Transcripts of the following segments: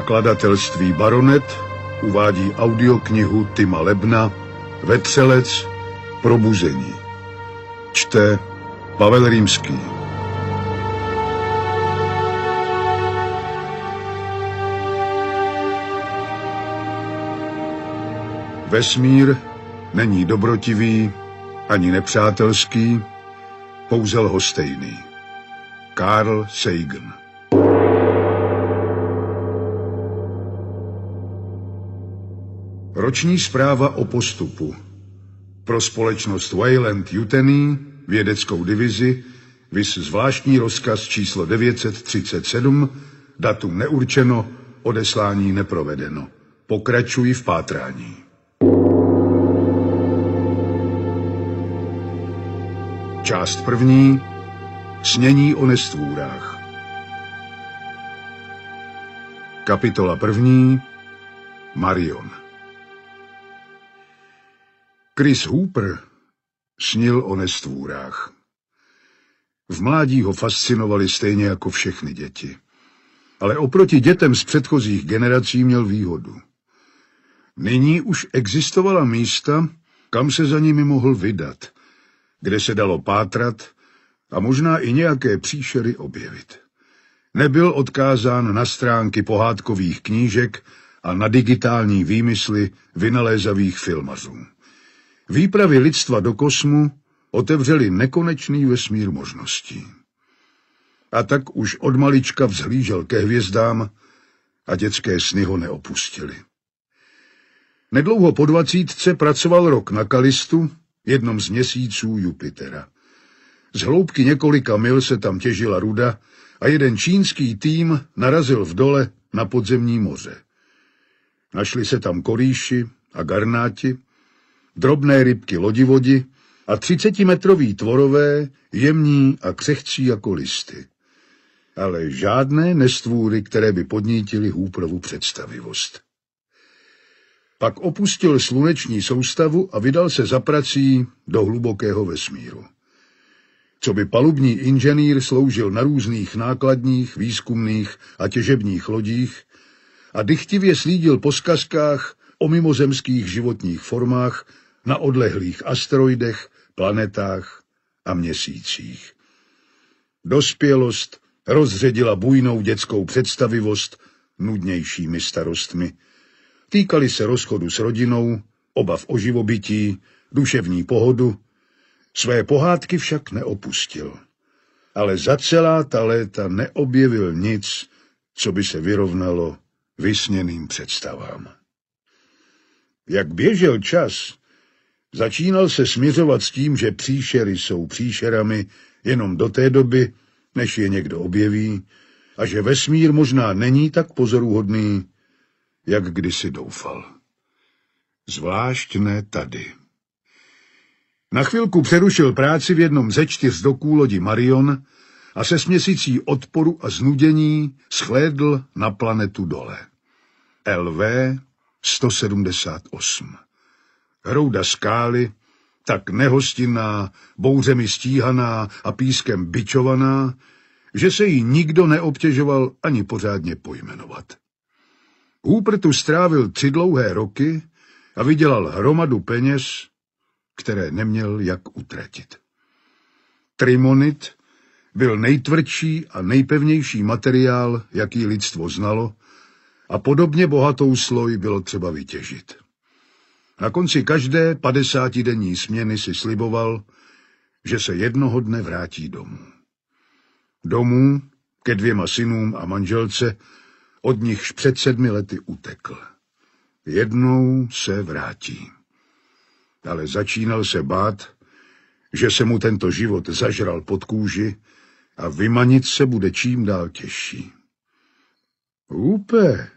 Nakladatelství Baronet uvádí audioknihu Tima Lebna Vetřelec Probuzení. Čte Pavel Rímský. Vesmír není dobrotivý ani nepřátelský, pouze lhostejný. Karl Sagan Roční zpráva o postupu pro společnost Wayland Uteny, vědeckou divizi, vys zvláštní rozkaz číslo 937, datum neurčeno, odeslání neprovedeno. Pokračuji v pátrání. Část první. Snění o nestvůrách. Kapitola první. Marion. Chris Hooper snil o nestvůrách. V mládí ho fascinovali stejně jako všechny děti. Ale oproti dětem z předchozích generací měl výhodu. Nyní už existovala místa, kam se za nimi mohl vydat, kde se dalo pátrat a možná i nějaké příšery objevit. Nebyl odkázán na stránky pohádkových knížek a na digitální výmysly vynalézavých filmařů. Výpravy lidstva do kosmu otevřely nekonečný vesmír možností. A tak už od malička vzhlížel ke hvězdám a dětské sny ho neopustily. Nedlouho po dvacítce pracoval rok na Kalistu, jednom z měsíců Jupitera. Z hloubky několika mil se tam těžila ruda a jeden čínský tým narazil v dole na podzemní moře. Našli se tam korýši a garnáti, drobné rybky lodivodi a 30-metrový tvorové, jemní a křehčí jako listy. Ale žádné nestvůry, které by podnítily hůprovu představivost. Pak opustil sluneční soustavu a vydal se za prací do hlubokého vesmíru. Co by palubní inženýr sloužil na různých nákladních, výzkumných a těžebních lodích a dychtivě slídil po skazkách o mimozemských životních formách na odlehlých asteroidech, planetách a měsících. Dospělost rozředila bujnou dětskou představivost nudnějšími starostmi. Týkali se rozchodu s rodinou, obav o živobytí, duševní pohodu. Své pohádky však neopustil. Ale za celá ta léta neobjevil nic, co by se vyrovnalo vysněným představám. Jak běžel čas, Začínal se směřovat s tím, že příšery jsou příšerami jenom do té doby, než je někdo objeví, a že vesmír možná není tak pozoruhodný, jak kdysi doufal. Zvlášť ne tady. Na chvilku přerušil práci v jednom ze čtyř doků lodi Marion a se směsící odporu a znudění schlédl na planetu dole. LV 178 hrouda skály, tak nehostinná, bouřemi stíhaná a pískem byčovaná, že se jí nikdo neobtěžoval ani pořádně pojmenovat. Hooper tu strávil tři dlouhé roky a vydělal hromadu peněz, které neměl jak utratit. Trimonit byl nejtvrdší a nejpevnější materiál, jaký lidstvo znalo, a podobně bohatou sloj bylo třeba vytěžit. Na konci každé padesátidenní směny si sliboval, že se jednoho dne vrátí domů. Domů ke dvěma synům a manželce, od nichž před sedmi lety utekl. Jednou se vrátí. Ale začínal se bát, že se mu tento život zažral pod kůži a vymanit se bude čím dál těžší. Úpe!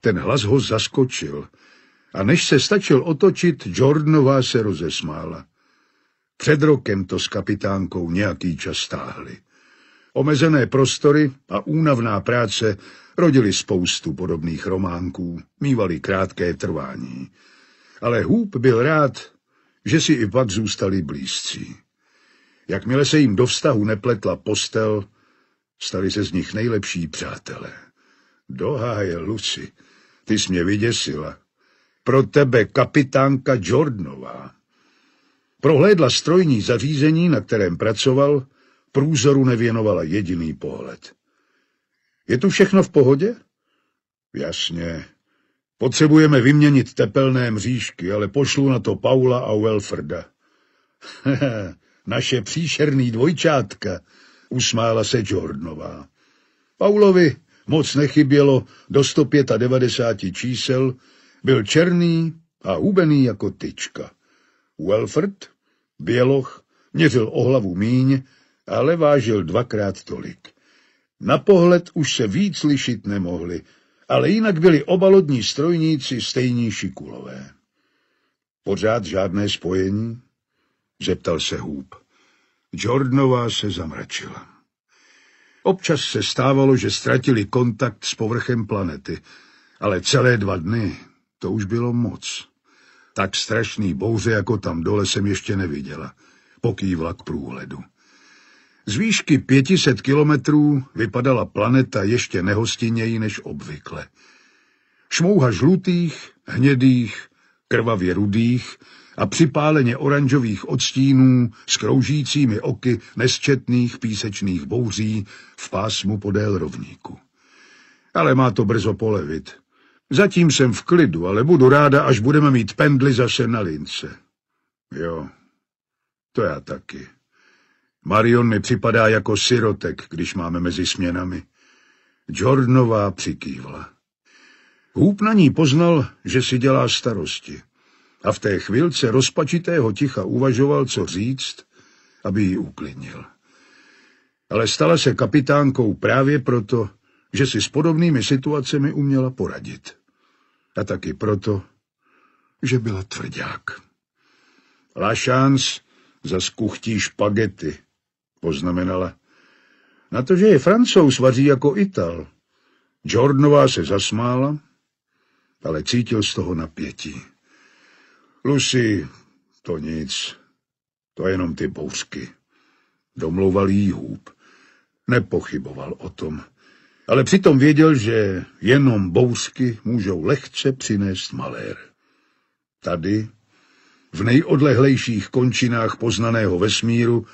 Ten hlas ho zaskočil – a než se stačil otočit, Jordanová se rozesmála. Před rokem to s kapitánkou nějaký čas stáhli. Omezené prostory a únavná práce rodili spoustu podobných románků, mývali krátké trvání. Ale Hůb byl rád, že si i pak zůstali blízcí. Jakmile se jim do vztahu nepletla postel, stali se z nich nejlepší přátelé. Doháje, Luci, ty jsi mě vyděsila pro tebe kapitánka Jordanová. Prohlédla strojní zařízení, na kterém pracoval, průzoru nevěnovala jediný pohled. Je tu všechno v pohodě? Jasně. Potřebujeme vyměnit tepelné mřížky, ale pošlu na to Paula a Welforda. naše příšerný dvojčátka, usmála se Jordanová. Paulovi moc nechybělo do 195 čísel, byl černý a hubený jako tyčka. Welford, běloch, měřil o hlavu míň, ale vážil dvakrát tolik. Na pohled už se víc lišit nemohli, ale jinak byli oba lodní strojníci stejní šikulové. Pořád žádné spojení? Zeptal se Hůb. Jordanová se zamračila. Občas se stávalo, že ztratili kontakt s povrchem planety, ale celé dva dny to už bylo moc. Tak strašný bouře, jako tam dole, jsem ještě neviděla. Pokývla k průhledu. Z výšky 500 kilometrů vypadala planeta ještě nehostinněji než obvykle. Šmouha žlutých, hnědých, krvavě rudých a připáleně oranžových odstínů s kroužícími oky nesčetných písečných bouří v pásmu podél rovníku. Ale má to brzo polevit, Zatím jsem v klidu, ale budu ráda, až budeme mít pendly zase na lince. Jo, to já taky. Marion mi připadá jako sirotek, když máme mezi směnami. Jordanová přikývla. Hůb na ní poznal, že si dělá starosti a v té chvilce rozpačitého ticha uvažoval, co říct, aby ji uklidnil. Ale stala se kapitánkou právě proto, že si s podobnými situacemi uměla poradit a taky proto, že byla tvrdák. Lašans zaskuchtí špagety, poznamenala. Na to, že je francouz, vaří jako Ital. Jordanová se zasmála, ale cítil z toho napětí. Lucy, to nic, to jenom ty bouřky. Domlouval jí hůb. Nepochyboval o tom ale přitom věděl, že jenom bousky můžou lehce přinést malér. Tady, v nejodlehlejších končinách poznaného vesmíru,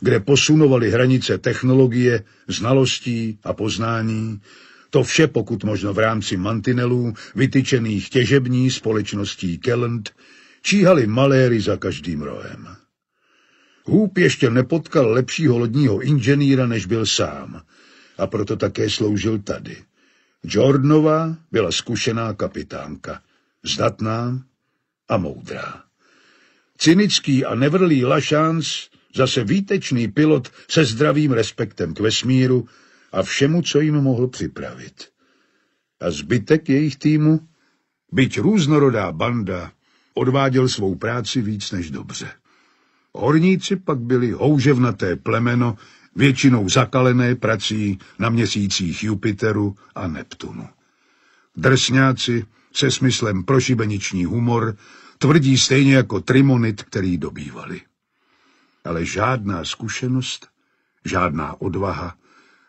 kde posunovali hranice technologie, znalostí a poznání, to vše pokud možno v rámci mantinelů vytyčených těžební společností Kelland, číhali maléry za každým rohem. Hůb ještě nepotkal lepšího lodního inženýra, než byl sám – a proto také sloužil tady. Jordanova byla zkušená kapitánka, zdatná a moudrá. Cynický a nevrlý Lašans, zase výtečný pilot se zdravým respektem k vesmíru a všemu, co jim mohl připravit. A zbytek jejich týmu, byť různorodá banda, odváděl svou práci víc než dobře. Horníci pak byli houževnaté plemeno, většinou zakalené prací na měsících Jupiteru a Neptunu. Drsňáci se smyslem prošibeniční humor tvrdí stejně jako Trimonit, který dobývali. Ale žádná zkušenost, žádná odvaha,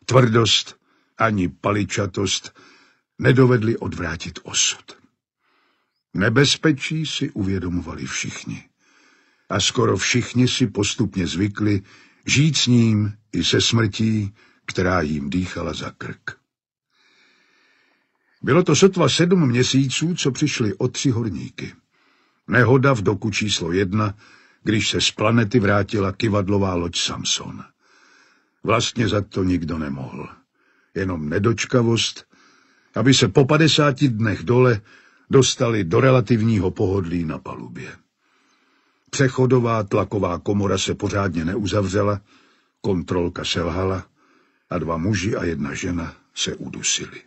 tvrdost ani paličatost nedovedli odvrátit osud. Nebezpečí si uvědomovali všichni. A skoro všichni si postupně zvykli, žít s ním i se smrtí, která jim dýchala za krk. Bylo to sotva sedm měsíců, co přišli o tři horníky. Nehoda v doku číslo jedna, když se z planety vrátila kivadlová loď Samson. Vlastně za to nikdo nemohl. Jenom nedočkavost, aby se po padesáti dnech dole dostali do relativního pohodlí na palubě. Přechodová tlaková komora se pořádně neuzavřela, kontrolka selhala a dva muži a jedna žena se udusili.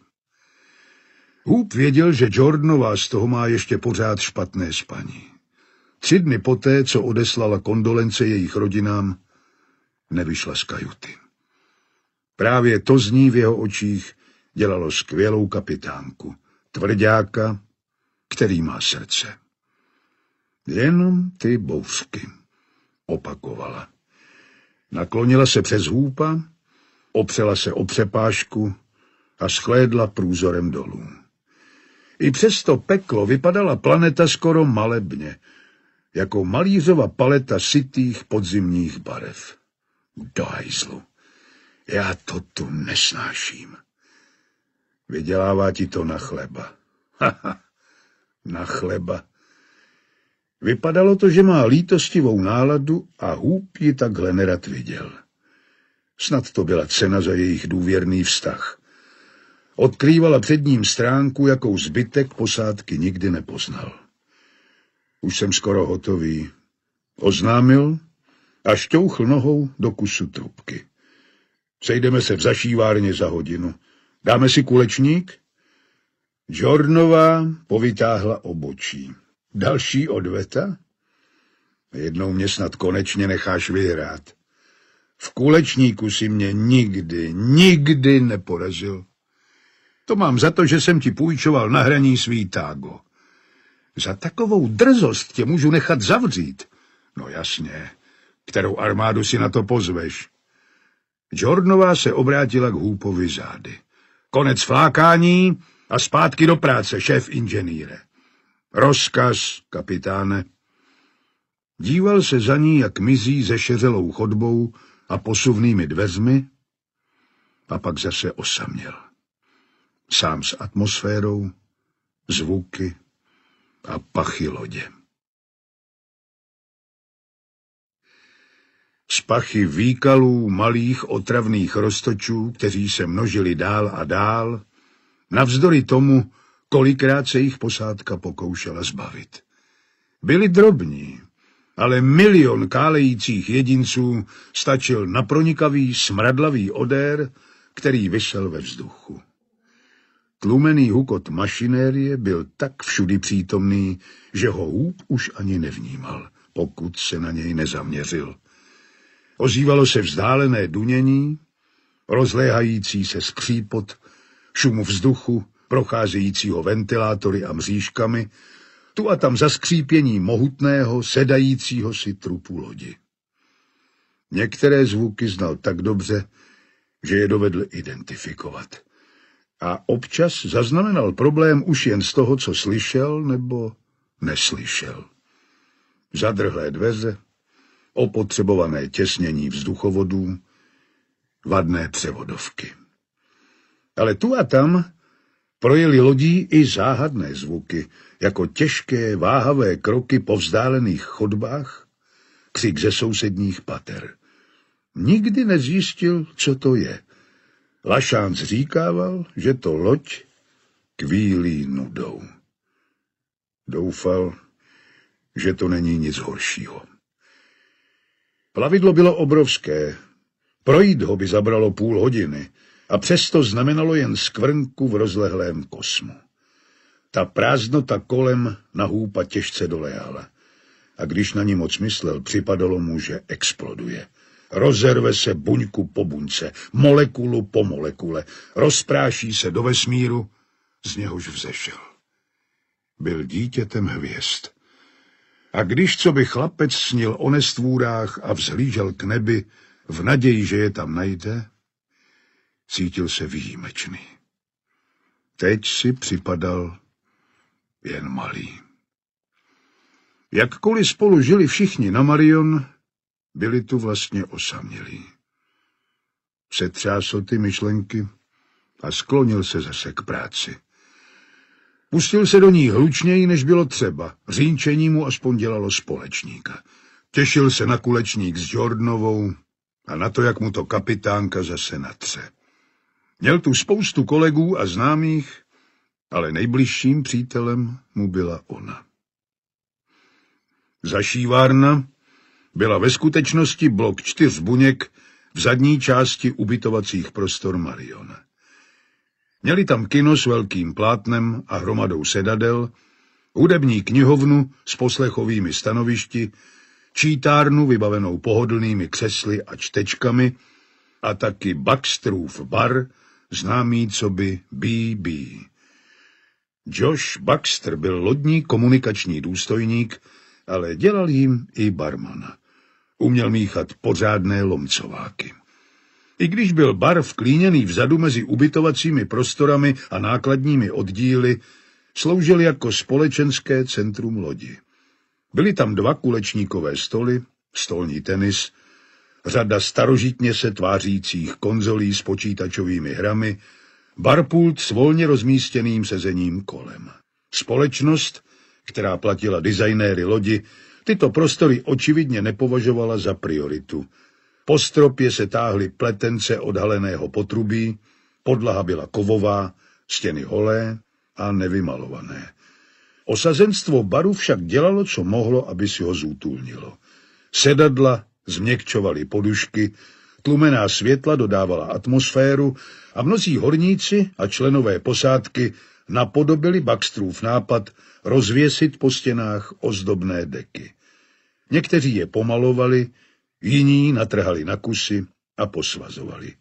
Hůb věděl, že Jordanová z toho má ještě pořád špatné spaní. Tři dny poté, co odeslala kondolence jejich rodinám, nevyšla z kajuty. Právě to z ní v jeho očích dělalo skvělou kapitánku, tvrdáka, který má srdce. Jenom ty bousky, opakovala. Naklonila se přes hůpa, opřela se o přepážku a schlédla průzorem dolů. I přesto peklo vypadala planeta skoro malebně, jako malířova paleta sitých podzimních barev. Do hajzlu. Já to tu nesnáším. Vydělává ti to na chleba. Haha, na chleba. Vypadalo to, že má lítostivou náladu a hůb ji takhle nerad viděl. Snad to byla cena za jejich důvěrný vztah. Odkrývala před ním stránku, jakou zbytek posádky nikdy nepoznal. Už jsem skoro hotový. Oznámil a šťouchl nohou do kusu trubky. Sejdeme se v zašívárně za hodinu. Dáme si kulečník? Jornová povytáhla obočí. Další odveta? Jednou mě snad konečně necháš vyhrát. V kulečníku si mě nikdy, nikdy neporazil. To mám za to, že jsem ti půjčoval na hraní svý tágo. Za takovou drzost tě můžu nechat zavřít. No jasně, kterou armádu si na to pozveš. Jornová se obrátila k hůpovi zády. Konec flákání a zpátky do práce, šéf inženýre. Rozkaz, kapitáne. Díval se za ní, jak mizí ze šeřelou chodbou a posuvnými dveřmi a pak zase osaměl. Sám s atmosférou, zvuky a pachy lodě. pachy výkalů malých otravných roztočů, kteří se množili dál a dál, navzdory tomu, Kolikrát se jich posádka pokoušela zbavit. Byli drobní, ale milion kálejících jedinců stačil na pronikavý, smradlavý odér, který vysel ve vzduchu. Tlumený hukot mašinérie byl tak všudy přítomný, že ho hůb už ani nevnímal, pokud se na něj nezaměřil. Ozývalo se vzdálené dunění, rozléhající se skřípot, šum vzduchu, procházejícího ventilátory a mřížkami, tu a tam zaskřípění mohutného, sedajícího si trupu lodi. Některé zvuky znal tak dobře, že je dovedl identifikovat. A občas zaznamenal problém už jen z toho, co slyšel nebo neslyšel. Zadrhlé dveře, opotřebované těsnění vzduchovodů, vadné převodovky. Ale tu a tam projeli lodí i záhadné zvuky, jako těžké váhavé kroky po vzdálených chodbách, křik ze sousedních pater. Nikdy nezjistil, co to je. Lašán zříkával, že to loď kvílí nudou. Doufal, že to není nic horšího. Plavidlo bylo obrovské. Projít ho by zabralo půl hodiny – a přesto znamenalo jen skvrnku v rozlehlém kosmu. Ta prázdnota kolem na hůpa těžce dolehala. A když na ní moc myslel, připadalo mu, že exploduje. Rozerve se buňku po buňce, molekulu po molekule, rozpráší se do vesmíru, z něhož vzešel. Byl dítětem hvězd. A když co by chlapec snil o nestvůrách a vzhlížel k nebi, v naději, že je tam najde, Cítil se výjimečný. Teď si připadal jen malý. Jakkoliv spolu žili všichni na Marion, byli tu vlastně osamělí. Přetřásl ty myšlenky a sklonil se zase k práci. Pustil se do ní hlučněji, než bylo třeba. Řínčení mu aspoň dělalo společníka. Těšil se na kulečník s Jordnovou a na to, jak mu to kapitánka zase natře. Měl tu spoustu kolegů a známých, ale nejbližším přítelem mu byla ona. Zašívárna byla ve skutečnosti blok čtyř buněk v zadní části ubytovacích prostor Mariona. Měli tam kino s velkým plátnem a hromadou sedadel, hudební knihovnu s poslechovými stanovišti, čítárnu vybavenou pohodlnými křesly a čtečkami a taky Baxterův bar – známý co by BB. Josh Baxter byl lodní komunikační důstojník, ale dělal jim i barmana. Uměl míchat pořádné lomcováky. I když byl bar vklíněný vzadu mezi ubytovacími prostorami a nákladními oddíly, sloužil jako společenské centrum lodi. Byly tam dva kulečníkové stoly, stolní tenis řada starožitně se tvářících konzolí s počítačovými hrami, barpult s volně rozmístěným sezením kolem. Společnost, která platila designéry lodi, tyto prostory očividně nepovažovala za prioritu. Po stropě se táhly pletence odhaleného potrubí, podlaha byla kovová, stěny holé a nevymalované. Osazenstvo baru však dělalo, co mohlo, aby si ho zútulnilo. Sedadla Změkčovaly podušky, tlumená světla dodávala atmosféru a mnozí horníci a členové posádky napodobili Baxtrův nápad rozvěsit po stěnách ozdobné deky. Někteří je pomalovali, jiní natrhali na kusy a posvazovali.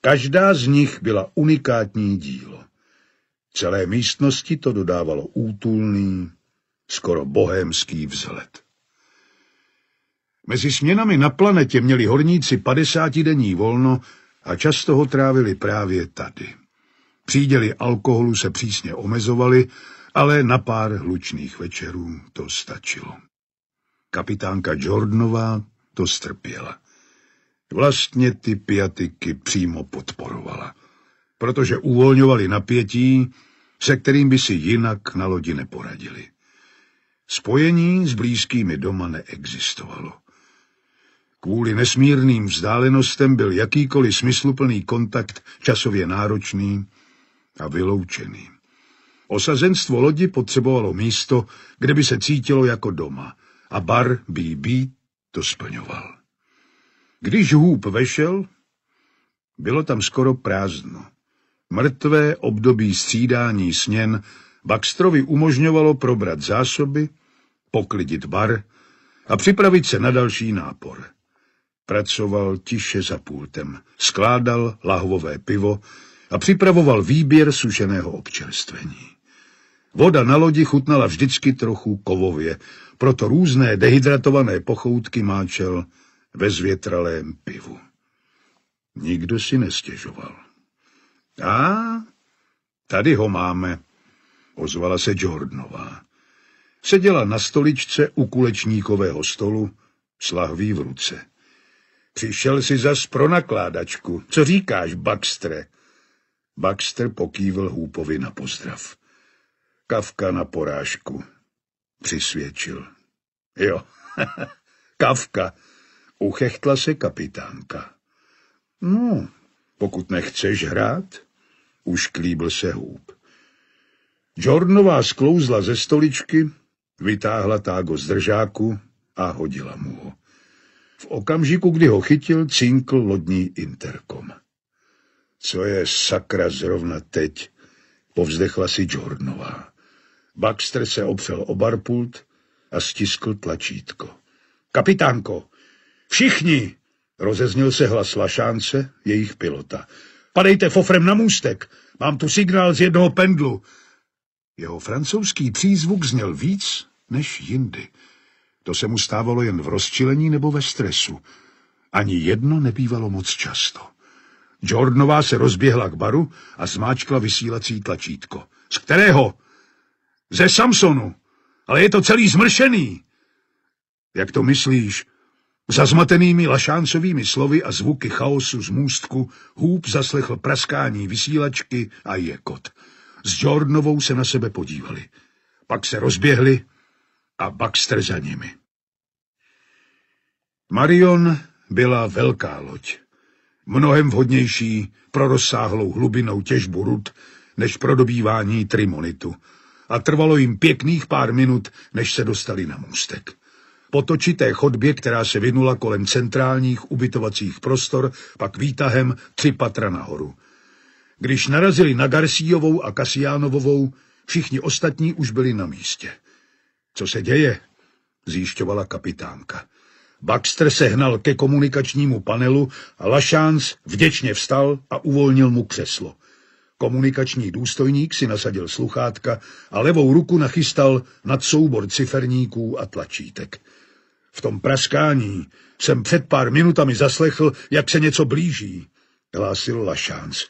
Každá z nich byla unikátní dílo. Celé místnosti to dodávalo útulný, skoro bohémský vzhled. Mezi směnami na planetě měli horníci 50-denní volno a často ho trávili právě tady. Příděli alkoholu se přísně omezovali, ale na pár hlučných večerů to stačilo. Kapitánka Jordanová to strpěla. Vlastně ty piatiky přímo podporovala, protože uvolňovali napětí, se kterým by si jinak na lodi neporadili. Spojení s blízkými doma neexistovalo. Kvůli nesmírným vzdálenostem byl jakýkoliv smysluplný kontakt časově náročný a vyloučený. Osazenstvo lodi potřebovalo místo, kde by se cítilo jako doma a bar BB to splňoval. Když hůb vešel, bylo tam skoro prázdno. Mrtvé období střídání směn Baxterovi umožňovalo probrat zásoby, poklidit bar a připravit se na další nápor. Pracoval tiše za pultem, skládal lahvové pivo a připravoval výběr sušeného občerstvení. Voda na lodi chutnala vždycky trochu kovově, proto různé dehydratované pochoutky máčel ve zvětralém pivu. Nikdo si nestěžoval. A tady ho máme, ozvala se Jordanová. Seděla na stoličce u kulečníkového stolu s lahví v ruce. Přišel si zas pro nakládačku. Co říkáš, Baxtre? Baxter pokývil Hůpovi na pozdrav. Kavka na porážku. Přisvědčil. Jo, kavka. Uchechtla se kapitánka. No, pokud nechceš hrát, už klíbl se hůb. Jornová sklouzla ze stoličky, vytáhla tágo z držáku a hodila mu ho. V okamžiku, kdy ho chytil, cinkl lodní interkom. Co je sakra zrovna teď, povzdechla si Jordanová. Baxter se opřel o barpult a stiskl tlačítko. Kapitánko, všichni, rozeznil se hlas Lašánce, jejich pilota. Padejte fofrem na můstek, mám tu signál z jednoho pendlu. Jeho francouzský přízvuk zněl víc než jindy. To se mu stávalo jen v rozčilení nebo ve stresu. Ani jedno nebývalo moc často. Jordanová se rozběhla k baru a zmáčkla vysílací tlačítko. Z kterého? Ze Samsonu. Ale je to celý zmršený. Jak to myslíš? Za zmatenými lašáncovými slovy a zvuky chaosu z můstku hůb zaslechl praskání vysílačky a jekot. S Jordanovou se na sebe podívali. Pak se rozběhli a Baxter za nimi. Marion byla velká loď, mnohem vhodnější pro rozsáhlou hlubinou těžbu rud než pro dobývání trimonitu a trvalo jim pěkných pár minut, než se dostali na můstek. Po točité chodbě, která se vinula kolem centrálních ubytovacích prostor, pak výtahem tři patra nahoru. Když narazili na Garciovou a Kasiánovovou, všichni ostatní už byli na místě. Co se děje? zjišťovala kapitánka. Baxter se hnal ke komunikačnímu panelu a Lašáns vděčně vstal a uvolnil mu křeslo. Komunikační důstojník si nasadil sluchátka a levou ruku nachystal nad soubor ciferníků a tlačítek. V tom praskání jsem před pár minutami zaslechl, jak se něco blíží, hlásil Lašáns.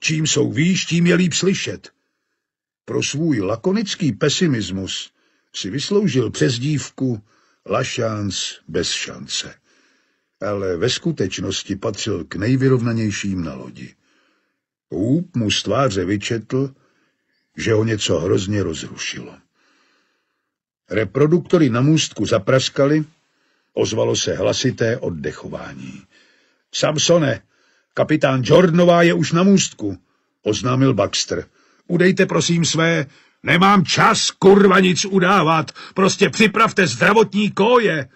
Čím jsou výš, tím je líp slyšet. Pro svůj lakonický pesimismus si vysloužil přezdívku Lašans bez šance. Ale ve skutečnosti patřil k nejvyrovnanějším na lodi. Úp mu z tváře vyčetl, že ho něco hrozně rozrušilo. Reproduktory na můstku zapraskali, ozvalo se hlasité oddechování. Samsone, kapitán Jordanová je už na můstku, oznámil Baxter. Udejte prosím své Nemám čas, kurva, nic udávat. Prostě připravte zdravotní koje.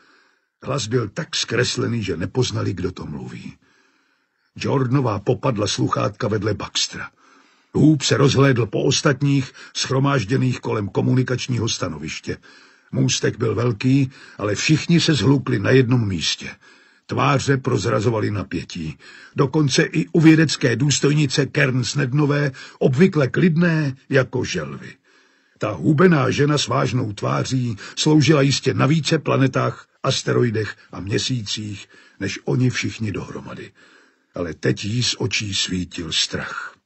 Hlas byl tak zkreslený, že nepoznali, kdo to mluví. Jordanová popadla sluchátka vedle Baxtra. Hůb se rozhlédl po ostatních, schromážděných kolem komunikačního stanoviště. Můstek byl velký, ale všichni se zhlukli na jednom místě. Tváře prozrazovaly napětí. Dokonce i u vědecké důstojnice Kern Snednové, obvykle klidné jako želvy. Ta hubená žena s vážnou tváří sloužila jistě na více planetách, asteroidech a měsících, než oni všichni dohromady. Ale teď jí z očí svítil strach.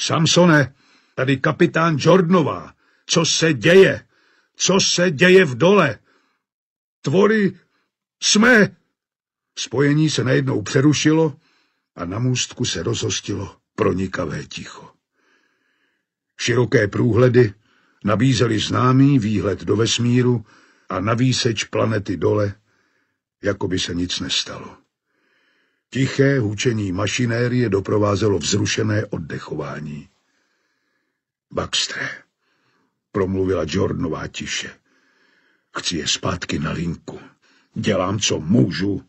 Samsone, tady kapitán Jordanová. Co se děje? Co se děje v dole? Tvory jsme! Spojení se najednou přerušilo a na můstku se rozhostilo pronikavé ticho. Široké průhledy, Nabízeli známý výhled do vesmíru a na výseč planety dole, jako by se nic nestalo. Tiché hučení mašinérie doprovázelo vzrušené oddechování. Baxtre, promluvila Jordanová tiše. Chci je zpátky na linku. Dělám, co můžu,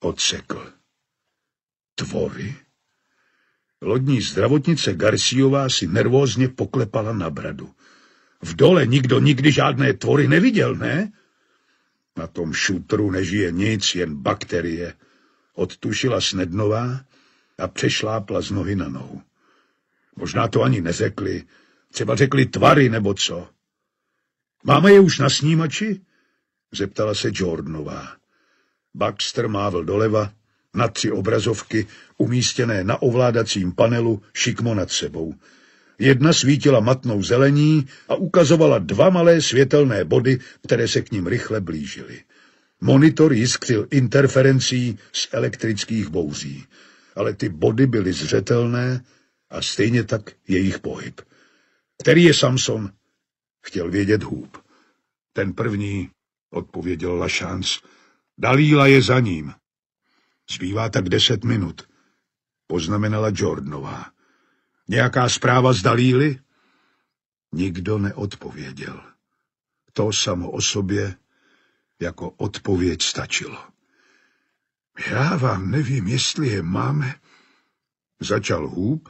odsekl. Tvory? Lodní zdravotnice Garciová si nervózně poklepala na bradu. V dole nikdo nikdy žádné tvory neviděl, ne? Na tom šutru nežije nic, jen bakterie. Odtušila Snednová a přešlápla z nohy na nohu. Možná to ani neřekli. Třeba řekli tvary nebo co. Máme je už na snímači? Zeptala se Jordanová. Baxter mávl doleva na tři obrazovky umístěné na ovládacím panelu šikmo nad sebou. Jedna svítila matnou zelení a ukazovala dva malé světelné body, které se k ním rychle blížily. Monitor jiskřil interferencí z elektrických bouří, ale ty body byly zřetelné a stejně tak jejich pohyb. Který je Samson? Chtěl vědět hůb. Ten první, odpověděl Lašans. Dalíla je za ním. Zbývá tak deset minut, poznamenala Jordanová. Nějaká zpráva z Dalíly? Nikdo neodpověděl. To samo o sobě jako odpověď stačilo. Já vám nevím, jestli je máme. Začal hůb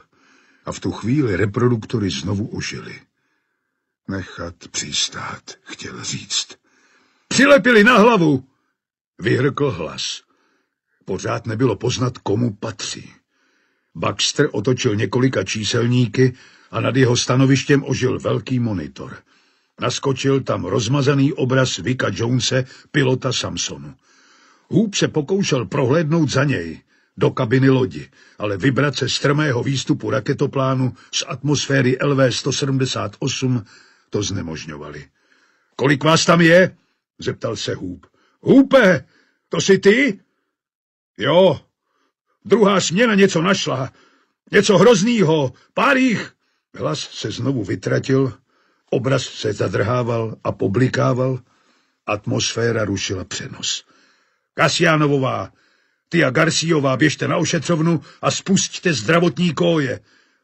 a v tu chvíli reproduktory znovu ožili. Nechat přistát, chtěl říct. Přilepili na hlavu, vyhrkl hlas. Pořád nebylo poznat, komu patří. Baxter otočil několika číselníky a nad jeho stanovištěm ožil velký monitor. Naskočil tam rozmazaný obraz Vika Jonese, pilota Samsonu. Hůb se pokoušel prohlédnout za něj, do kabiny lodi, ale vibrace strmého výstupu raketoplánu z atmosféry LV-178 to znemožňovali. Kolik vás tam je? zeptal se Hůb. Hůpe, to jsi ty? Jo, Druhá směna něco našla. Něco hroznýho. Pár jich. Hlas se znovu vytratil, obraz se zadrhával a poblikával. Atmosféra rušila přenos. Kasiánovová, ty a Garciová běžte na ošetřovnu a spustíte zdravotní koje,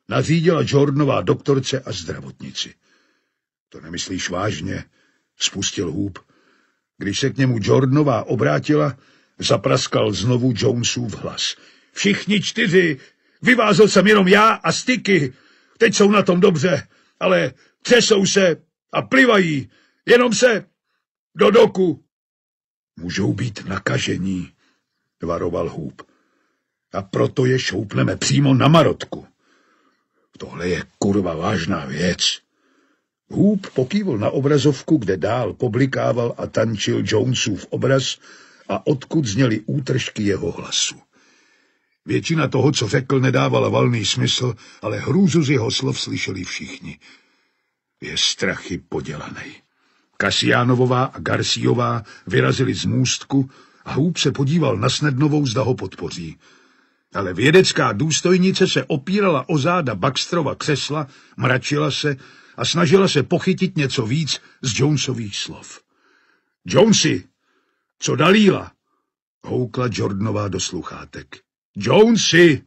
nařídila Jordanová doktorce a zdravotnici. To nemyslíš vážně, spustil hůb. Když se k němu Jordanová obrátila, zapraskal znovu Jonesův hlas. Všichni čtyři. Vyvázl jsem jenom já a styky. Teď jsou na tom dobře, ale třesou se a plivají. Jenom se do doku. Můžou být nakažení, varoval Hůb. A proto je šoupneme přímo na marotku. Tohle je kurva vážná věc. Hůb pokývil na obrazovku, kde dál poblikával a tančil Jonesův obraz a odkud zněly útržky jeho hlasu. Většina toho, co řekl, nedávala valný smysl, ale hrůzu z jeho slov slyšeli všichni. Je strachy podělaný. Kasiánovová a Garciová vyrazili z můstku a Hůb se podíval na Snednovou, zda ho podpoří. Ale vědecká důstojnice se opírala o záda Baxterova křesla, mračila se a snažila se pochytit něco víc z Jonesových slov. Jonesy, co Dalíla? houkla Jordanová do sluchátek. Jonesy,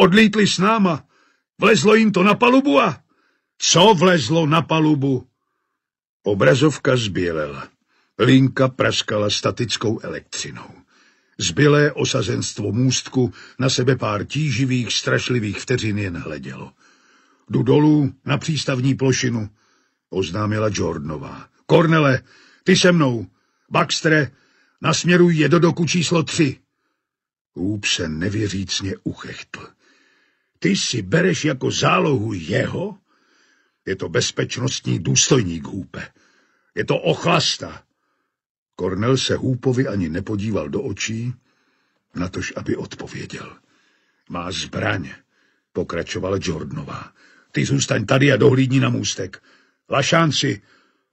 odlítli s náma. Vlezlo jim to na palubu a... Co vlezlo na palubu? Obrazovka zbělela. Linka praskala statickou elektřinou. Zbylé osazenstvo můstku na sebe pár tíživých, strašlivých vteřin jen hledělo. Jdu dolů na přístavní plošinu, oznámila Jordanová. Kornele, ty se mnou. Baxtere, nasměruj je do doku číslo tři. Hůb se nevěřícně uchechtl. Ty si bereš jako zálohu jeho? Je to bezpečnostní důstojník Hůpe. Je to ochlasta. Kornel se Hůpovi ani nepodíval do očí, natož aby odpověděl. Má zbraň, pokračovala Jordanová. Ty zůstaň tady a dohlídni na můstek. Lašanci,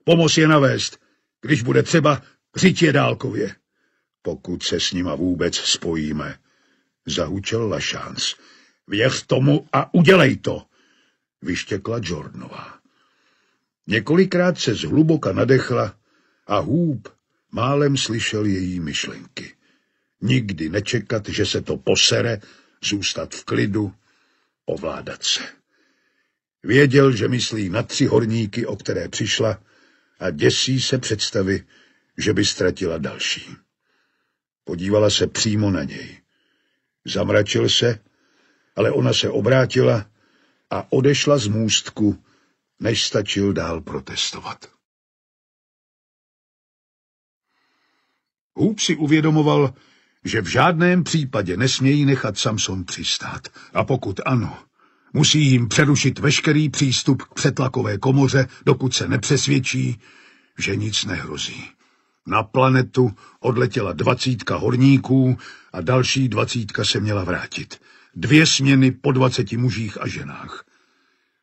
pomoz je navést. Když bude třeba, řiď je dálkově pokud se s nima vůbec spojíme, zahučel Lašans. Věř tomu a udělej to, vyštěkla Jornová. Několikrát se zhluboka nadechla a hůb málem slyšel její myšlenky. Nikdy nečekat, že se to posere, zůstat v klidu, ovládat se. Věděl, že myslí na tři horníky, o které přišla, a děsí se představy, že by ztratila další. Podívala se přímo na něj. Zamračil se, ale ona se obrátila a odešla z můstku, než stačil dál protestovat. Hůb si uvědomoval, že v žádném případě nesmějí nechat Samson přistát. A pokud ano, musí jim přerušit veškerý přístup k přetlakové komoře, dokud se nepřesvědčí, že nic nehrozí. Na planetu odletěla dvacítka horníků a další dvacítka se měla vrátit. Dvě směny po dvaceti mužích a ženách.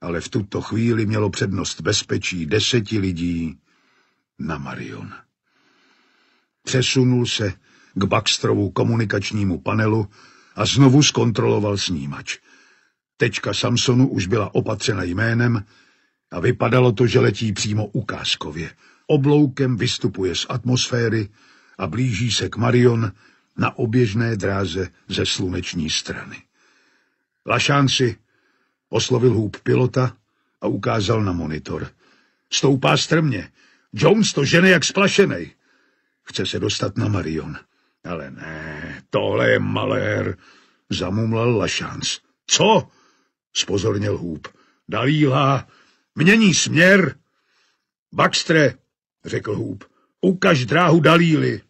Ale v tuto chvíli mělo přednost bezpečí deseti lidí na Marion. Přesunul se k Baxterovu komunikačnímu panelu a znovu zkontroloval snímač. Tečka Samsonu už byla opatřena jménem a vypadalo to, že letí přímo ukázkově – obloukem vystupuje z atmosféry a blíží se k Marion na oběžné dráze ze sluneční strany. Lašánci oslovil hůb pilota a ukázal na monitor. Stoupá strmě. Jones to žene jak splašenej. Chce se dostat na Marion. Ale ne, tohle je malér, zamumlal Lašánc. Co? spozornil hůb. Dalíla, mění směr. Baxtre, řekl Hůb. Ukaž dráhu Dalíly.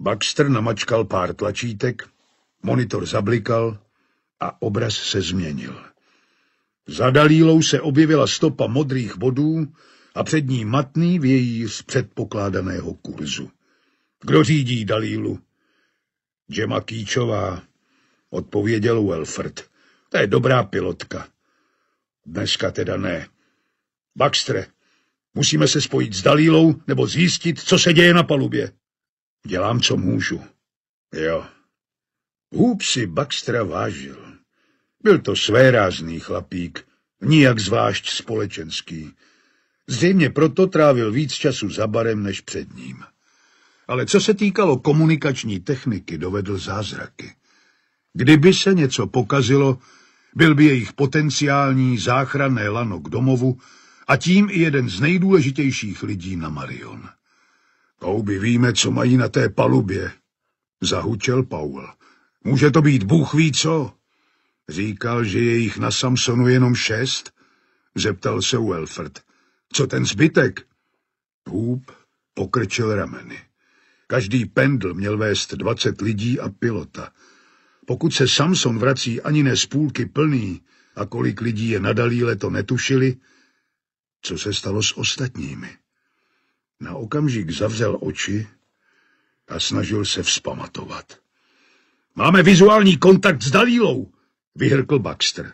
Baxter namačkal pár tlačítek, monitor zablikal a obraz se změnil. Za Dalílou se objevila stopa modrých bodů a před ní matný vějíř předpokládaného kurzu. Kdo řídí Dalílu? Džema Kýčová, odpověděl Welford. To je dobrá pilotka. Dneska teda ne. Baxtre, Musíme se spojit s Dalílou nebo zjistit, co se děje na palubě. Dělám, co můžu. Jo. Hůb si Baxtera vážil. Byl to svérázný chlapík, nijak zvlášť společenský. Zřejmě proto trávil víc času za barem než před ním. Ale co se týkalo komunikační techniky, dovedl zázraky. Kdyby se něco pokazilo, byl by jejich potenciální záchranné lano k domovu, a tím i jeden z nejdůležitějších lidí na Marion. Kouby víme, co mají na té palubě, zahučel Paul. Může to být Bůh ví co? Říkal, že je jich na Samsonu jenom šest? Zeptal se Welford. Co ten zbytek? Hůb pokrčil rameny. Každý pendl měl vést dvacet lidí a pilota. Pokud se Samson vrací ani ne z půlky plný, a kolik lidí je nadalí leto netušili, co se stalo s ostatními. Na okamžik zavřel oči a snažil se vzpamatovat. Máme vizuální kontakt s Dalílou, vyhrkl Baxter.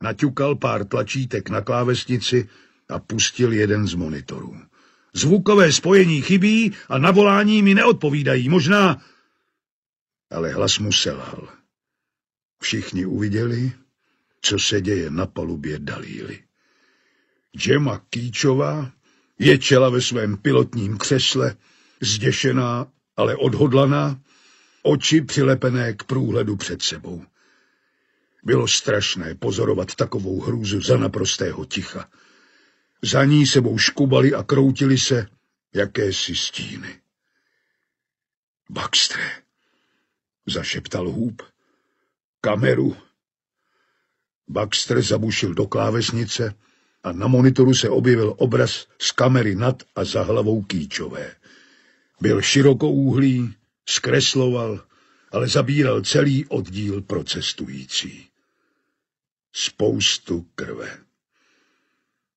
Naťukal pár tlačítek na klávesnici a pustil jeden z monitorů. Zvukové spojení chybí a na volání mi neodpovídají, možná... Ale hlas mu selhal. Všichni uviděli, co se děje na palubě Dalíly. Džema Kýčová je čela ve svém pilotním křesle, zděšená, ale odhodlaná, oči přilepené k průhledu před sebou. Bylo strašné pozorovat takovou hrůzu za naprostého ticha. Za ní sebou škubali a kroutili se jakési stíny. Baxtre, zašeptal hůb. Kameru. Baxter zabušil do klávesnice a na monitoru se objevil obraz z kamery nad a za hlavou Kýčové. Byl širokouhlý, zkresloval, ale zabíral celý oddíl pro cestující. Spoustu krve.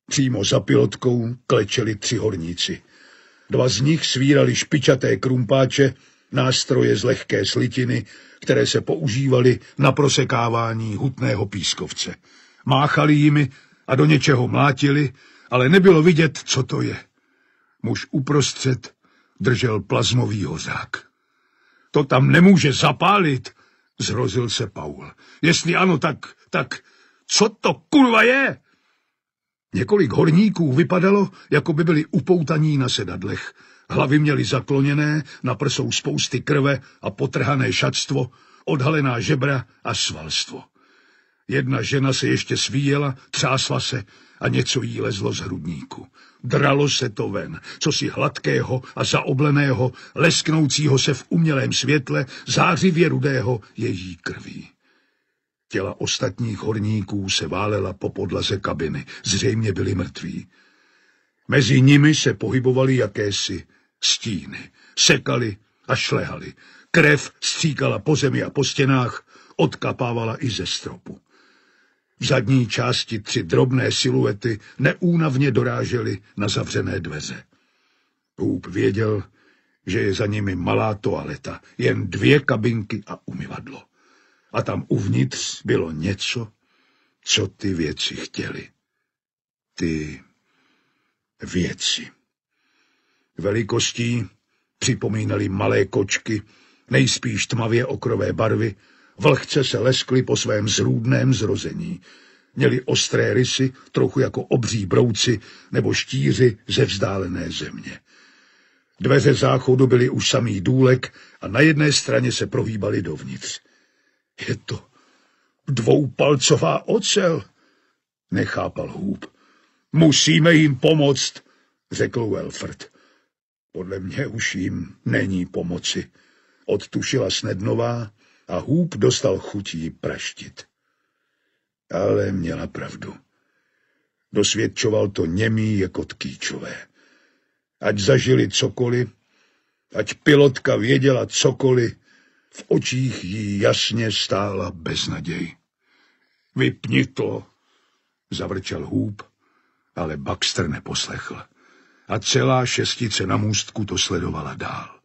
Přímo za pilotkou klečeli tři horníci. Dva z nich svírali špičaté krumpáče, nástroje z lehké slitiny, které se používaly na prosekávání hutného pískovce. Máchali jimi a do něčeho mlátili, ale nebylo vidět, co to je. Muž uprostřed držel plazmový hozák. To tam nemůže zapálit, zrozil se Paul. Jestli ano, tak, tak, co to kurva je? Několik horníků vypadalo, jako by byli upoutaní na sedadlech. Hlavy měli zakloněné, na prsou spousty krve a potrhané šatstvo, odhalená žebra a svalstvo. Jedna žena se ještě svíjela, třásla se a něco jí lezlo z hrudníku. Dralo se to ven, co si hladkého a zaobleného, lesknoucího se v umělém světle, zářivě rudého její krví. Těla ostatních horníků se válela po podlaze kabiny, zřejmě byli mrtví. Mezi nimi se pohybovaly jakési stíny, sekali a šlehali. Krev stříkala po zemi a po stěnách, odkapávala i ze stropu. V zadní části tři drobné siluety neúnavně dorážely na zavřené dveře. Hůb věděl, že je za nimi malá toaleta, jen dvě kabinky a umyvadlo. A tam uvnitř bylo něco, co ty věci chtěly. Ty věci. Velikostí připomínaly malé kočky, nejspíš tmavě okrové barvy, Vlhce se leskly po svém zrůdném zrození. Měli ostré rysy, trochu jako obří brouci nebo štíři ze vzdálené země. Dveře záchodu byly už samý důlek a na jedné straně se prohýbali dovnitř. Je to dvoupalcová ocel, nechápal Hůb. Musíme jim pomoct, řekl Welford. Podle mě už jim není pomoci, odtušila Snednová a hůb dostal chutí praštit. Ale měla pravdu. Dosvědčoval to němý jako tkýčové. Ať zažili cokoliv, ať pilotka věděla cokoliv, v očích jí jasně stála beznaděj. Vypni to, zavrčel hůb, ale Baxter neposlechl. A celá šestice na můstku to sledovala dál.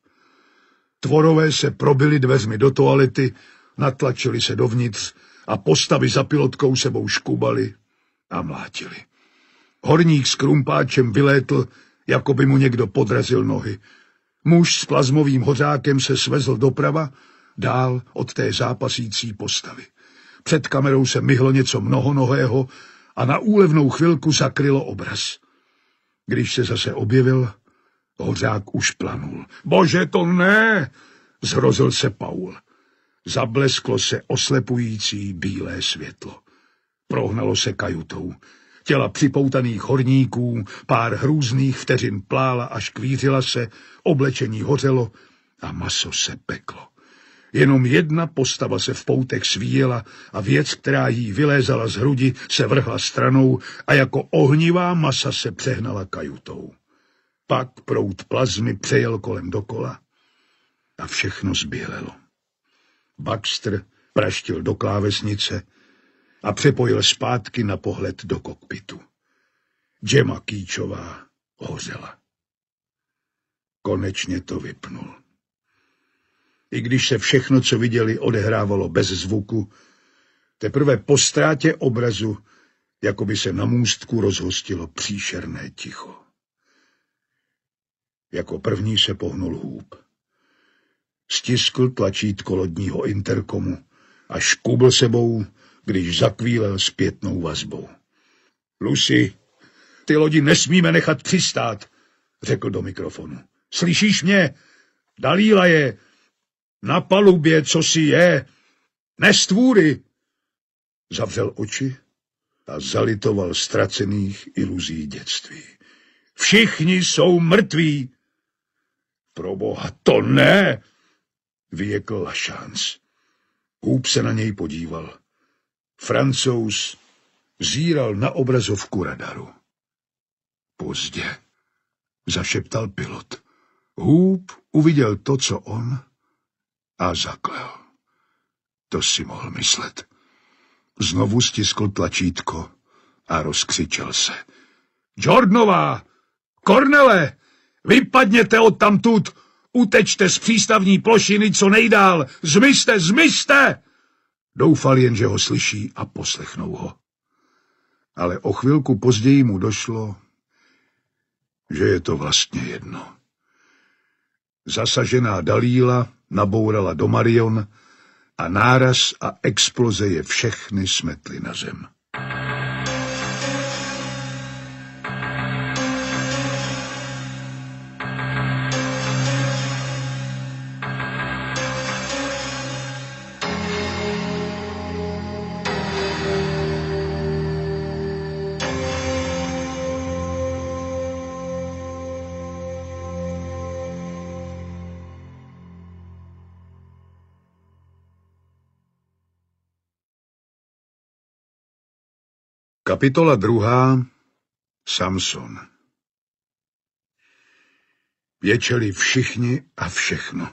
Tvorové se probili dveřmi do toalety, natlačili se dovnitř a postavy za pilotkou sebou škubali a mlátili. Horník s krumpáčem vylétl, jako by mu někdo podrazil nohy. Muž s plazmovým hořákem se svezl doprava, dál od té zápasící postavy. Před kamerou se myhlo něco mnohonohého a na úlevnou chvilku zakrylo obraz. Když se zase objevil, Hořák už planul. Bože, to ne! Zhrozil se Paul. Zablesklo se oslepující bílé světlo. Prohnalo se kajutou. Těla připoutaných horníků, pár hrůzných vteřin plála až škvířila se, oblečení hořelo a maso se peklo. Jenom jedna postava se v poutech svíjela a věc, která jí vylézala z hrudi, se vrhla stranou a jako ohnivá masa se přehnala kajutou. Pak prout plazmy přejel kolem dokola a všechno zbělelo. Baxter praštil do klávesnice a přepojil zpátky na pohled do kokpitu. Džema Kýčová hořela. Konečně to vypnul. I když se všechno, co viděli, odehrávalo bez zvuku, teprve po ztrátě obrazu, jako by se na můstku rozhostilo příšerné ticho. Jako první se pohnul hůb. Stiskl tlačítko lodního interkomu a škubl sebou, když zakvílel zpětnou vazbou. Lucy, ty lodi nesmíme nechat přistát, řekl do mikrofonu. Slyšíš mě? Dalíla je. Na palubě, co si je. Nestvůry. Zavřel oči a zalitoval ztracených iluzí dětství. Všichni jsou mrtví, Proboha, to ne! Vyjekl Lašánc. Hůb se na něj podíval. Francouz zíral na obrazovku radaru. Pozdě, zašeptal pilot. Hůb uviděl to, co on, a zaklel. To si mohl myslet. Znovu stiskl tlačítko a rozkřičel se. Jordnová! Kornele! Vypadněte od tamtud! Utečte z přístavní plošiny co nejdál! Zmizte, zmizte! Doufal jen, že ho slyší a poslechnou ho. Ale o chvilku později mu došlo, že je to vlastně jedno. Zasažená Dalíla nabourala do Marion a náraz a exploze je všechny smetly na zem. Kapitola druhá Samson Věčeli všichni a všechno.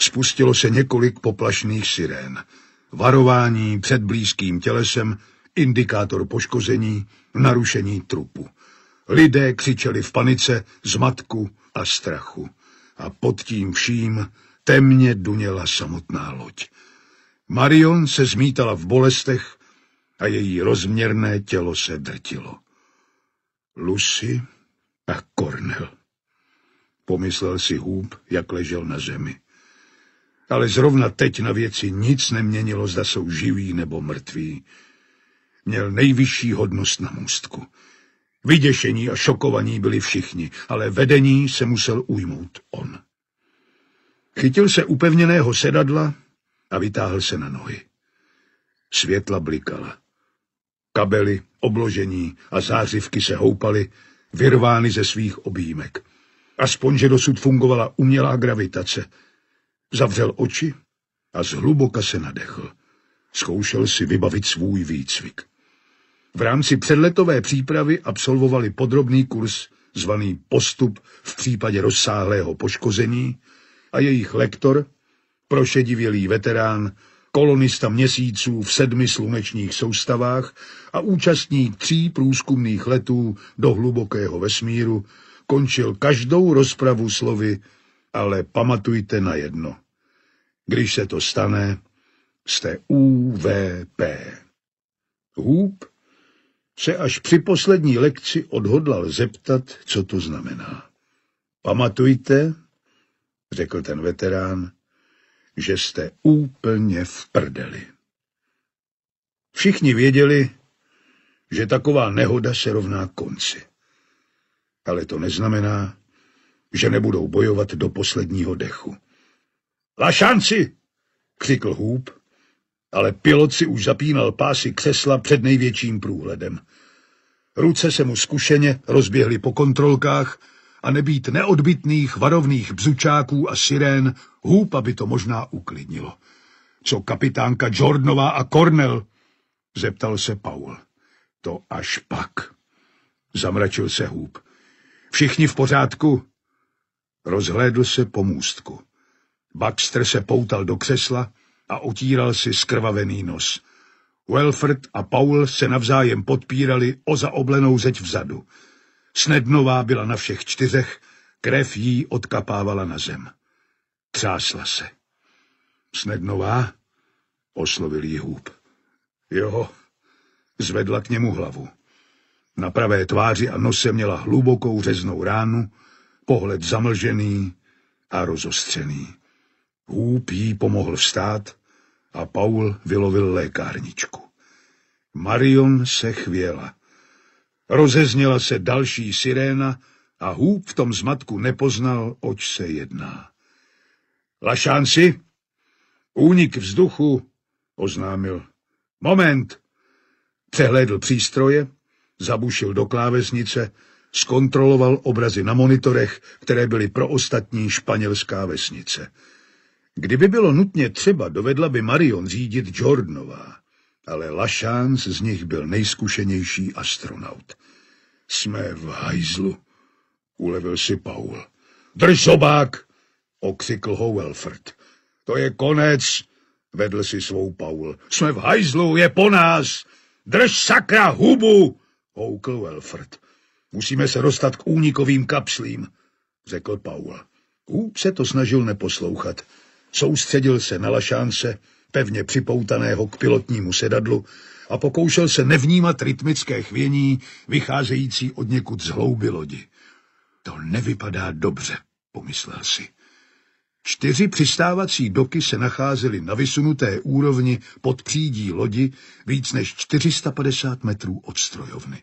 Spustilo se několik poplašných sirén. Varování před blízkým tělesem, indikátor poškození, narušení trupu. Lidé křičeli v panice, zmatku a strachu. A pod tím vším temně duněla samotná loď. Marion se zmítala v bolestech, a její rozměrné tělo se drtilo. Lucy a Cornel. Pomyslel si hůb, jak ležel na zemi. Ale zrovna teď na věci nic neměnilo, zda jsou živí nebo mrtví. Měl nejvyšší hodnost na můstku. Vyděšení a šokovaní byli všichni, ale vedení se musel ujmout on. Chytil se upevněného sedadla a vytáhl se na nohy. Světla blikala. Kabely, obložení a zářivky se houpaly, vyrvány ze svých objímek. Aspoň, že dosud fungovala umělá gravitace. Zavřel oči a zhluboka se nadechl. Zkoušel si vybavit svůj výcvik. V rámci předletové přípravy absolvovali podrobný kurz zvaný postup v případě rozsáhlého poškození a jejich lektor, prošedivělý veterán, kolonista měsíců v sedmi slunečních soustavách a účastník tří průzkumných letů do hlubokého vesmíru, končil každou rozpravu slovy, ale pamatujte na jedno. Když se to stane, jste UVP. Hůb se až při poslední lekci odhodlal zeptat, co to znamená. Pamatujte, řekl ten veterán, že jste úplně v prdeli. Všichni věděli, že taková nehoda se rovná konci. Ale to neznamená, že nebudou bojovat do posledního dechu. La šanci! křikl hůb, ale pilot si už zapínal pásy křesla před největším průhledem. Ruce se mu zkušeně rozběhly po kontrolkách a nebýt neodbitných varovných bzučáků a sirén Hůpa by to možná uklidnilo. Co kapitánka Jordanová a Cornell? Zeptal se Paul. To až pak. Zamračil se hůb. Všichni v pořádku? Rozhlédl se po můstku. Baxter se poutal do křesla a otíral si skrvavený nos. Welford a Paul se navzájem podpírali o zaoblenou zeď vzadu. Snednová byla na všech čtyřech, krev jí odkapávala na zem. Třásla se. Sned nová? Oslovil ji hůb. Jo, zvedla k němu hlavu. Na pravé tváři a nose měla hlubokou řeznou ránu, pohled zamlžený a rozostřený. Hůb jí pomohl vstát a Paul vylovil lékárničku. Marion se chvěla. Rozezněla se další siréna a Hůb v tom zmatku nepoznal, oč se jedná. Lašánci? Únik vzduchu, oznámil. Moment! Přehlédl přístroje, zabušil do klávesnice, zkontroloval obrazy na monitorech, které byly pro ostatní španělská vesnice. Kdyby bylo nutně třeba, dovedla by Marion řídit Jordanová, ale Lašánc z nich byl nejzkušenější astronaut. Jsme v hajzlu, ulevil si Paul. Drž zobák, okřikl ho Welford. To je konec, vedl si svou Paul. Jsme v hajzlu, je po nás! Drž sakra hubu, houkl Welford. Musíme se dostat k únikovým kapslím, řekl Paul. Hůb se to snažil neposlouchat. Soustředil se na lašánce, pevně připoutaného k pilotnímu sedadlu, a pokoušel se nevnímat rytmické chvění, vycházející od někud z hlouby lodi. To nevypadá dobře, pomyslel si. Čtyři přistávací doky se nacházely na vysunuté úrovni pod přídí lodi víc než 450 metrů od strojovny.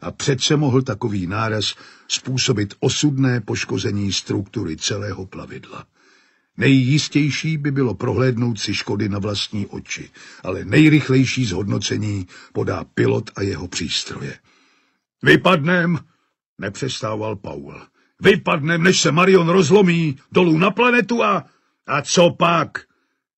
A přece mohl takový náraz způsobit osudné poškození struktury celého plavidla. Nejjistější by bylo prohlédnout si škody na vlastní oči, ale nejrychlejší zhodnocení podá pilot a jeho přístroje. Vypadnem, nepřestával Paul. Vypadnem, než se Marion rozlomí dolů na planetu a... A co pak?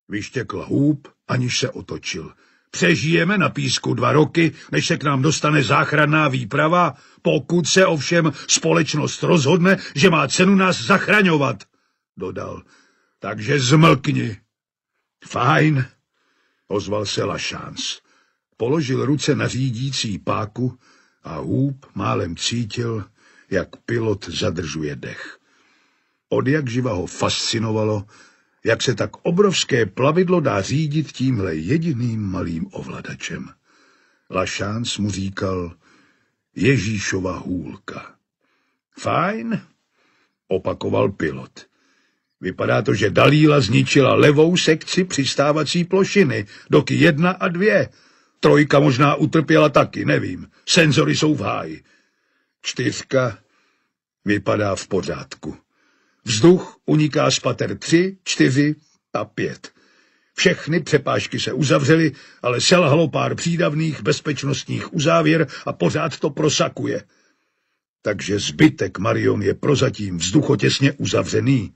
Vyštěkl hůb, aniž se otočil. Přežijeme na písku dva roky, než se k nám dostane záchranná výprava, pokud se ovšem společnost rozhodne, že má cenu nás zachraňovat, dodal. Takže zmlkni. Fajn, ozval se Lašans. Položil ruce na řídící páku a hůb málem cítil, jak pilot zadržuje dech. Od jak živa ho fascinovalo, jak se tak obrovské plavidlo dá řídit tímhle jediným malým ovladačem. Lašánc mu říkal Ježíšova hůlka. Fajn, opakoval pilot. Vypadá to, že Dalíla zničila levou sekci přistávací plošiny, doky jedna a dvě. Trojka možná utrpěla taky, nevím. Senzory jsou v háji čtyřka vypadá v pořádku. Vzduch uniká z pater 3, 4 a 5. Všechny přepážky se uzavřely, ale selhalo pár přídavných bezpečnostních uzávěr a pořád to prosakuje. Takže zbytek Marion je prozatím vzduchotěsně uzavřený,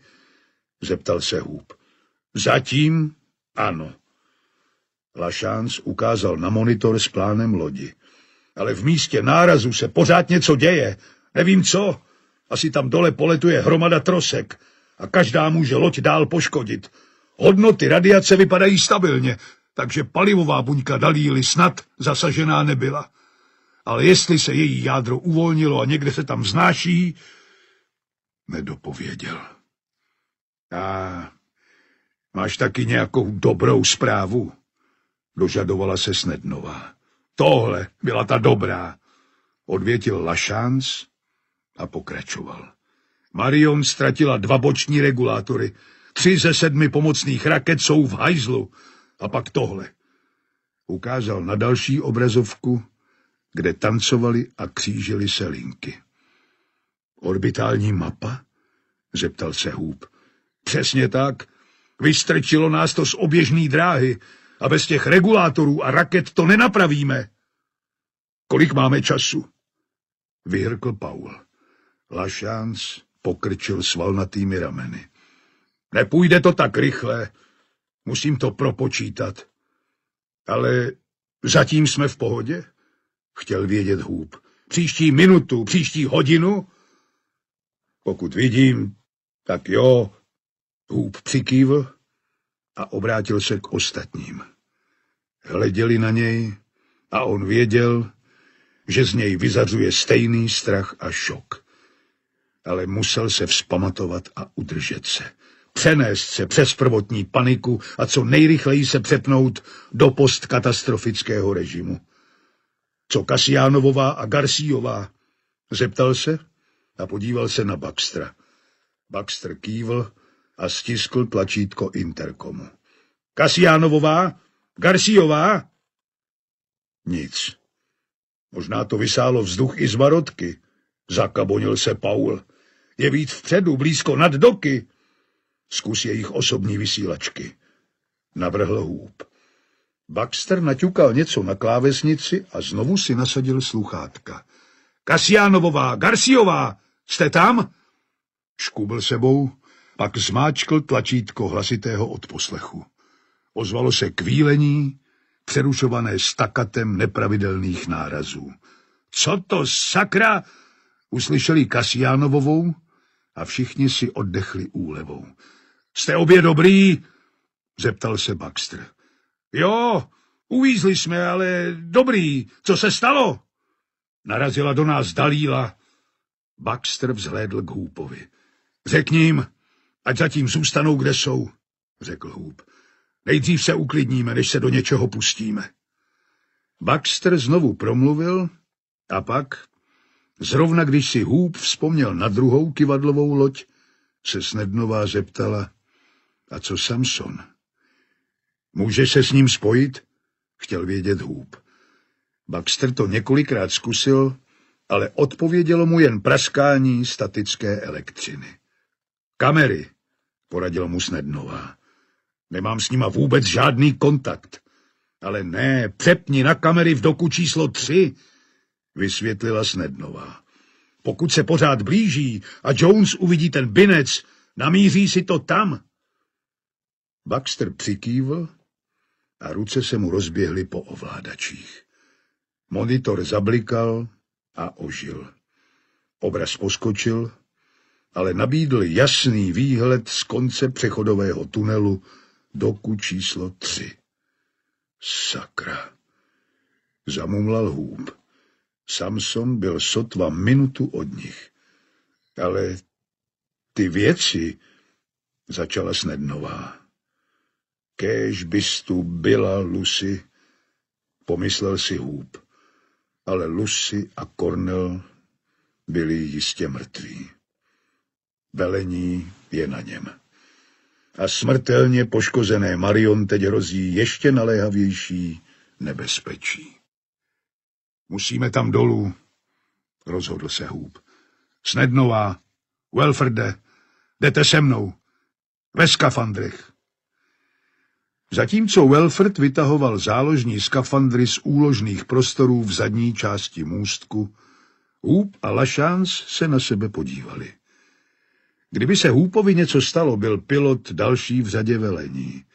zeptal se Hůb. Zatím ano. Lašánc ukázal na monitor s plánem lodi ale v místě nárazu se pořád něco děje. Nevím co, asi tam dole poletuje hromada trosek a každá může loď dál poškodit. Hodnoty radiace vypadají stabilně, takže palivová buňka Dalíly snad zasažená nebyla. Ale jestli se její jádro uvolnilo a někde se tam znáší, nedopověděl. A máš taky nějakou dobrou zprávu? Dožadovala se Snednová. Tohle byla ta dobrá, odvětil Lašans a pokračoval. Marion ztratila dva boční regulátory, tři ze sedmi pomocných raket jsou v hajzlu a pak tohle. Ukázal na další obrazovku, kde tancovali a křížili se linky. Orbitální mapa? zeptal se Hůb. Přesně tak. Vystrčilo nás to z oběžné dráhy, a bez těch regulátorů a raket to nenapravíme. Kolik máme času? Vyhrkl Paul. Lašánc pokrčil svalnatými rameny. Nepůjde to tak rychle. Musím to propočítat. Ale zatím jsme v pohodě? Chtěl vědět hůb. Příští minutu, příští hodinu? Pokud vidím, tak jo. Hůb přikývl a obrátil se k ostatním hleděli na něj a on věděl, že z něj vyzařuje stejný strach a šok. Ale musel se vzpamatovat a udržet se. Přenést se přes prvotní paniku a co nejrychleji se přepnout do postkatastrofického režimu. Co Kasiánovová a Garciová? Zeptal se a podíval se na Baxtra. Baxter kývl a stiskl tlačítko interkomu. Kasiánovová? Garciová? Nic. Možná to vysálo vzduch i z barotky. Zakabonil se Paul. Je víc vpředu, blízko nad doky. Zkus jejich osobní vysílačky. Navrhl hůb. Baxter naťukal něco na klávesnici a znovu si nasadil sluchátka. Kasiánovová, Garciová, jste tam? Škubl sebou, pak zmáčkl tlačítko hlasitého odposlechu. Ozvalo se kvílení, přerušované stakatem nepravidelných nárazů. Co to sakra? Uslyšeli Kasiánovovou a všichni si oddechli úlevou. Jste obě dobrý? Zeptal se Baxter. Jo, uvízli jsme, ale dobrý. Co se stalo? Narazila do nás Dalíla. Baxter vzhlédl k Hůpovi. Řekni jim, ať zatím zůstanou, kde jsou, řekl Hůb. Nejdřív se uklidníme, než se do něčeho pustíme. Baxter znovu promluvil a pak, zrovna když si Hůb vzpomněl na druhou kivadlovou loď, se Snednová zeptala, a co Samson? Může se s ním spojit? Chtěl vědět Hůb. Baxter to několikrát zkusil, ale odpovědělo mu jen praskání statické elektřiny. Kamery, poradil mu Snednová. Nemám s nima vůbec žádný kontakt. Ale ne, přepni na kamery v doku číslo tři, vysvětlila Snednová. Pokud se pořád blíží a Jones uvidí ten binec, namíří si to tam. Baxter přikývl a ruce se mu rozběhly po ovládačích. Monitor zablikal a ožil. Obraz poskočil, ale nabídl jasný výhled z konce přechodového tunelu doku číslo tři. Sakra. Zamumlal hůb. Samson byl sotva minutu od nich. Ale ty věci, začala Snednová. Kéž bys tu byla, Lucy, pomyslel si hůb. Ale Lucy a Cornel byli jistě mrtví. Velení je na něm a smrtelně poškozené Marion teď hrozí ještě naléhavější nebezpečí. Musíme tam dolů, rozhodl se Hůb. Snednová, Welfrde, jdete se mnou, ve skafandrech. Zatímco Welford vytahoval záložní skafandry z úložných prostorů v zadní části můstku, Hůb a Lašans se na sebe podívali. Kdyby se Hůpovi něco stalo, byl pilot další v řadě velení.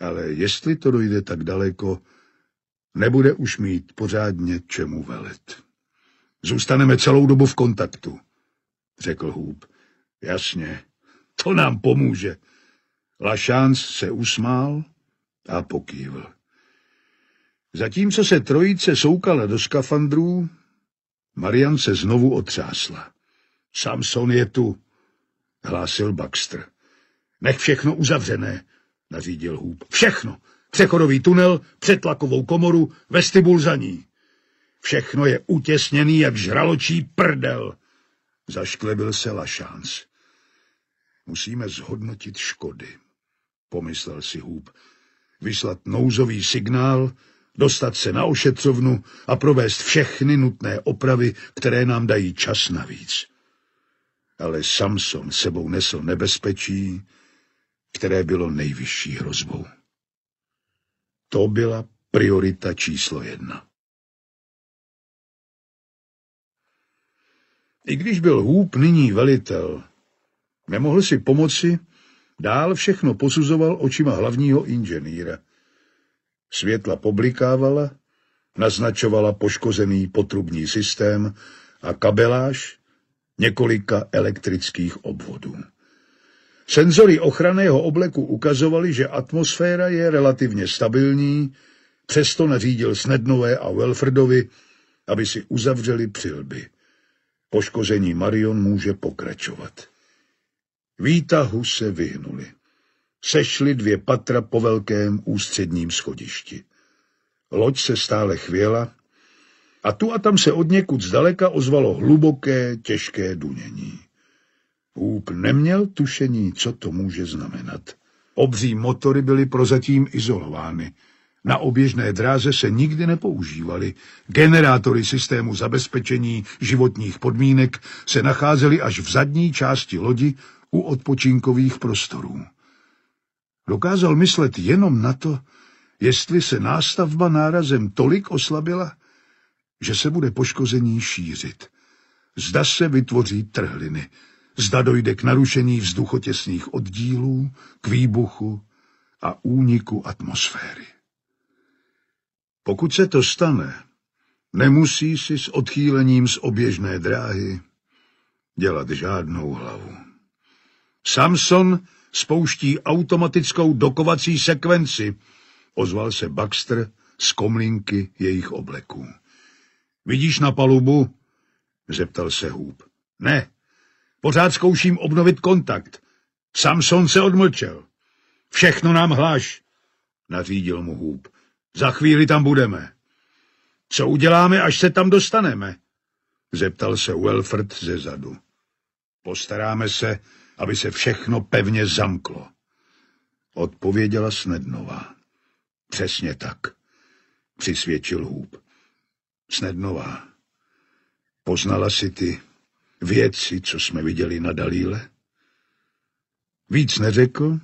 Ale jestli to dojde tak daleko, nebude už mít pořádně čemu velet. Zůstaneme celou dobu v kontaktu, řekl Hůb. Jasně, to nám pomůže. Lašánc se usmál a pokývl. Zatímco se trojice soukala do skafandrů, Marian se znovu otřásla. Samson je tu, hlásil Baxter. Nech všechno uzavřené, nařídil Hůb. Všechno. Přechodový tunel, přetlakovou komoru, vestibul za ní. Všechno je utěsněný jak žraločí prdel. Zašklebil se Lašánc. Musíme zhodnotit škody, pomyslel si Hůb. Vyslat nouzový signál, dostat se na ošetřovnu a provést všechny nutné opravy, které nám dají čas navíc ale Samson sebou nesl nebezpečí, které bylo nejvyšší hrozbou. To byla priorita číslo jedna. I když byl Hůb nyní velitel, nemohl si pomoci, dál všechno posuzoval očima hlavního inženýra. Světla poblikávala, naznačovala poškozený potrubní systém a kabeláž několika elektrických obvodů. Senzory ochranného obleku ukazovaly, že atmosféra je relativně stabilní, přesto nařídil Snednové a Welfordovi, aby si uzavřeli přilby. Poškození Marion může pokračovat. Výtahu se vyhnuli. Sešli dvě patra po velkém ústředním schodišti. Loď se stále chvěla, a tu a tam se od někud zdaleka ozvalo hluboké, těžké dunění. Úb neměl tušení, co to může znamenat. Obří motory byly prozatím izolovány. Na oběžné dráze se nikdy nepoužívaly. Generátory systému zabezpečení životních podmínek se nacházely až v zadní části lodi u odpočinkových prostorů. Dokázal myslet jenom na to, jestli se nástavba nárazem tolik oslabila, že se bude poškození šířit. Zda se vytvoří trhliny, zda dojde k narušení vzduchotěsných oddílů, k výbuchu a úniku atmosféry. Pokud se to stane, nemusí si s odchýlením z oběžné dráhy dělat žádnou hlavu. Samson spouští automatickou dokovací sekvenci, ozval se Baxter z komlinky jejich obleků. Vidíš na palubu? Zeptal se Hůb. Ne, pořád zkouším obnovit kontakt. Samson se odmlčel. Všechno nám hláš, nařídil mu Hůb. Za chvíli tam budeme. Co uděláme, až se tam dostaneme? Zeptal se Welford ze zadu. Postaráme se, aby se všechno pevně zamklo. Odpověděla Snednová. Přesně tak, přisvědčil Hůb. Snednová. Poznala si ty věci, co jsme viděli na Dalíle? Víc neřekl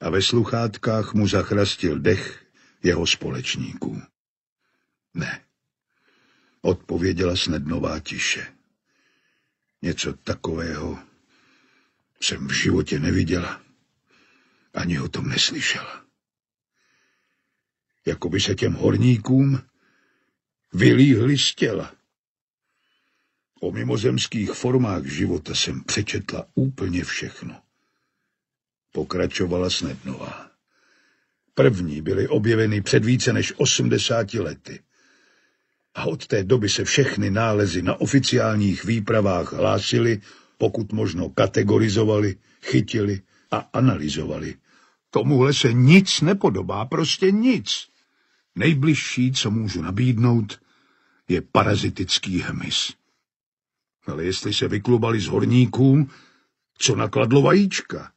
a ve sluchátkách mu zachrastil dech jeho společníků. Ne, odpověděla Snednová tiše. Něco takového jsem v životě neviděla, ani o tom neslyšela. Jakoby se těm horníkům vylíhly z těla. O mimozemských formách života jsem přečetla úplně všechno. Pokračovala Snednová. První byly objeveny před více než 80 lety. A od té doby se všechny nálezy na oficiálních výpravách hlásily, pokud možno kategorizovali, chytili a analyzovali. Tomuhle se nic nepodobá, prostě nic. Nejbližší, co můžu nabídnout, je parazitický hmyz. Ale jestli se vyklubali z horníků, co nakladlo vajíčka?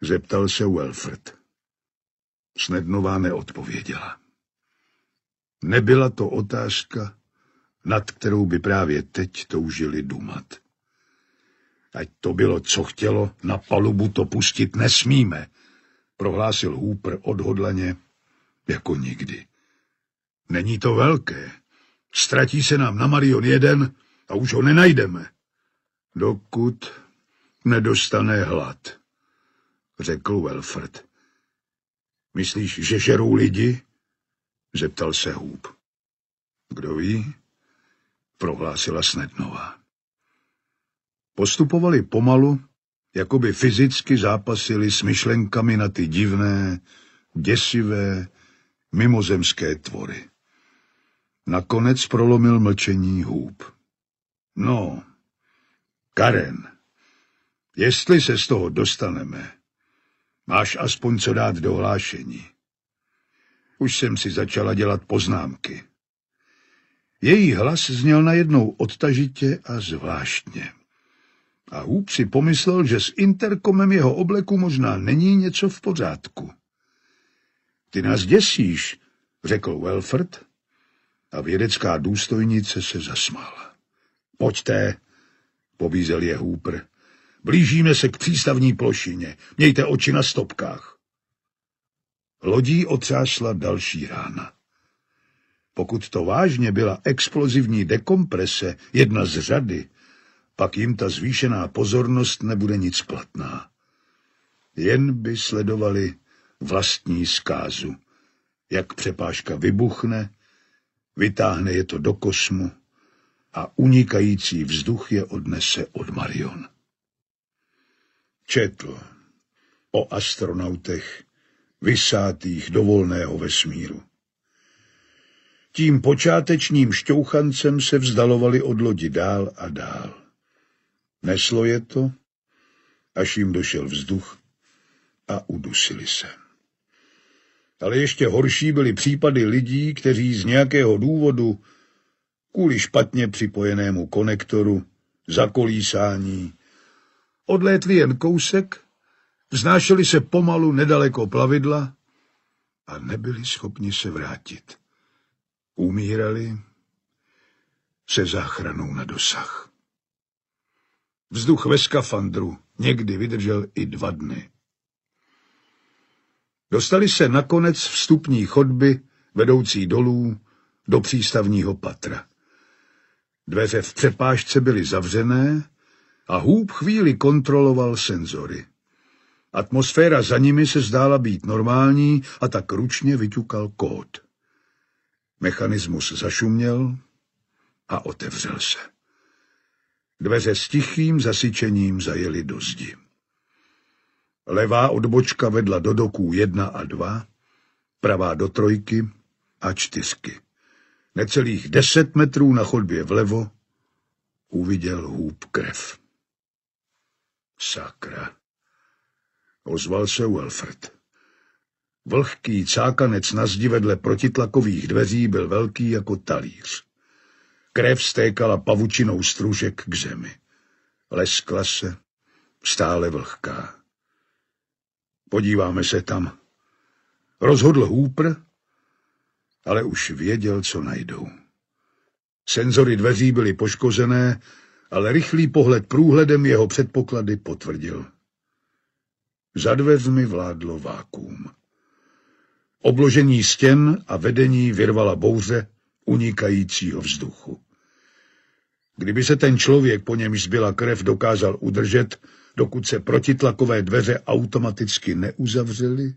Zeptal se Welford. Snednová neodpověděla. Nebyla to otázka, nad kterou by právě teď toužili dumat. Ať to bylo, co chtělo, na palubu to pustit nesmíme, prohlásil Hooper odhodlaně, jako nikdy. Není to velké, Ztratí se nám na Marion jeden a už ho nenajdeme. Dokud nedostane hlad, řekl Welford. Myslíš, že žerou lidi? Zeptal se Hůb. Kdo ví? Prohlásila Snednová. Postupovali pomalu, jako by fyzicky zápasili s myšlenkami na ty divné, děsivé, mimozemské tvory. Nakonec prolomil mlčení hůb. No, Karen, jestli se z toho dostaneme, máš aspoň co dát do hlášení. Už jsem si začala dělat poznámky. Její hlas zněl najednou odtažitě a zvláštně. A Hůb si pomyslel, že s interkomem jeho obleku možná není něco v pořádku. Ty nás děsíš, řekl Welford a vědecká důstojnice se zasmála. Pojďte, pobízel je Hooper. Blížíme se k přístavní plošině. Mějte oči na stopkách. Lodí otřásla další rána. Pokud to vážně byla explozivní dekomprese, jedna z řady, pak jim ta zvýšená pozornost nebude nic platná. Jen by sledovali vlastní zkázu, jak přepážka vybuchne vytáhne je to do kosmu a unikající vzduch je odnese od Marion. Četl o astronautech vysátých do volného vesmíru. Tím počátečním šťouchancem se vzdalovali od lodi dál a dál. Neslo je to, až jim došel vzduch a udusili se ale ještě horší byly případy lidí, kteří z nějakého důvodu, kvůli špatně připojenému konektoru, zakolísání, odlétli jen kousek, vznášeli se pomalu nedaleko plavidla a nebyli schopni se vrátit. Umírali se záchranou na dosah. Vzduch ve skafandru někdy vydržel i dva dny. Dostali se nakonec vstupní chodby, vedoucí dolů, do přístavního patra. Dveře v přepážce byly zavřené a hůb chvíli kontroloval senzory. Atmosféra za nimi se zdála být normální a tak ručně vyťukal kód. Mechanismus zašuměl a otevřel se. Dveře s tichým zasyčením zajeli do zdi. Levá odbočka vedla do doků jedna a dva, pravá do trojky a čtyřky. Necelých deset metrů na chodbě vlevo uviděl hůb krev. Sakra. Ozval se Welford. Vlhký cákanec na zdi vedle protitlakových dveří byl velký jako talíř. Krev stékala pavučinou stružek k zemi. Leskla se, stále vlhká. Podíváme se tam. Rozhodl Hooper, ale už věděl, co najdou. Senzory dveří byly poškozené, ale rychlý pohled průhledem jeho předpoklady potvrdil. Za dveřmi vládlo vákuum. Obložení stěn a vedení vyrvala bouře unikajícího vzduchu. Kdyby se ten člověk, po němž zbyla krev, dokázal udržet, dokud se protitlakové dveře automaticky neuzavřely.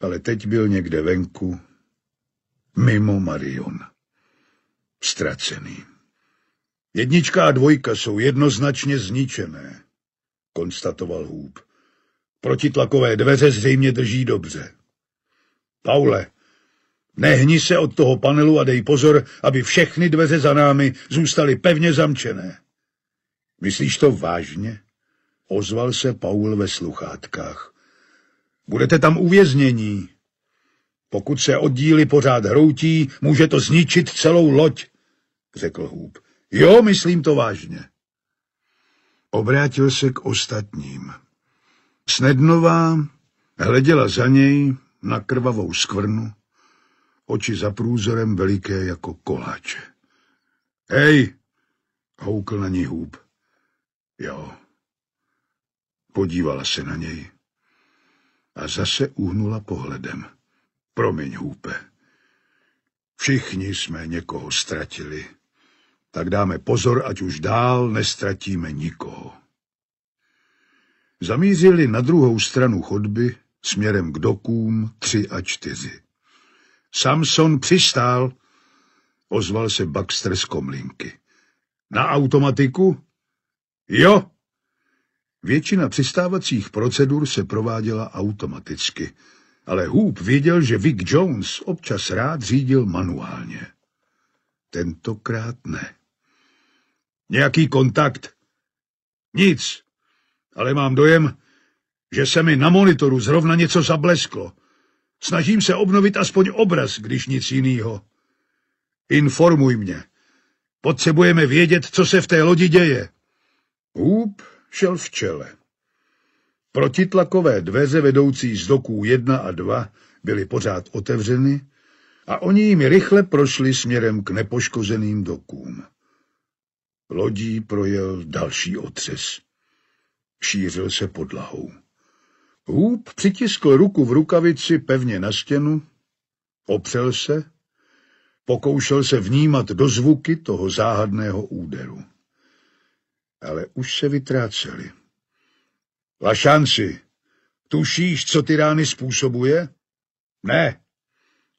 Ale teď byl někde venku, mimo Marion. Ztracený. Jednička a dvojka jsou jednoznačně zničené, konstatoval Hůb. Protitlakové dveře zřejmě drží dobře. Paule, nehni se od toho panelu a dej pozor, aby všechny dveře za námi zůstaly pevně zamčené. Myslíš to vážně? Ozval se Paul ve sluchátkách. Budete tam uvěznění. Pokud se oddíly pořád hroutí, může to zničit celou loď, řekl Hůb. Jo, myslím to vážně. Obrátil se k ostatním. Snednová hleděla za něj na krvavou skvrnu, oči za průzorem veliké jako koláče. Hej, houkl na ní hůb. Jo. Podívala se na něj a zase uhnula pohledem. Promiň, hůpe. Všichni jsme někoho ztratili. Tak dáme pozor, ať už dál nestratíme nikoho. Zamířili na druhou stranu chodby směrem k dokům tři a čtyři. Samson přistál, ozval se Baxter z komlinky. Na automatiku? Jo! Většina přistávacích procedur se prováděla automaticky, ale Hoop věděl, že Vic Jones občas rád řídil manuálně. Tentokrát ne. Nějaký kontakt? Nic. Ale mám dojem, že se mi na monitoru zrovna něco zablesklo. Snažím se obnovit aspoň obraz, když nic jiného. Informuj mě. Potřebujeme vědět, co se v té lodi děje. Hůb šel v čele. Protitlakové dveře vedoucí z doků 1 a 2 byly pořád otevřeny a oni jim rychle prošli směrem k nepoškozeným dokům. Lodí projel další otřes. Šířil se podlahou. Hůb přitiskl ruku v rukavici pevně na stěnu, opřel se, pokoušel se vnímat dozvuky toho záhadného úderu ale už se vytráceli. Lašanci, tušíš, co ty rány způsobuje? Ne.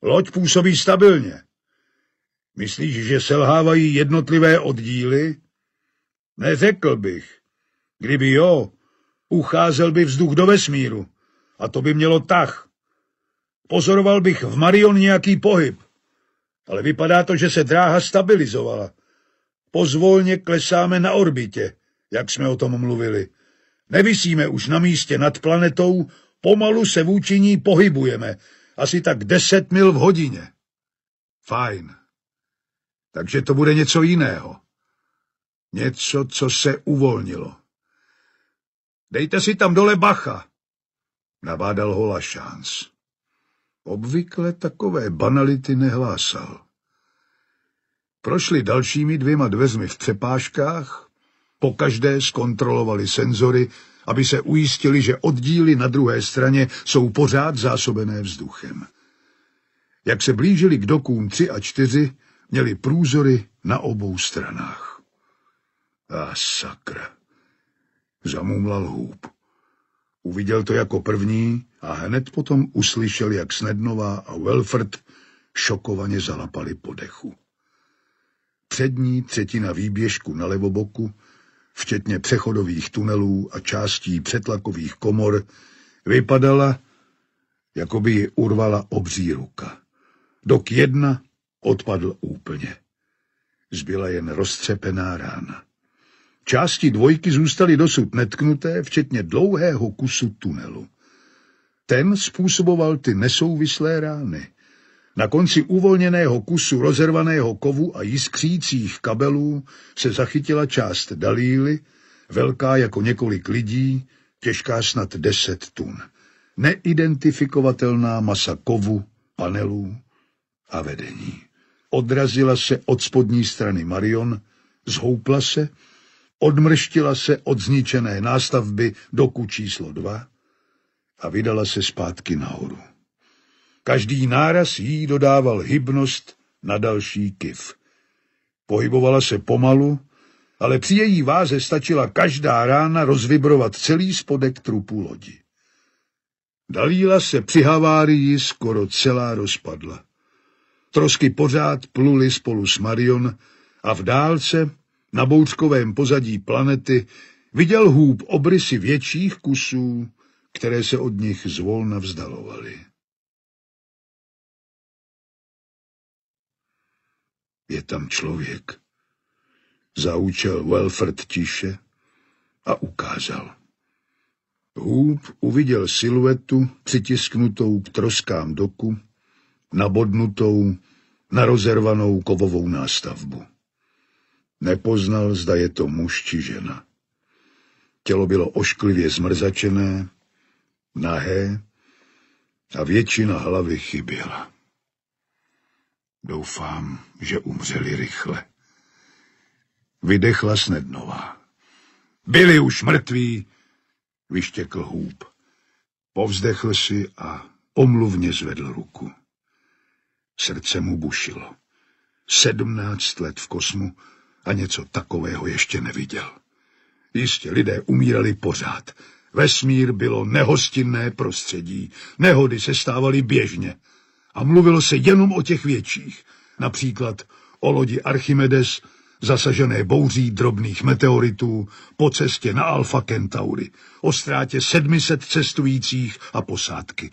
Loď působí stabilně. Myslíš, že selhávají jednotlivé oddíly? Neřekl bych. Kdyby jo, ucházel by vzduch do vesmíru a to by mělo tah. Pozoroval bych v Marion nějaký pohyb, ale vypadá to, že se dráha stabilizovala pozvolně klesáme na orbitě, jak jsme o tom mluvili. Nevisíme už na místě nad planetou, pomalu se vůči ní pohybujeme, asi tak deset mil v hodině. Fajn. Takže to bude něco jiného. Něco, co se uvolnilo. Dejte si tam dole bacha, nabádal ho Lašans. Obvykle takové banality nehlásal. Prošli dalšími dvěma dveřmi v cepáškách, po každé zkontrolovali senzory, aby se ujistili, že oddíly na druhé straně jsou pořád zásobené vzduchem. Jak se blížili k dokům 3 a 4, měli průzory na obou stranách. A sakra, zamumlal hůb. Uviděl to jako první a hned potom uslyšel, jak Snednová a Welford šokovaně zalapali po dechu. Přední třetina výběžku na levoboku, včetně přechodových tunelů a částí přetlakových komor, vypadala, jako by ji urvala obří ruka. Dok jedna odpadl úplně. Zbyla jen roztřepená rána. Části dvojky zůstaly dosud netknuté, včetně dlouhého kusu tunelu. Ten způsoboval ty nesouvislé rány, na konci uvolněného kusu rozervaného kovu a jiskřících kabelů se zachytila část dalíly, velká jako několik lidí, těžká snad deset tun. Neidentifikovatelná masa kovu, panelů a vedení. Odrazila se od spodní strany Marion, zhoupla se, odmrštila se od zničené nástavby do doku číslo dva a vydala se zpátky nahoru. Každý náraz jí dodával hybnost na další kiv. Pohybovala se pomalu, ale při její váze stačila každá rána rozvibrovat celý spodek trupu lodi. Dalíla se při havárii skoro celá rozpadla. Trosky pořád pluly spolu s Marion a v dálce, na bouřkovém pozadí planety, viděl hůb obrysy větších kusů, které se od nich zvolna vzdalovaly. je tam člověk. Zaučel Welford tiše a ukázal. Hůb uviděl siluetu přitisknutou k troskám doku, nabodnutou na rozervanou kovovou nástavbu. Nepoznal, zda je to muž či žena. Tělo bylo ošklivě zmrzačené, nahé a většina hlavy chyběla. Doufám, že umřeli rychle. Vydechla Snednová. Byli už mrtví, vyštěkl hůb. Povzdechl si a omluvně zvedl ruku. Srdce mu bušilo. Sedmnáct let v kosmu a něco takového ještě neviděl. Jistě lidé umírali pořád. Vesmír bylo nehostinné prostředí, nehody se stávaly běžně – a mluvilo se jenom o těch větších, například o lodi Archimedes, zasažené bouří drobných meteoritů po cestě na Alfa Centauri, o ztrátě 700 cestujících a posádky,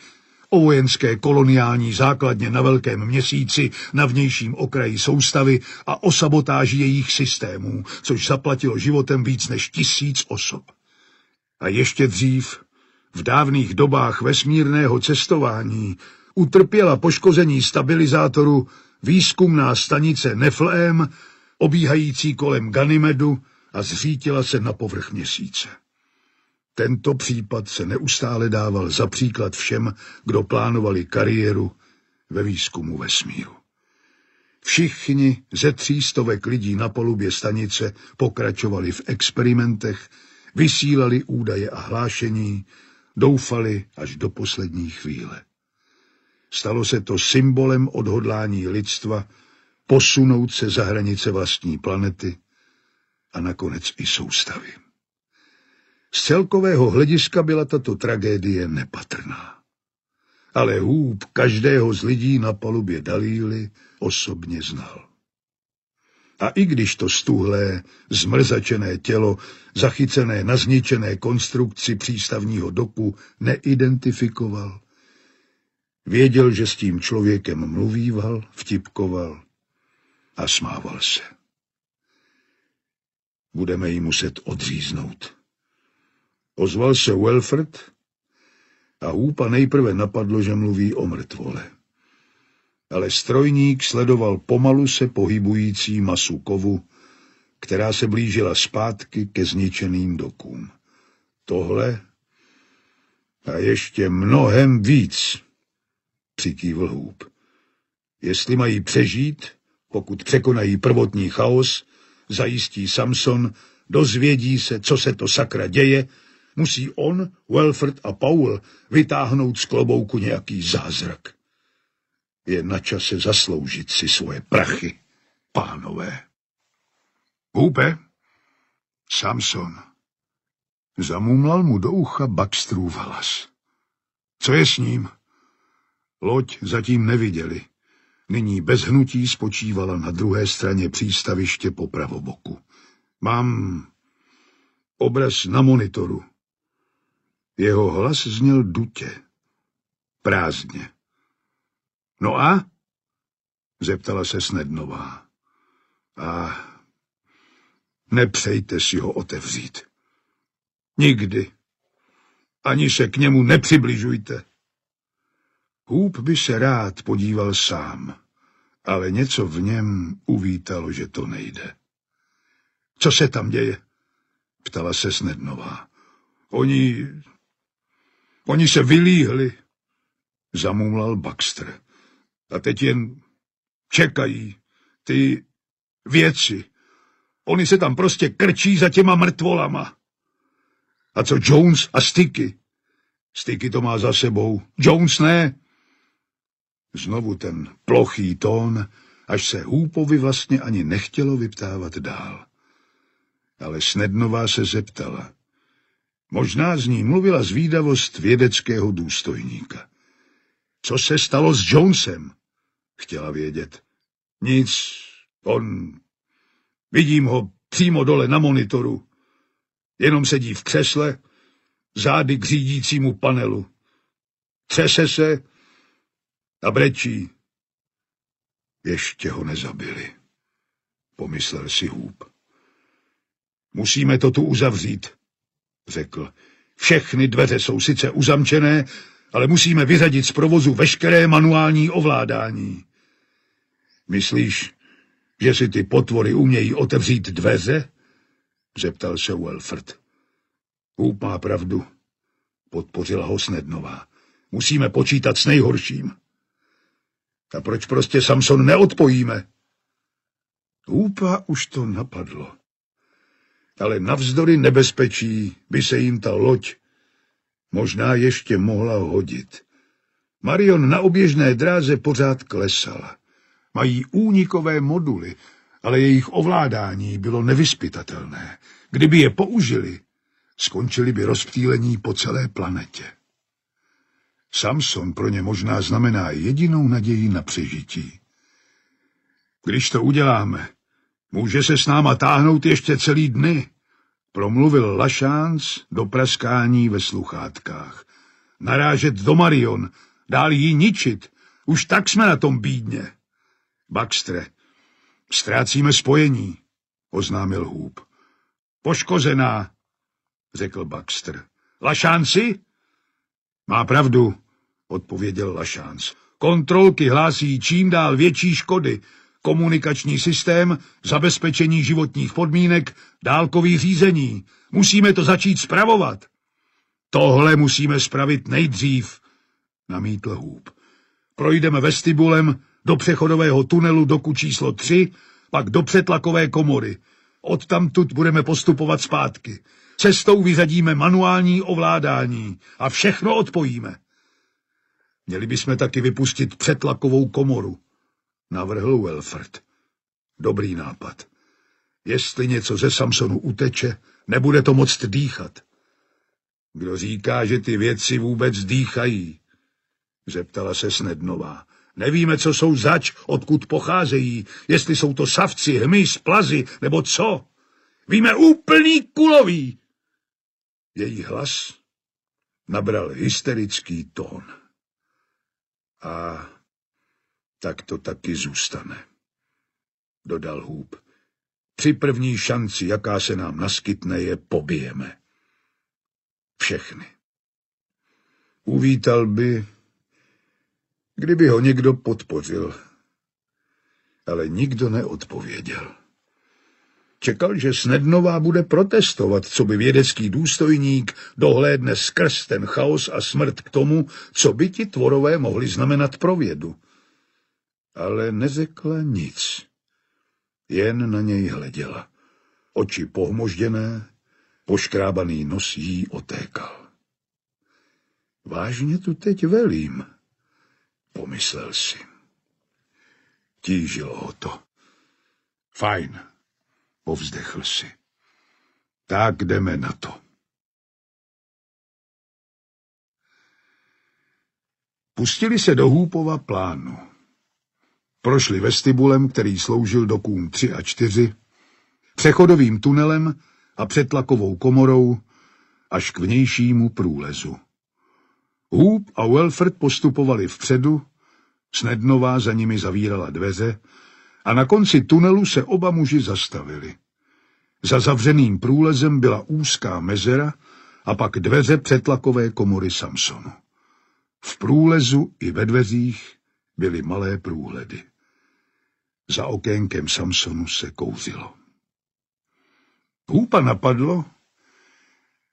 o vojenské koloniální základně na Velkém měsíci na vnějším okraji soustavy a o sabotáži jejich systémů, což zaplatilo životem víc než tisíc osob. A ještě dřív, v dávných dobách vesmírného cestování, utrpěla poškození stabilizátoru výzkumná stanice Neflém, obíhající kolem Ganymedu a zřítila se na povrch měsíce. Tento případ se neustále dával za příklad všem, kdo plánovali kariéru ve výzkumu vesmíru. Všichni ze třístovek lidí na polubě stanice pokračovali v experimentech, vysílali údaje a hlášení, doufali až do poslední chvíle. Stalo se to symbolem odhodlání lidstva posunout se za hranice vlastní planety a nakonec i soustavy. Z celkového hlediska byla tato tragédie nepatrná. Ale hůb každého z lidí na palubě Dalíly osobně znal. A i když to stuhlé, zmrzačené tělo, zachycené na zničené konstrukci přístavního doku, neidentifikoval, Věděl, že s tím člověkem mluvíval, vtipkoval a smával se. Budeme ji muset odříznout. Ozval se Welford a Hůpa nejprve napadlo, že mluví o mrtvole. Ale strojník sledoval pomalu se pohybující masu kovu, která se blížila zpátky ke zničeným dokům. Tohle a ještě mnohem víc přikývl hůb. Jestli mají přežít, pokud překonají prvotní chaos, zajistí Samson, dozvědí se, co se to sakra děje, musí on, Welford a Paul vytáhnout z klobouku nějaký zázrak. Je na čase zasloužit si svoje prachy, pánové. Hůbe, Samson. Zamumlal mu do ucha Baxterův hlas. Co je s ním? Loď zatím neviděli. Nyní bez hnutí spočívala na druhé straně přístaviště po pravoboku. Mám obraz na monitoru. Jeho hlas zněl dutě. Prázdně. No a? Zeptala se Snednová. A nepřejte si ho otevřít. Nikdy. Ani se k němu nepřibližujte. Hůb by se rád podíval sám, ale něco v něm uvítalo, že to nejde. Co se tam děje? Ptala se Snednová. Oni... Oni se vylíhli, zamumlal Baxter. A teď jen čekají ty věci. Oni se tam prostě krčí za těma mrtvolama. A co Jones a Sticky? Sticky to má za sebou. Jones ne, Znovu ten plochý tón, až se Hůpovi vlastně ani nechtělo vyptávat dál. Ale Snednová se zeptala. Možná z ní mluvila zvídavost vědeckého důstojníka. Co se stalo s Jonesem? Chtěla vědět. Nic, on... Vidím ho přímo dole na monitoru. Jenom sedí v křesle, zády k řídícímu panelu. Třese se, a brečí. Ještě ho nezabili, pomyslel si hůb. Musíme to tu uzavřít, řekl. Všechny dveře jsou sice uzamčené, ale musíme vyřadit z provozu veškeré manuální ovládání. Myslíš, že si ty potvory umějí otevřít dveře? Zeptal se Welford. Hůb má pravdu, podpořila ho Snednová. Musíme počítat s nejhorším. A proč prostě Samson neodpojíme? Úpa už to napadlo. Ale navzdory nebezpečí by se jim ta loď možná ještě mohla hodit. Marion na oběžné dráze pořád klesala. Mají únikové moduly, ale jejich ovládání bylo nevyspytatelné. Kdyby je použili, skončili by rozptýlení po celé planetě. Samson pro ně možná znamená jedinou naději na přežití. Když to uděláme, může se s náma táhnout ještě celý dny, promluvil Lašánc do praskání ve sluchátkách. Narážet do Marion, dál ji ničit, už tak jsme na tom bídně. Baxtre, ztrácíme spojení, oznámil Hůb. Poškozená, řekl Baxter. Lašánci? Má pravdu, odpověděl Lašánc. Kontrolky hlásí čím dál větší škody. Komunikační systém, zabezpečení životních podmínek, dálkový řízení. Musíme to začít spravovat. Tohle musíme spravit nejdřív, namítl Hůb. Projdeme vestibulem do přechodového tunelu doku číslo 3, pak do přetlakové komory. Odtamtud budeme postupovat zpátky. Cestou vyřadíme manuální ovládání a všechno odpojíme. Měli bychom taky vypustit přetlakovou komoru, navrhl Welford. Dobrý nápad. Jestli něco ze Samsonu uteče, nebude to moc dýchat. Kdo říká, že ty věci vůbec dýchají? Zeptala se Snednová. Nevíme, co jsou zač, odkud pocházejí, jestli jsou to savci, hmyz, plazy, nebo co. Víme úplný kulový, její hlas nabral hysterický tón. A tak to taky zůstane, dodal Hůb. Při první šanci, jaká se nám naskytne, je pobijeme. Všechny. Uvítal by, kdyby ho někdo podpořil, ale nikdo neodpověděl. Čekal, že Snednová bude protestovat, co by vědecký důstojník dohlédne skrz ten chaos a smrt k tomu, co by ti tvorové mohli znamenat pro vědu. Ale neřekla nic. Jen na něj hleděla. Oči pohmožděné, poškrábaný nos jí otékal. Vážně tu teď velím, pomyslel si. Tížilo ho to. Fajn, povzdechl si. Tak jdeme na to. Pustili se do Hůpova plánu. Prošli vestibulem, který sloužil do kům 3 a 4, přechodovým tunelem a přetlakovou komorou až k vnějšímu průlezu. Hůb a Welford postupovali vpředu, Snednová za nimi zavírala dveře, a na konci tunelu se oba muži zastavili. Za zavřeným průlezem byla úzká mezera a pak dveře přetlakové komory Samsonu. V průlezu i ve dveřích byly malé průhledy. Za okénkem Samsonu se kouřilo. Hůpa napadlo,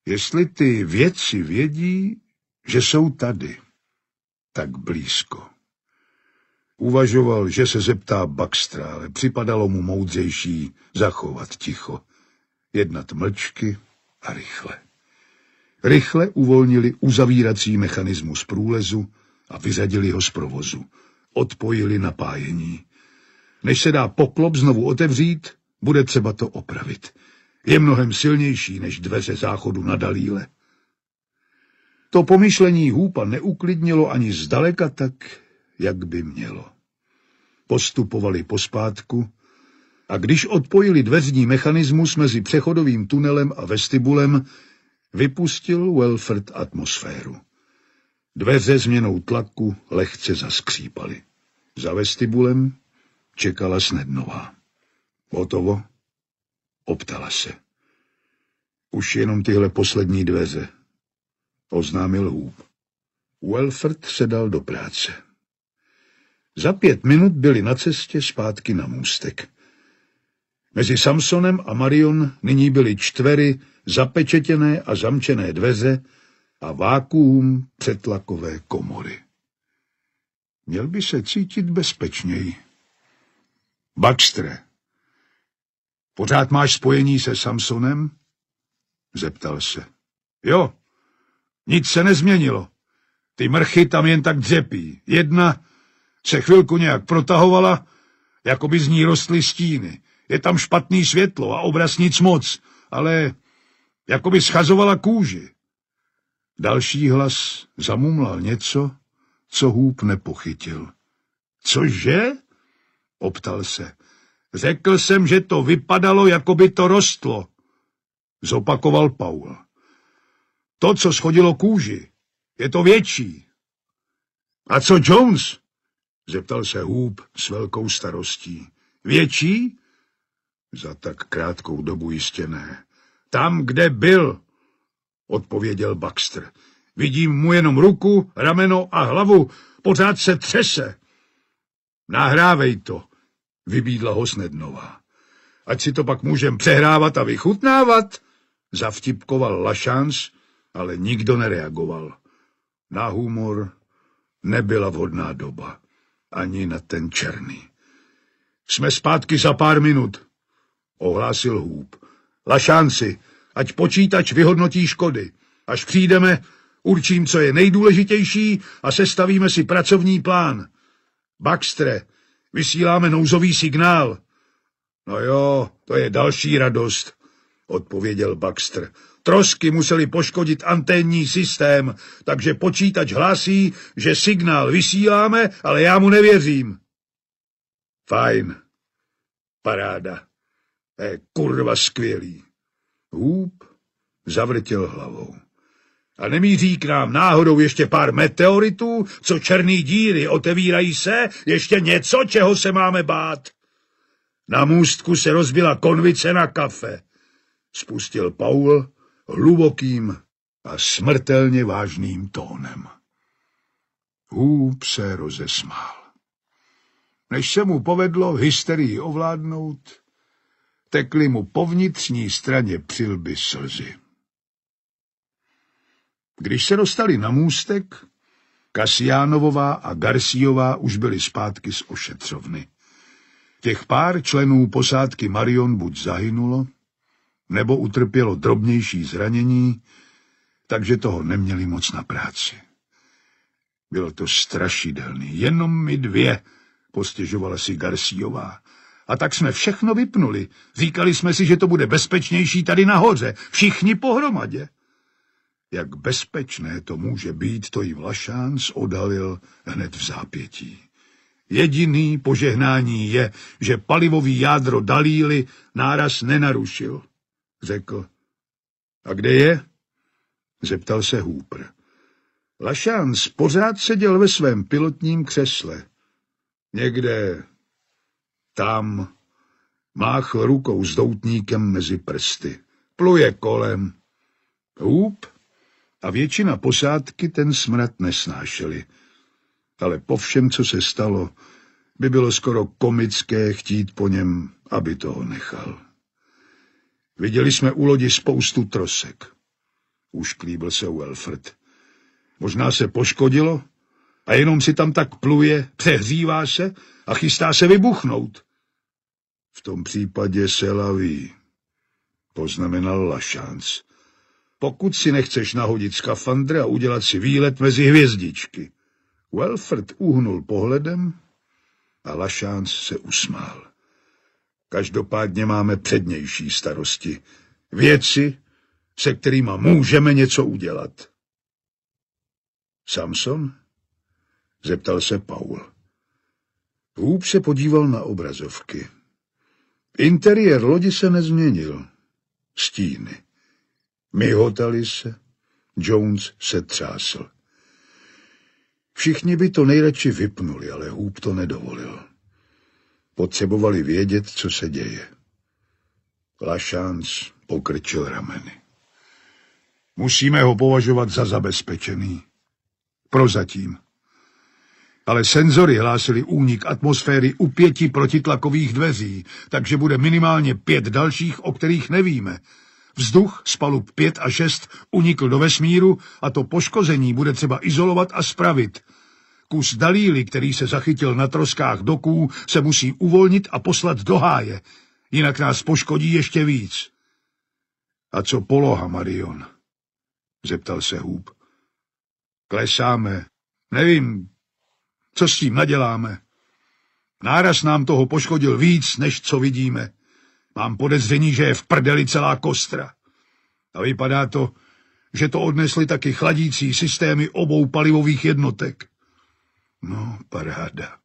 jestli ty věci vědí, že jsou tady, tak blízko. Uvažoval, že se zeptá Baxtra, ale připadalo mu moudřejší zachovat ticho, jednat mlčky a rychle. Rychle uvolnili uzavírací mechanismus průlezu a vyřadili ho z provozu. Odpojili napájení. Než se dá poklop znovu otevřít, bude třeba to opravit. Je mnohem silnější než dveře záchodu na Dalíle. To pomyšlení Hůpa neuklidnilo ani zdaleka tak, jak by mělo. Postupovali pospátku a když odpojili dveřní mechanismus mezi přechodovým tunelem a vestibulem, vypustil Welford atmosféru. Dveře změnou tlaku lehce zaskřípaly. Za vestibulem čekala Snednová. Hotovo? Optala se. Už jenom tyhle poslední dveře, oznámil Hůb. Welford se dal do práce. Za pět minut byli na cestě zpátky na můstek. Mezi Samsonem a Marion nyní byly čtvery, zapečetěné a zamčené dveře a vákuum přetlakové komory. Měl by se cítit bezpečněji. Baxtre, pořád máš spojení se Samsonem? Zeptal se. Jo, nic se nezměnilo. Ty mrchy tam jen tak dřepí. Jedna se chvilku nějak protahovala, jako by z ní rostly stíny. Je tam špatný světlo a obraz nic moc, ale jako by schazovala kůži. Další hlas zamumlal něco, co hůb nepochytil. Cože? Optal se. Řekl jsem, že to vypadalo, jako by to rostlo. Zopakoval Paul. To, co schodilo kůži, je to větší. A co Jones? Zeptal se Hůb s velkou starostí. Větší? Za tak krátkou dobu jistě ne. Tam, kde byl, odpověděl Baxter. Vidím mu jenom ruku, rameno a hlavu. Pořád se třese. Nahrávej to, vybídla ho Snednová. Ať si to pak můžem přehrávat a vychutnávat, zavtipkoval Lašans, ale nikdo nereagoval. Na humor nebyla vhodná doba ani na ten černý. Jsme zpátky za pár minut, ohlásil hůb. Lašánci, ať počítač vyhodnotí škody. Až přijdeme, určím, co je nejdůležitější a sestavíme si pracovní plán. Baxtre, vysíláme nouzový signál. No jo, to je další radost, odpověděl Baxter. Trosky museli poškodit anténní systém, takže počítač hlásí, že signál vysíláme, ale já mu nevěřím. Fajn. Paráda. Je kurva skvělý. Hůb zavrtěl hlavou. A nemíří k nám náhodou ještě pár meteoritů, co černý díry otevírají se, ještě něco, čeho se máme bát. Na můstku se rozbila konvice na kafe. Spustil Paul hlubokým a smrtelně vážným tónem. Hůb se rozesmál. Než se mu povedlo hysterii ovládnout, tekly mu po vnitřní straně přilby slzy. Když se dostali na můstek, Kasiánovová a Garciová už byli zpátky z ošetřovny. Těch pár členů posádky Marion buď zahynulo, nebo utrpělo drobnější zranění, takže toho neměli moc na práci. Bylo to strašidelný. Jenom my dvě, postěžovala si Garciová. A tak jsme všechno vypnuli. Říkali jsme si, že to bude bezpečnější tady nahoře. Všichni pohromadě. Jak bezpečné to může být, to i Vlašánc odalil hned v zápětí. Jediný požehnání je, že palivový jádro Dalíly náraz nenarušil řekl. A kde je? Zeptal se Hooper. Lašans pořád seděl ve svém pilotním křesle. Někde tam máchl rukou s doutníkem mezi prsty. Pluje kolem. Hůb a většina posádky ten smrad nesnášeli. Ale po všem, co se stalo, by bylo skoro komické chtít po něm, aby toho nechal. Viděli jsme u lodi spoustu trosek. klíbil se Welford. Možná se poškodilo a jenom si tam tak pluje, přehřívá se a chystá se vybuchnout. V tom případě se laví, poznamenal Lašanc. Pokud si nechceš nahodit skafandr a udělat si výlet mezi hvězdičky. Welford uhnul pohledem a Lašanc se usmál. Každopádně máme přednější starosti. Věci, se kterými můžeme něco udělat. Samson? Zeptal se Paul. Hůb se podíval na obrazovky. Interiér lodi se nezměnil. Stíny. Myhotali se. Jones se třásl. Všichni by to nejradši vypnuli, ale Hůb to nedovolil. Potřebovali vědět, co se děje. Lašánc pokrčil rameny. Musíme ho považovat za zabezpečený. Prozatím. Ale senzory hlásily únik atmosféry u pěti protitlakových dveří, takže bude minimálně pět dalších, o kterých nevíme. Vzduch z palub 5 a 6 unikl do vesmíru a to poškození bude třeba izolovat a spravit – Kus dalíly, který se zachytil na troskách doků, se musí uvolnit a poslat do háje, jinak nás poškodí ještě víc. A co poloha, Marion? Zeptal se Hůb. Klesáme. Nevím, co s tím naděláme. Náraz nám toho poškodil víc, než co vidíme. Mám podezření, že je v prdeli celá kostra. A vypadá to, že to odnesli taky chladící systémy obou palivových jednotek. No, paráda.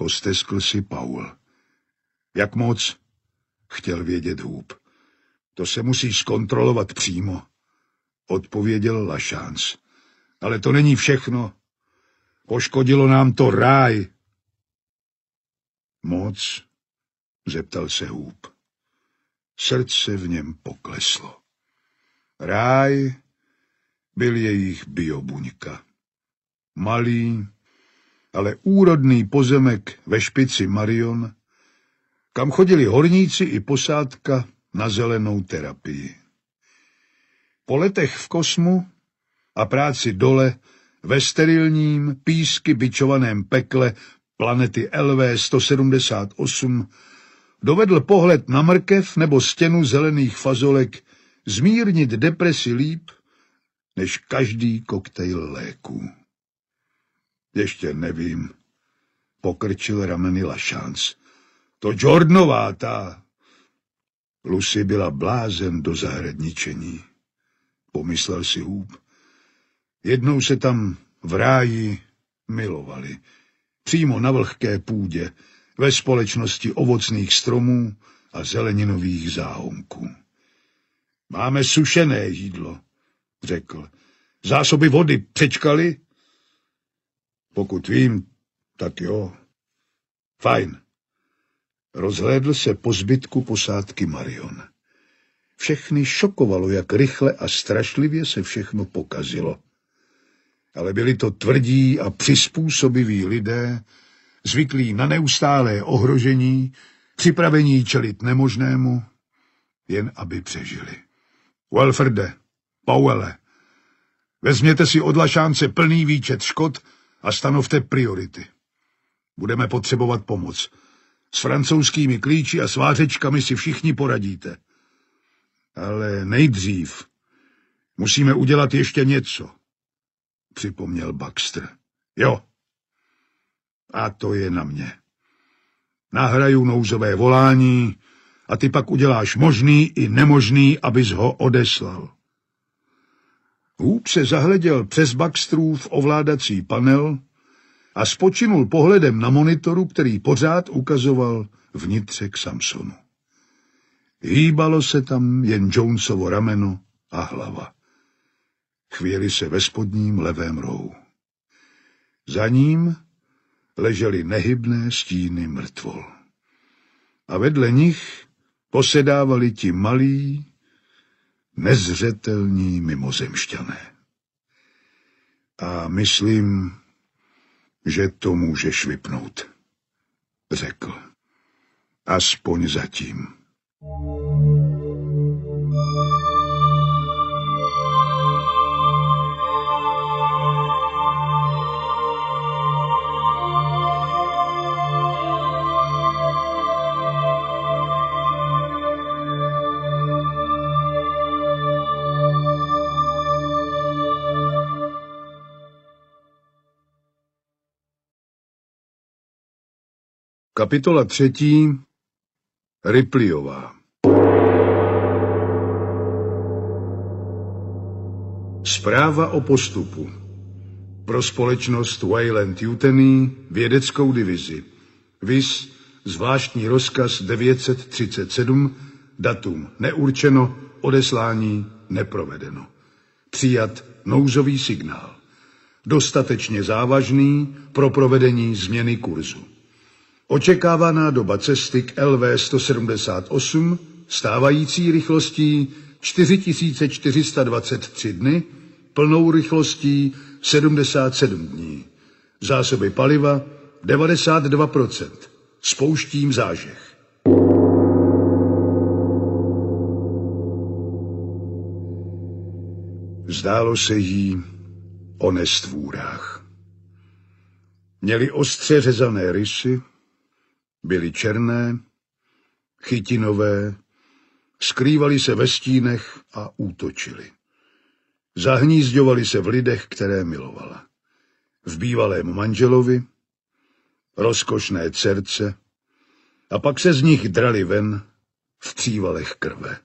Posteskl si Paul. Jak moc? Chtěl vědět hůb. To se musí zkontrolovat přímo. Odpověděl Lašánc. Ale to není všechno. Poškodilo nám to ráj. Moc? Zeptal se hůb. Srdce v něm pokleslo. Ráj byl jejich biobuňka. Malý, ale úrodný pozemek ve špici Marion, kam chodili horníci i posádka na zelenou terapii. Po letech v kosmu a práci dole ve sterilním, písky byčovaném pekle planety LV-178 dovedl pohled na mrkev nebo stěnu zelených fazolek zmírnit depresi líp než každý koktejl léků. Ještě nevím. Pokrčil rameny Lašans. To Jordanová ta. Lucy byla blázen do zahradničení. Pomyslel si hůb. Jednou se tam v ráji milovali. Přímo na vlhké půdě, ve společnosti ovocných stromů a zeleninových záhonků. Máme sušené jídlo, řekl. Zásoby vody přečkali pokud vím, tak jo. Fajn. Rozhlédl se po zbytku posádky Marion. Všechny šokovalo, jak rychle a strašlivě se všechno pokazilo. Ale byli to tvrdí a přizpůsobiví lidé, zvyklí na neustálé ohrožení, připravení čelit nemožnému, jen aby přežili. Welferde, Powelle, vezměte si odlašánce plný výčet škod, a stanovte priority. Budeme potřebovat pomoc. S francouzskými klíči a svářečkami si všichni poradíte. Ale nejdřív musíme udělat ještě něco, připomněl Baxter. Jo. A to je na mě. Nahraju nouzové volání a ty pak uděláš možný i nemožný, abys ho odeslal. Hůb se zahleděl přes Baxtrův ovládací panel a spočinul pohledem na monitoru, který pořád ukazoval vnitřek Samsonu. Hýbalo se tam jen Jonesovo rameno a hlava. Chvěli se ve spodním levém rohu. Za ním ležely nehybné stíny mrtvol. A vedle nich posedávali ti malí, nezřetelní mimozemšťané. A myslím, že to můžeš vypnout, řekl. Aspoň zatím. Kapitola třetí Ripliová Zpráva o postupu pro společnost Wayland Utany vědeckou divizi. Vis zvláštní rozkaz 937, datum neurčeno, odeslání neprovedeno. Přijat nouzový signál. Dostatečně závažný pro provedení změny kurzu. Očekávaná doba cesty k LV 178 stávající rychlostí 4423 dny, plnou rychlostí 77 dní. Zásoby paliva 92%. Spouštím zážeh. Zdálo se jí o nestvůrách. Měli ostře řezané rysy, Byly černé, chytinové, skrývali se ve stínech a útočili. Zahnízďovali se v lidech, které milovala. V bývalém manželovi, rozkošné dcerce, a pak se z nich drali ven v přívalech krve.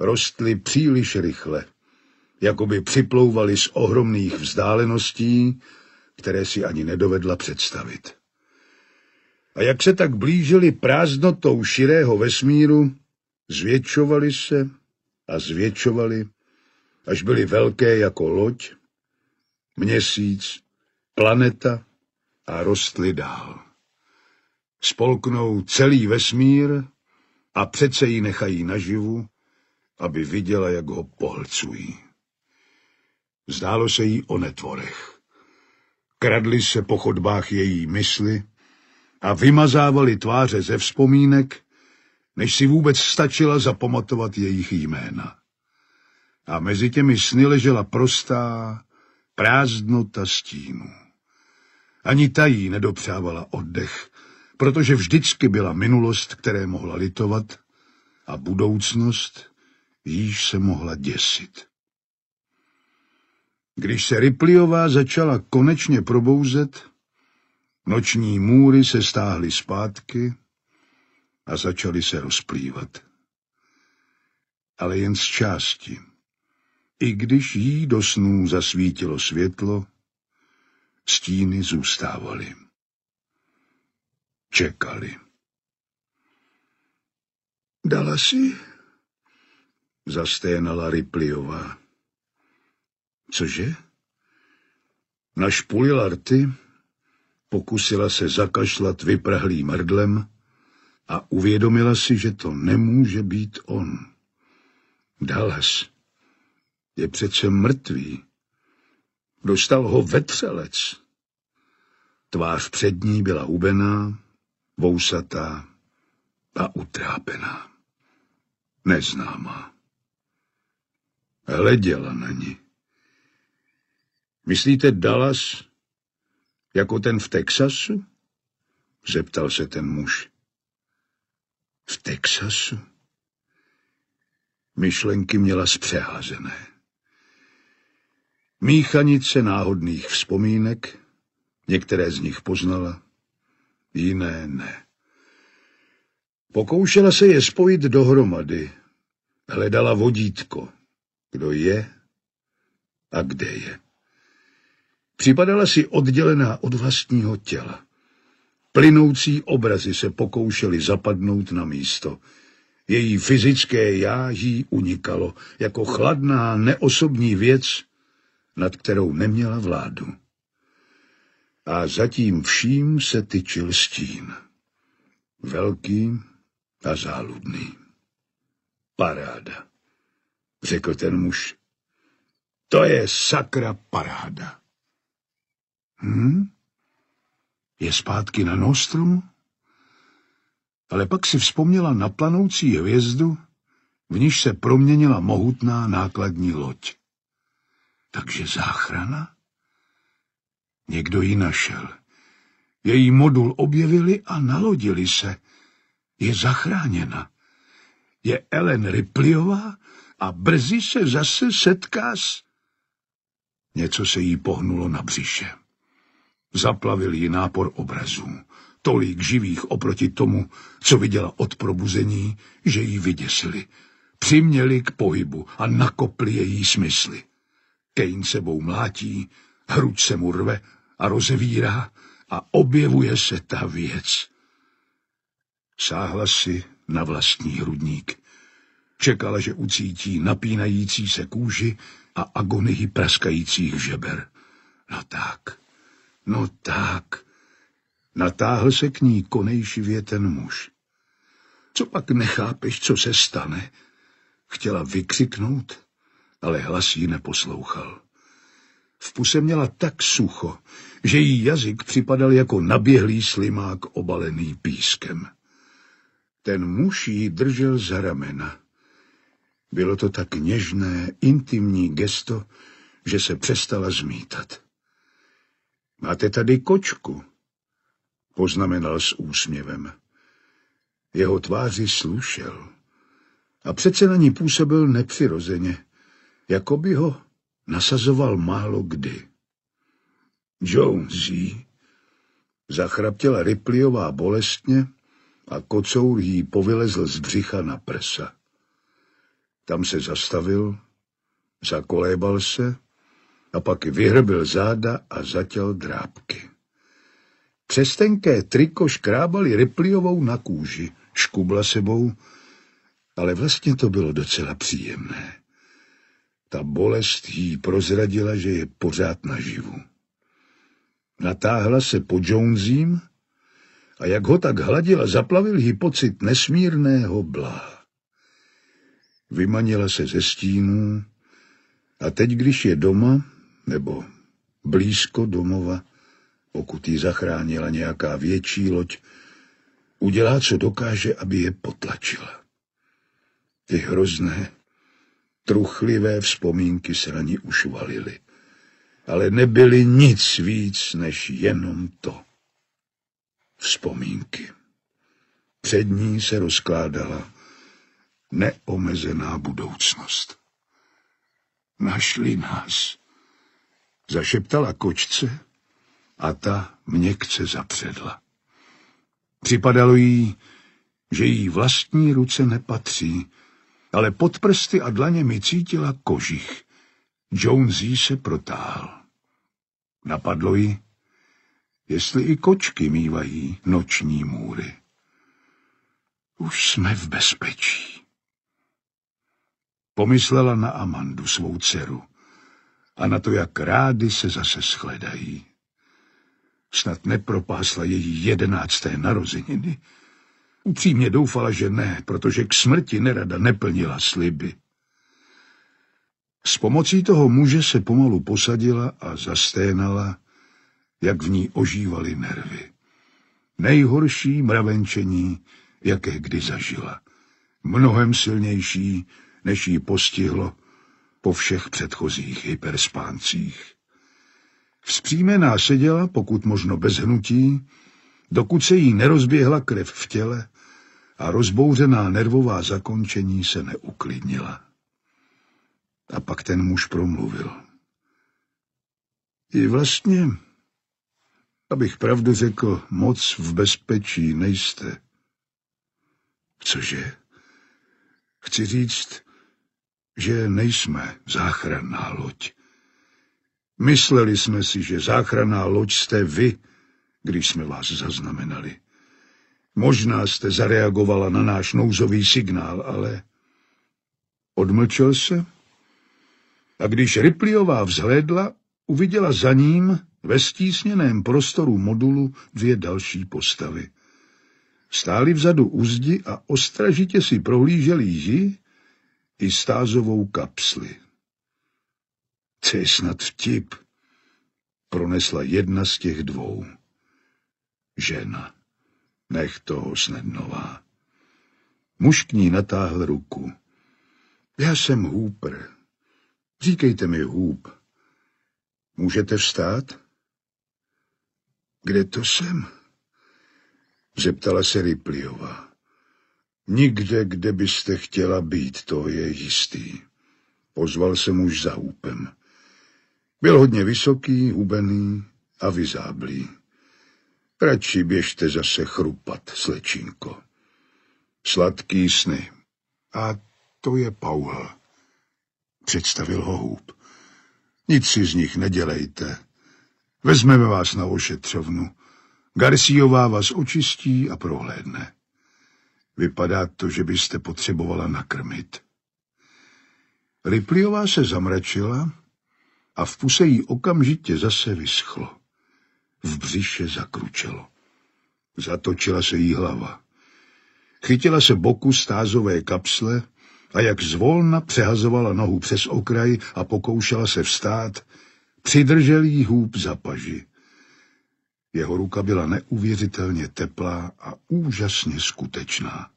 Rostly příliš rychle, jako by připlouvali z ohromných vzdáleností, které si ani nedovedla představit. A jak se tak blížili prázdnotou širého vesmíru, zvětšovali se a zvětšovali, až byly velké jako loď, měsíc, planeta a rostly dál. Spolknou celý vesmír a přece ji nechají naživu, aby viděla, jak ho pohlcují. Zdálo se jí o netvorech. Kradli se po chodbách její mysli, a vymazávali tváře ze vzpomínek, než si vůbec stačila zapamatovat jejich jména. A mezi těmi sny ležela prostá prázdnota stínu. Ani ta jí nedopřávala oddech, protože vždycky byla minulost, které mohla litovat, a budoucnost, již se mohla děsit. Když se Ripliová začala konečně probouzet, Noční můry se stáhly zpátky a začaly se rozplývat. Ale jen z části. I když jí do snů zasvítilo světlo, stíny zůstávaly. Čekali. Dala si? Zasténala Ripliová. Cože? Našpulila rty? Pokusila se zakašlat vyprahlým mrdlem a uvědomila si, že to nemůže být on. Dallas je přece mrtvý. Dostal ho vetřelec. Tvář přední byla hubená, vousatá a utrápená. Neznámá. Hleděla na ní. Myslíte, Dallas jako ten v Texasu? Zeptal se ten muž. V Texasu? Myšlenky měla zpřeházené. Míchanice náhodných vzpomínek, některé z nich poznala, jiné ne. Pokoušela se je spojit dohromady. Hledala vodítko, kdo je a kde je. Připadala si oddělená od vlastního těla. Plynoucí obrazy se pokoušely zapadnout na místo. Její fyzické já jí unikalo jako chladná, neosobní věc, nad kterou neměla vládu. A zatím vším se tyčil stín. Velký a záludný. Paráda, řekl ten muž. To je sakra paráda. Hm? Je zpátky na Nostrum? Ale pak si vzpomněla na planoucí hvězdu, v níž se proměnila mohutná nákladní loď. Takže záchrana? Někdo ji našel. Její modul objevili a nalodili se. Je zachráněna. Je Ellen Ripleyová a brzy se zase setká s... Něco se jí pohnulo na břiše zaplavil ji nápor obrazů, tolik živých oproti tomu, co viděla od probuzení, že ji vyděsili, přiměli k pohybu a nakopli její smysly. Kane sebou mlátí, hruď se mu rve a rozevírá a objevuje se ta věc. Sáhla si na vlastní hrudník. Čekala, že ucítí napínající se kůži a agonii praskajících žeber. No tak. No tak. Natáhl se k ní konejšivě ten muž. Co pak nechápeš, co se stane? Chtěla vykřiknout, ale hlas ji neposlouchal. V puse měla tak sucho, že jí jazyk připadal jako naběhlý slimák obalený pískem. Ten muž ji držel za ramena. Bylo to tak něžné, intimní gesto, že se přestala zmítat. Máte tady kočku, poznamenal s úsměvem. Jeho tváři slušel a přece na ní působil nepřirozeně, jako by ho nasazoval málo kdy. Jonesy zachraptěla Ripleyová bolestně a kocour jí povylezl z břicha na prsa. Tam se zastavil, zakolébal se a pak vyhrbil záda a zatěl drápky. Přes tenké triko škrábali Ripleyovou na kůži, škubla sebou, ale vlastně to bylo docela příjemné. Ta bolest jí prozradila, že je pořád naživu. Natáhla se po Jonesím a jak ho tak hladila, zaplavil jí pocit nesmírného blá. Vymanila se ze stínů a teď, když je doma, nebo blízko domova, pokud ji zachránila nějaká větší loď, udělá, co dokáže, aby je potlačila. Ty hrozné, truchlivé vzpomínky se na ní už valily, ale nebyly nic víc než jenom to. Vzpomínky. Před ní se rozkládala neomezená budoucnost. Našli nás zašeptala kočce a ta měkce zapředla. Připadalo jí, že jí vlastní ruce nepatří, ale pod prsty a mi cítila kožich. Jonesy se protáhl. Napadlo ji, jestli i kočky mývají noční můry. Už jsme v bezpečí. Pomyslela na Amandu, svou dceru a na to, jak rády se zase shledají. Snad nepropásla její jedenácté narozeniny. Upřímně doufala, že ne, protože k smrti nerada neplnila sliby. S pomocí toho muže se pomalu posadila a zasténala, jak v ní ožívaly nervy. Nejhorší mravenčení, jaké kdy zažila. Mnohem silnější, než jí postihlo po všech předchozích hyperspáncích. Vzpřímená seděla, pokud možno bez hnutí, dokud se jí nerozběhla krev v těle a rozbouřená nervová zakončení se neuklidnila. A pak ten muž promluvil. I vlastně, abych pravdu řekl, moc v bezpečí nejste. Cože? Chci říct, že nejsme záchranná loď. Mysleli jsme si, že záchranná loď jste vy, když jsme vás zaznamenali. Možná jste zareagovala na náš nouzový signál, ale odmlčel se. A když Ripleyová vzhlédla, uviděla za ním ve stísněném prostoru modulu dvě další postavy. Stáli vzadu úzdi a ostražitě si prohlíželi ji i stázovou kapsli. Co je snad vtip, pronesla jedna z těch dvou. Žena. Nech toho snednová. Muž k ní natáhl ruku. Já jsem hůpr. Říkejte mi hůb. Můžete vstát? Kde to jsem? Zeptala se Ripliová. Nikde, kde byste chtěla být, to je jistý. Pozval se muž za úpem. Byl hodně vysoký, hubený a vyzáblý. Radši běžte zase chrupat, slečinko. Sladký sny. A to je Pauhl. Představil ho hůb. Nic si z nich nedělejte. Vezmeme vás na ošetřovnu. Garciová vás očistí a prohlédne. Vypadá to, že byste potřebovala nakrmit. Ripliová se zamračila a v puse jí okamžitě zase vyschlo. V břiše zakručelo. Zatočila se jí hlava. Chytila se boku stázové kapsle a jak zvolna přehazovala nohu přes okraj a pokoušela se vstát, přidržel jí hůb za paži. Jeho ruka byla neuvěřitelně teplá a úžasně skutečná.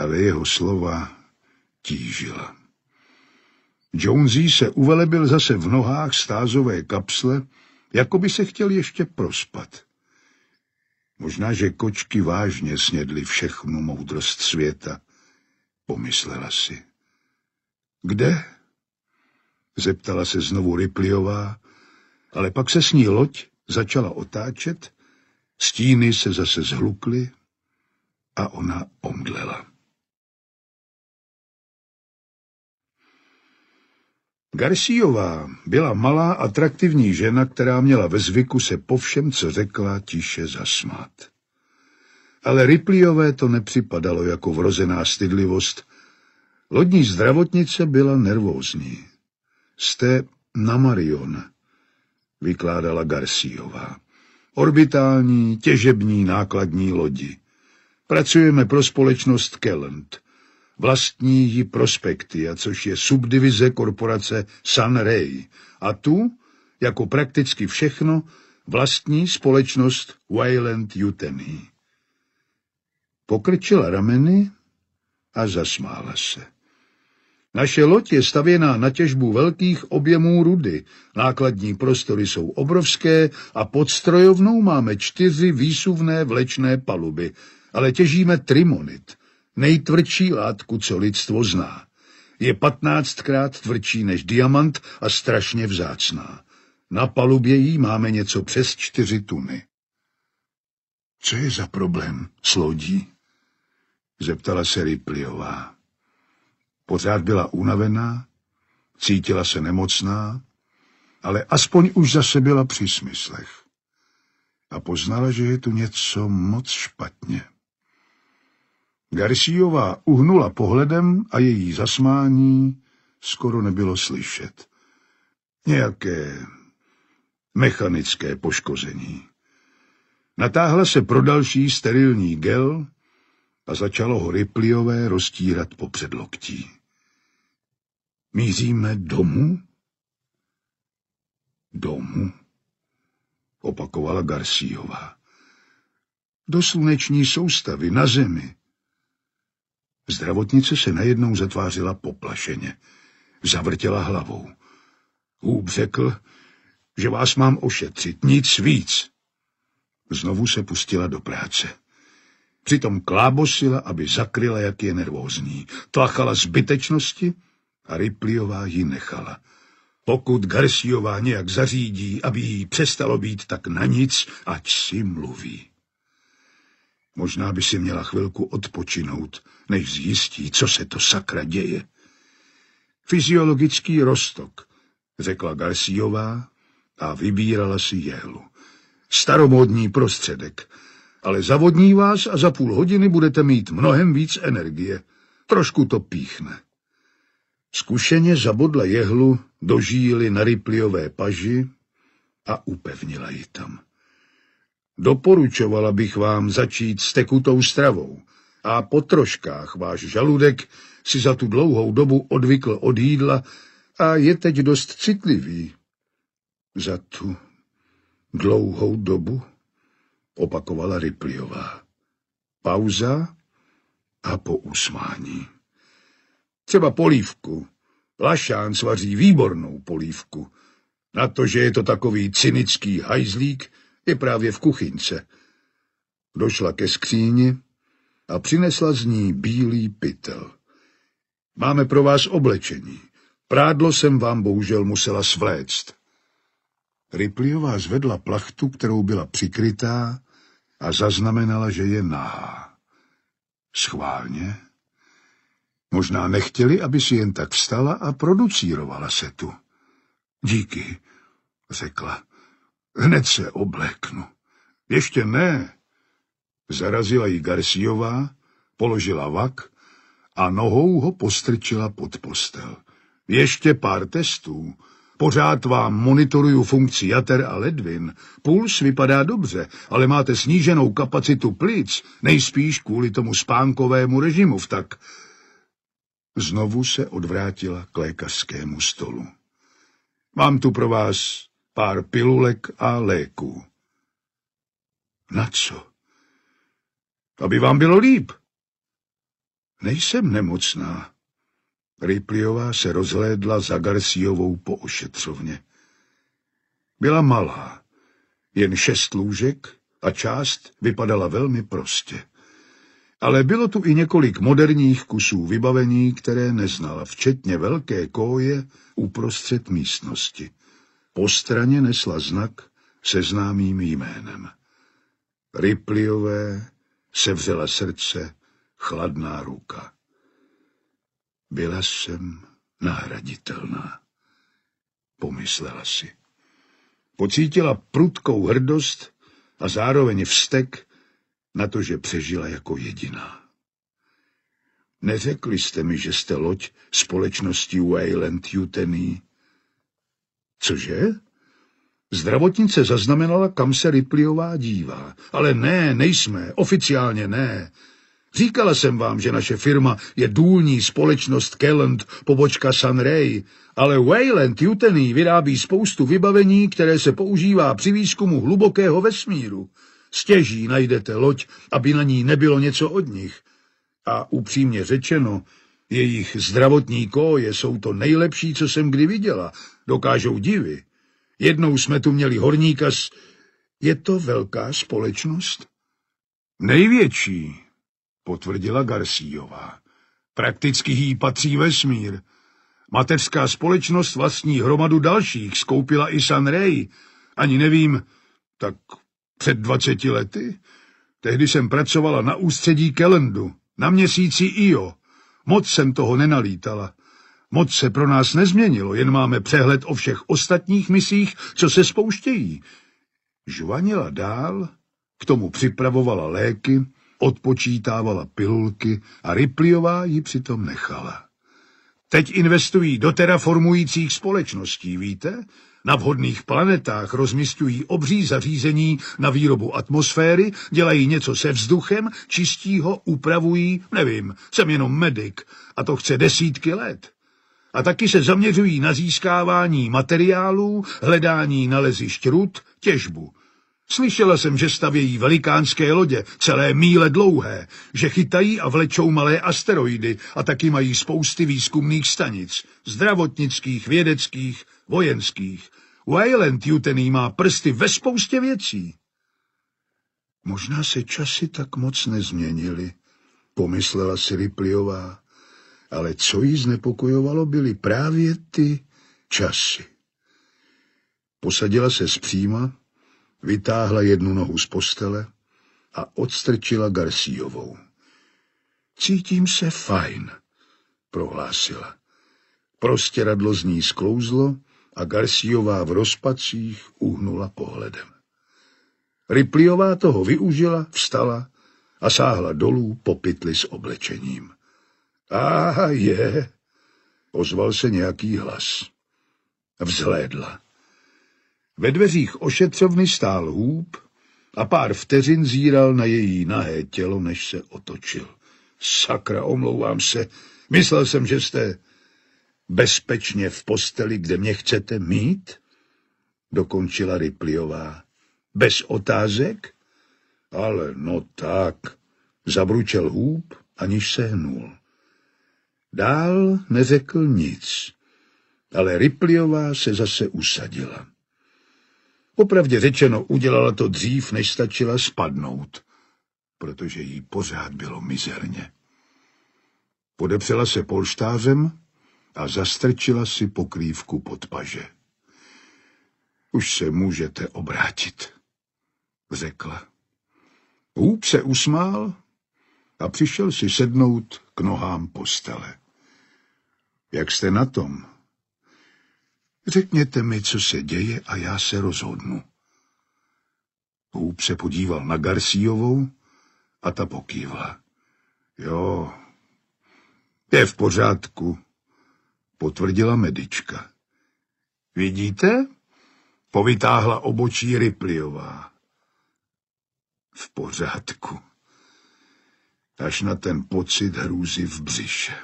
Ale jeho slova tížila. Jonesy se uvelebil zase v nohách stázové kapsle, jako by se chtěl ještě prospat. Možná, že kočky vážně snědly všechnu moudrost světa, pomyslela si. Kde? Zeptala se znovu Ripliová, ale pak se s ní loď začala otáčet, stíny se zase zhlukly a ona omdlela. Garciová byla malá, atraktivní žena, která měla ve zvyku se po všem, co řekla, tiše zasmát. Ale Ripleyové to nepřipadalo jako vrozená stydlivost. Lodní zdravotnice byla nervózní. Jste na Marion, vykládala Garciová. Orbitální, těžební, nákladní lodi. Pracujeme pro společnost Kelland. Vlastní ji Prospektia, což je subdivize korporace Sunray. A tu, jako prakticky všechno, vlastní společnost Wayland Uteny. Pokrčila rameny a zasmála se. Naše loď je stavěná na těžbu velkých objemů rudy. Nákladní prostory jsou obrovské a pod strojovnou máme čtyři výsuvné vlečné paluby, ale těžíme trimonit, nejtvrdší látku, co lidstvo zná. Je patnáctkrát tvrdší než diamant a strašně vzácná. Na palubě jí máme něco přes čtyři tuny. Co je za problém s lodí? Zeptala se Ripliová. Pořád byla unavená, cítila se nemocná, ale aspoň už zase byla při smyslech. A poznala, že je tu něco moc špatně. Garciová uhnula pohledem a její zasmání skoro nebylo slyšet. Nějaké mechanické poškození. Natáhla se pro další sterilní gel a začalo ho rypliové roztírat po předloktí. Míříme domů? Domů? Opakovala Garcíová. Do sluneční soustavy, na zemi. Zdravotnice se najednou zatvářila poplašeně. Zavrtěla hlavou. Hůb řekl, že vás mám ošetřit, nic víc. Znovu se pustila do práce. Přitom klábosila, aby zakryla, jak je nervózní. Tlachala zbytečnosti a Ripliová ji nechala. Pokud Garciová nějak zařídí, aby jí přestalo být tak na nic, ať si mluví. Možná by si měla chvilku odpočinout, než zjistí, co se to sakra děje. Fyziologický rostok, řekla Garciová a vybírala si jehlu. Staromodní prostředek, ale zavodní vás a za půl hodiny budete mít mnohem víc energie. Trošku to píchne. Zkušeně zabodla jehlu do žíly na rypliové paži a upevnila ji tam. Doporučovala bych vám začít s tekutou stravou a po troškách váš žaludek si za tu dlouhou dobu odvykl od jídla a je teď dost citlivý. Za tu dlouhou dobu, opakovala Ripliová. Pauza a po usmání. Třeba polívku. Lašán svaří výbornou polívku. Na to, že je to takový cynický hajzlík, je právě v kuchyňce. Došla ke skříni a přinesla z ní bílý pytel. Máme pro vás oblečení. Prádlo jsem vám bohužel musela svléct. Ripliová zvedla plachtu, kterou byla přikrytá a zaznamenala, že je nahá. Schválně? Možná nechtěli, aby si jen tak vstala a producírovala se tu. Díky, řekla. Hned se obléknu. Ještě ne. Zarazila ji Garciová, položila vak a nohou ho postrčila pod postel. Ještě pár testů. Pořád vám monitoruju funkci jater a ledvin. Puls vypadá dobře, ale máte sníženou kapacitu plic, nejspíš kvůli tomu spánkovému režimu v tak Znovu se odvrátila k lékařskému stolu. Mám tu pro vás pár pilulek a léků. Na co? Aby vám bylo líp. Nejsem nemocná. Ripliová se rozhlédla za Garciovou po ošetřovně. Byla malá, jen šest lůžek a část vypadala velmi prostě. Ale bylo tu i několik moderních kusů vybavení, které neznal, včetně velké kóje uprostřed místnosti. Po straně nesla znak se známým jménem. Ripliové sevřela srdce chladná ruka. Byla jsem náhraditelná, pomyslela si. Pocítila prudkou hrdost a zároveň vztek, na to, že přežila jako jediná. Neřekli jste mi, že jste loď společnosti Wayland Uteny? Cože? Zdravotnice zaznamenala, kam se Ripleyová dívá. Ale ne, nejsme, oficiálně ne. Říkala jsem vám, že naše firma je důlní společnost Kelland, pobočka Sunray, ale Wayland Uteny vyrábí spoustu vybavení, které se používá při výzkumu hlubokého vesmíru stěží najdete loď, aby na ní nebylo něco od nich. A upřímně řečeno, jejich zdravotní koje jsou to nejlepší, co jsem kdy viděla. Dokážou divy. Jednou jsme tu měli horníka s... Je to velká společnost? Největší, potvrdila Garcíová. Prakticky jí patří vesmír. Mateřská společnost vlastní hromadu dalších, skoupila i San Rey. Ani nevím, tak před dvaceti lety? Tehdy jsem pracovala na ústředí Kelendu, na měsíci Io. Moc jsem toho nenalítala. Moc se pro nás nezměnilo, jen máme přehled o všech ostatních misích, co se spouštějí. Žvanila dál, k tomu připravovala léky, odpočítávala pilulky a Ripliová ji přitom nechala. Teď investují do terraformujících společností, víte? Na vhodných planetách rozmistují obří zařízení na výrobu atmosféry, dělají něco se vzduchem, čistí ho, upravují, nevím, jsem jenom medic a to chce desítky let. A taky se zaměřují na získávání materiálů, hledání nalezišť rud, těžbu. Slyšela jsem, že stavějí velikánské lodě, celé míle dlouhé, že chytají a vlečou malé asteroidy a taky mají spousty výzkumných stanic, zdravotnických, vědeckých vojenských. Wayland Jutený má prsty ve spoustě věcí. Možná se časy tak moc nezměnily, pomyslela si Ripliová, ale co jí znepokojovalo, byly právě ty časy. Posadila se zpříma, vytáhla jednu nohu z postele a odstrčila Garciovou. Cítím se fajn, prohlásila. Prostě radlo z ní sklouzlo a Garciová v rozpacích uhnula pohledem. Ripliová toho využila, vstala a sáhla dolů po pytli s oblečením. A ah, je, ozval se nějaký hlas. Vzhlédla. Ve dveřích ošetřovny stál hůb a pár vteřin zíral na její nahé tělo, než se otočil. Sakra, omlouvám se, myslel jsem, že jste bezpečně v posteli, kde mě chcete mít? Dokončila Ripliová. Bez otázek? Ale no tak. Zabručel hůb, aniž se hnul. Dál neřekl nic, ale Ripliová se zase usadila. Opravdě řečeno, udělala to dřív, než stačila spadnout, protože jí pořád bylo mizerně. Podepřela se polštářem a zastrčila si pokrývku pod paže. Už se můžete obrátit, řekla. Hůb se usmál a přišel si sednout k nohám postele. Jak jste na tom? Řekněte mi, co se děje a já se rozhodnu. Hůb se podíval na Garciovou a ta pokývla. Jo, je v pořádku, potvrdila medička. Vidíte? Povytáhla obočí Ripliová. V pořádku. Až na ten pocit hrůzy v břiše.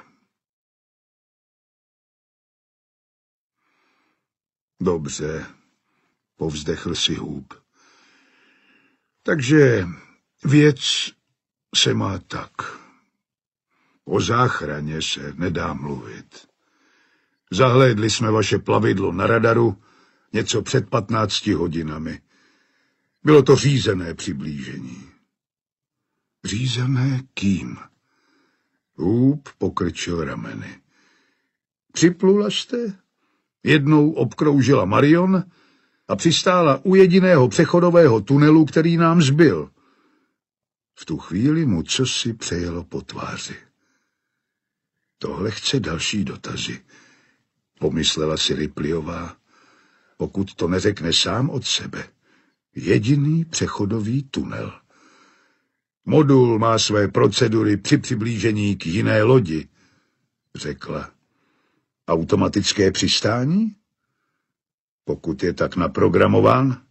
Dobře, povzdechl si hůb. Takže věc se má tak. O záchraně se nedá mluvit. Zahlédli jsme vaše plavidlo na radaru něco před 15 hodinami. Bylo to řízené přiblížení. Řízené kým? Hůb pokrčil rameny. Připlula jste? Jednou obkroužila Marion a přistála u jediného přechodového tunelu, který nám zbyl. V tu chvíli mu co si přejelo po tváři. Tohle chce další dotazy pomyslela si Ripliová, pokud to neřekne sám od sebe. Jediný přechodový tunel. Modul má své procedury při přiblížení k jiné lodi, řekla. Automatické přistání? Pokud je tak naprogramován?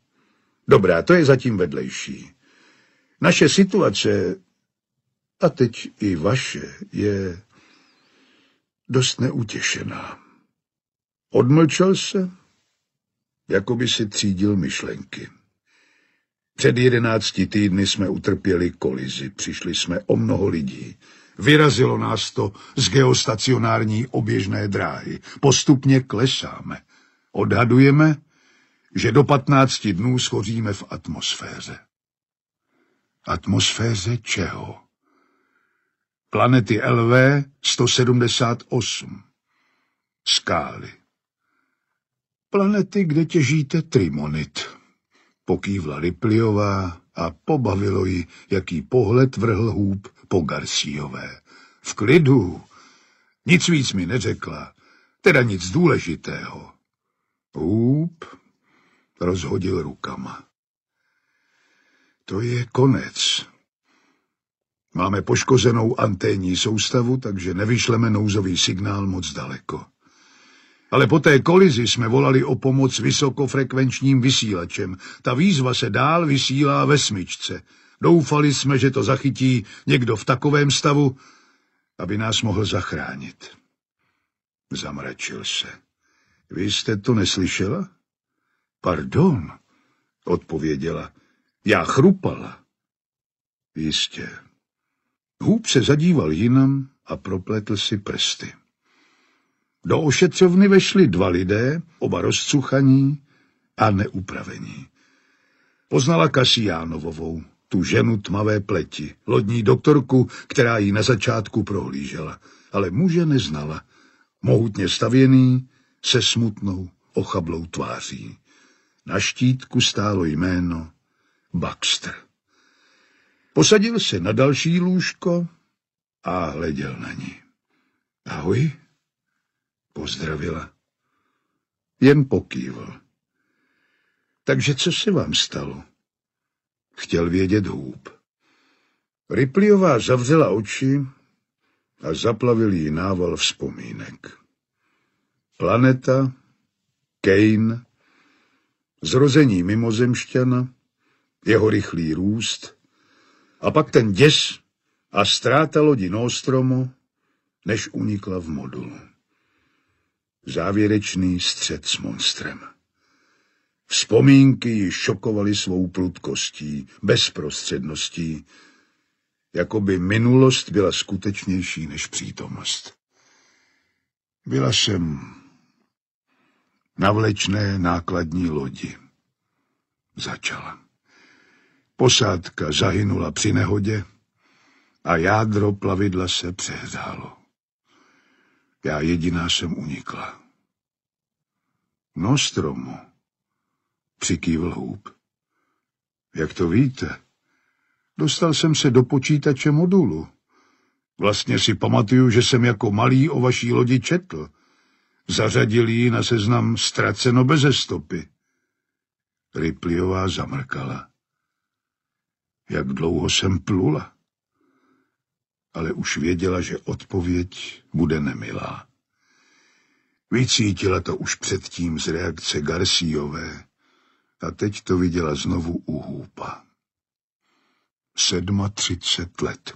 Dobrá, to je zatím vedlejší. Naše situace, a teď i vaše, je dost neutěšená. Odmlčel se, jako by si třídil myšlenky. Před jedenácti týdny jsme utrpěli kolizi, přišli jsme o mnoho lidí. Vyrazilo nás to z geostacionární oběžné dráhy. Postupně klesáme. Odhadujeme, že do patnácti dnů schoříme v atmosféře. Atmosféře čeho? Planety LV 178. Skály planety, kde těžíte trimonit. Pokývla Ripliová a pobavilo ji, jaký pohled vrhl hůb po Garciové. V klidu. Nic víc mi neřekla. Teda nic důležitého. Hůb rozhodil rukama. To je konec. Máme poškozenou anténní soustavu, takže nevyšleme nouzový signál moc daleko. Ale po té kolizi jsme volali o pomoc vysokofrekvenčním vysílačem. Ta výzva se dál vysílá ve smyčce. Doufali jsme, že to zachytí někdo v takovém stavu, aby nás mohl zachránit. Zamračil se. Vy jste to neslyšela? Pardon, odpověděla. Já chrupala. Jistě. Hůb se zadíval jinam a propletl si prsty. Do ošetřovny vešli dva lidé, oba rozcuchaní a neupravení. Poznala Kasiánovovou, tu ženu tmavé pleti, lodní doktorku, která ji na začátku prohlížela, ale muže neznala, mohutně stavěný, se smutnou, ochablou tváří. Na štítku stálo jméno Baxter. Posadil se na další lůžko a hleděl na ní. Ahoj, Pozdravila. Jen pokývl. Takže co se vám stalo? Chtěl vědět hůb. Ripliová zavřela oči a zaplavil jí nával vzpomínek. Planeta, Kane, zrození mimozemšťana, jeho rychlý růst a pak ten děs a ztráta lodi Nostromo, než unikla v modulu závěrečný střed s monstrem. Vzpomínky ji šokovaly svou prudkostí, bezprostředností, jako by minulost byla skutečnější než přítomnost. Byla jsem na vlečné nákladní lodi. Začala. Posádka zahynula při nehodě a jádro plavidla se přehrálo. Já jediná jsem unikla. Nostromo, přikývl hůb. Jak to víte? Dostal jsem se do počítače modulu. Vlastně si pamatuju, že jsem jako malý o vaší lodi četl. Zařadil ji na seznam ztraceno beze stopy. Ripliová zamrkala. Jak dlouho jsem plula? ale už věděla, že odpověď bude nemilá. Vycítila to už předtím z reakce Garciové a teď to viděla znovu u hůpa. Sedma třicet let.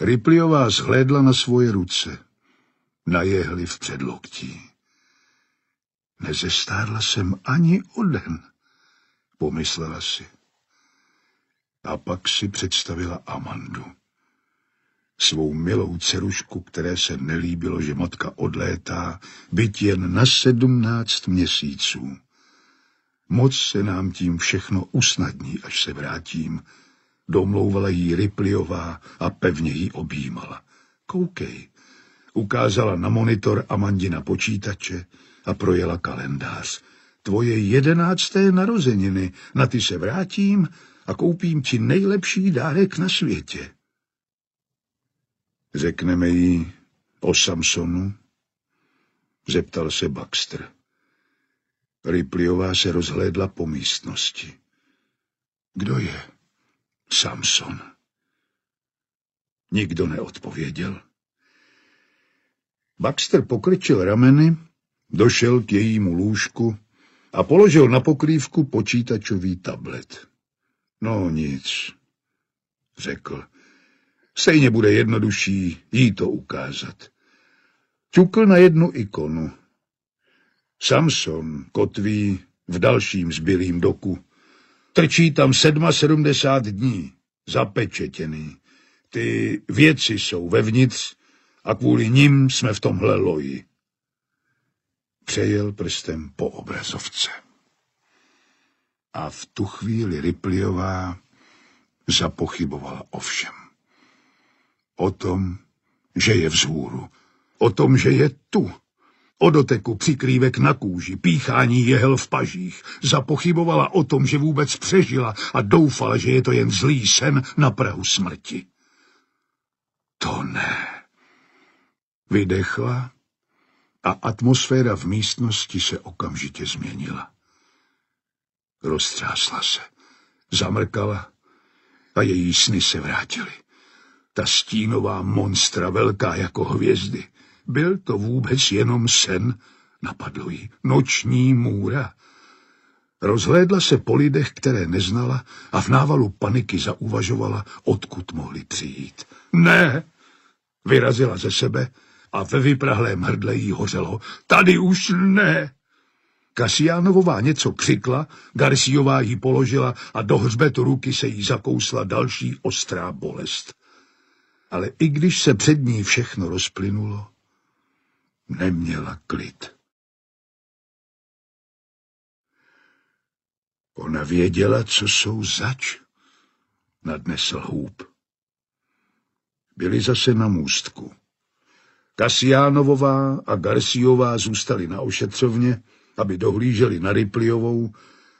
Ripliová zhlédla na svoje ruce, na jehly v předloktí. Nezestárla jsem ani o den, pomyslela si. A pak si představila Amandu. Svou milou dcerušku, které se nelíbilo, že matka odlétá, byť jen na sedmnáct měsíců. Moc se nám tím všechno usnadní, až se vrátím. Domlouvala jí Ripliová a pevně ji objímala. Koukej. Ukázala na monitor Amandina počítače a projela kalendář. Tvoje jedenácté narozeniny, na ty se vrátím a koupím ti nejlepší dárek na světě. Řekneme jí o Samsonu? Zeptal se Baxter. Ripliová se rozhlédla po místnosti. Kdo je? Samson. Nikdo neodpověděl. Baxter pokrčil rameny, došel k jejímu lůžku a položil na pokrývku počítačový tablet. No nic, řekl. Stejně bude jednodušší jí to ukázat. Čukl na jednu ikonu. Samson kotví v dalším zbylým doku. Trčí tam 77 dní, zapečetěný. Ty věci jsou vevnitř a kvůli nim jsme v tomhle loji. Přejel prstem po obrazovce a v tu chvíli Ripliová zapochybovala o všem. O tom, že je vzhůru. O tom, že je tu. O doteku přikrývek na kůži, píchání jehel v pažích. Zapochybovala o tom, že vůbec přežila a doufala, že je to jen zlý sen na prahu smrti. To ne. Vydechla a atmosféra v místnosti se okamžitě změnila. Roztřásla se, zamrkala a její sny se vrátily. Ta stínová monstra, velká jako hvězdy, byl to vůbec jenom sen, napadlo jí, noční můra. Rozhlédla se po lidech, které neznala a v návalu paniky zauvažovala, odkud mohli přijít. Ne! Vyrazila ze sebe a ve vyprahlém hrdle jí hořelo. Tady už ne! Kasiánovová něco křikla, Garciová ji položila a do hřbetu ruky se jí zakousla další ostrá bolest. Ale i když se před ní všechno rozplynulo, neměla klid. Ona věděla, co jsou zač, nadnesl hůb. Byli zase na můstku. Kasiánovová a Garciová zůstali na ošetřovně, aby dohlíželi na Ripliovou,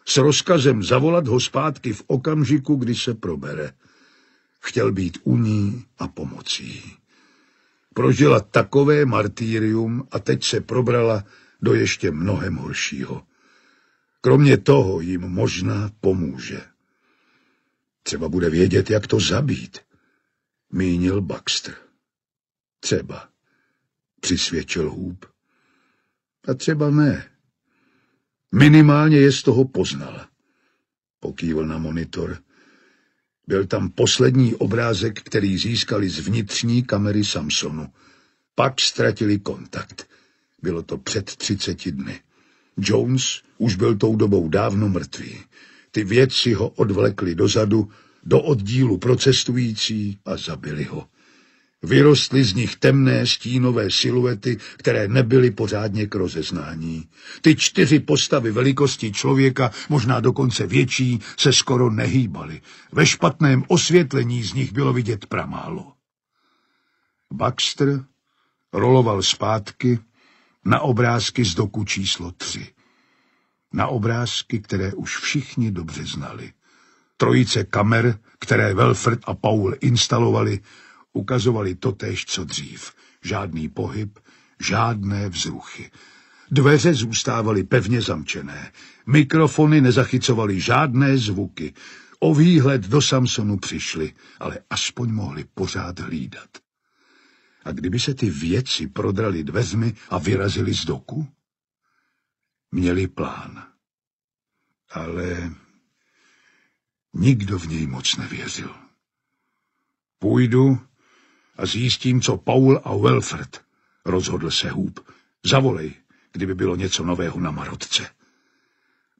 s rozkazem zavolat ho zpátky v okamžiku, kdy se probere. Chtěl být u ní a pomocí. Prožila takové martýrium a teď se probrala do ještě mnohem horšího. Kromě toho jim možná pomůže. Třeba bude vědět, jak to zabít, mínil Baxter. Třeba, přisvědčil Hůb. A třeba ne. Minimálně je z toho poznal. Pokývil na monitor. Byl tam poslední obrázek, který získali z vnitřní kamery Samsonu. Pak ztratili kontakt. Bylo to před 30 dny. Jones už byl tou dobou dávno mrtvý. Ty věci ho odvlekli dozadu, do oddílu pro cestující a zabili ho. Vyrostly z nich temné stínové siluety, které nebyly pořádně k rozeznání. Ty čtyři postavy velikosti člověka, možná dokonce větší, se skoro nehýbaly. Ve špatném osvětlení z nich bylo vidět pramálo. Baxter roloval zpátky na obrázky z doku číslo tři. Na obrázky, které už všichni dobře znali. Trojice kamer, které Welford a Paul instalovali, ukazovali totéž, co dřív. Žádný pohyb, žádné vzruchy. Dveře zůstávaly pevně zamčené. Mikrofony nezachycovaly žádné zvuky. O výhled do Samsonu přišli, ale aspoň mohli pořád hlídat. A kdyby se ty věci prodrali dveřmi a vyrazili z doku? Měli plán. Ale nikdo v něj moc nevěřil. Půjdu a zjistím, co Paul a Welford, rozhodl se Hůb. Zavolej, kdyby bylo něco nového na Marotce.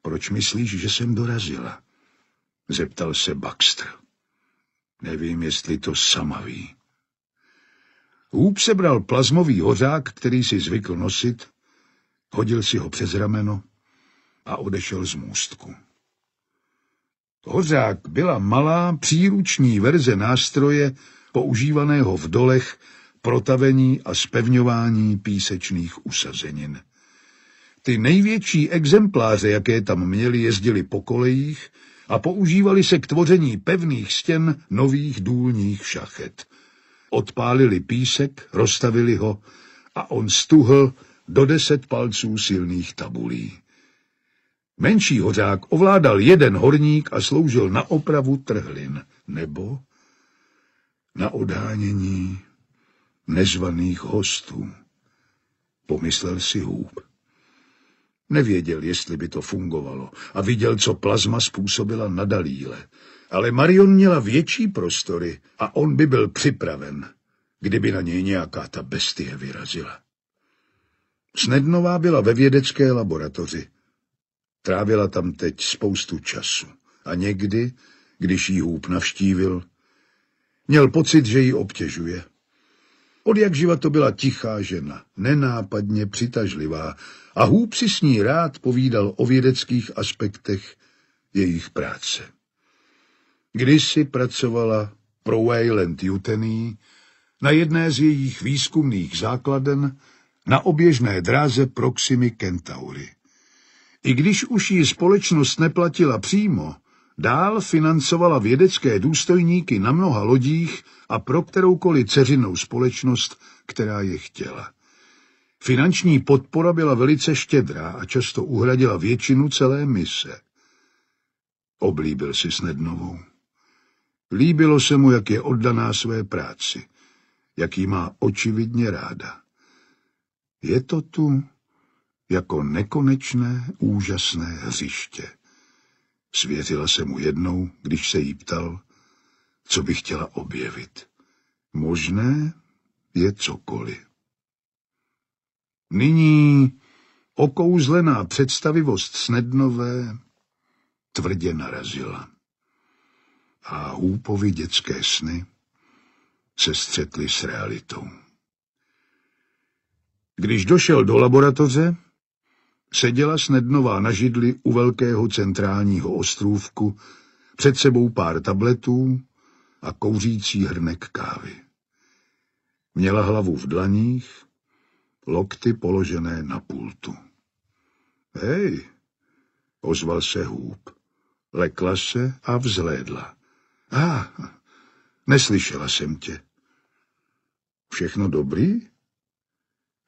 Proč myslíš, že jsem dorazila? Zeptal se Baxter. Nevím, jestli to sama ví. Hůb sebral plazmový hořák, který si zvykl nosit, hodil si ho přes rameno a odešel z můstku. Hořák byla malá příruční verze nástroje, používaného v dolech pro tavení a spevňování písečných usazenin. Ty největší exempláře, jaké tam měli, jezdili po kolejích a používali se k tvoření pevných stěn nových důlních šachet. Odpálili písek, rozstavili ho a on stuhl do deset palců silných tabulí. Menší hořák ovládal jeden horník a sloužil na opravu trhlin, nebo na odhánění nezvaných hostů, pomyslel si Hůb. Nevěděl, jestli by to fungovalo a viděl, co plazma způsobila na Dalíle. Ale Marion měla větší prostory a on by byl připraven, kdyby na něj nějaká ta bestie vyrazila. Snednová byla ve vědecké laboratoři. Trávila tam teď spoustu času a někdy, když jí hůb navštívil, Měl pocit, že ji obtěžuje. Od jak živa to byla tichá žena, nenápadně přitažlivá a Hůb si s ní rád povídal o vědeckých aspektech jejich práce. Kdysi pracovala pro Wayland Jutený na jedné z jejich výzkumných základen na oběžné dráze Proximy Kentauri, I když už ji společnost neplatila přímo, Dál financovala vědecké důstojníky na mnoha lodích a pro kteroukoliv ceřinou společnost, která je chtěla. Finanční podpora byla velice štědrá a často uhradila většinu celé mise. Oblíbil si Snednovou. Líbilo se mu, jak je oddaná své práci, jak jí má očividně ráda. Je to tu jako nekonečné úžasné hřiště. Svěřila se mu jednou, když se jí ptal, co by chtěla objevit. Možné je cokoliv. Nyní okouzlená představivost Snednové tvrdě narazila. A hůpovy dětské sny se střetly s realitou. Když došel do laboratoře, Seděla snednová na židli u velkého centrálního ostrůvku, před sebou pár tabletů a kouřící hrnek kávy. Měla hlavu v dlaních, lokty položené na pultu. Hej, ozval se hůb. Lekla se a vzhlédla. A, ah, neslyšela jsem tě. Všechno dobrý?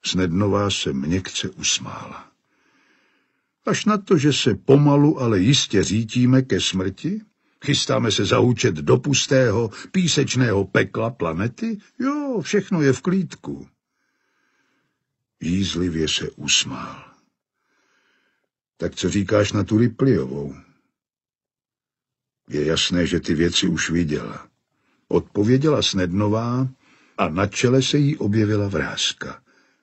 Snednová se měkce usmála. Až na to, že se pomalu, ale jistě řítíme ke smrti? Chystáme se zaučet do pustého, písečného pekla planety? Jo, všechno je v klídku. Jízlivě se usmál. Tak co říkáš na tu Ripliovou? Je jasné, že ty věci už viděla. Odpověděla Snednová a na čele se jí objevila vrázka.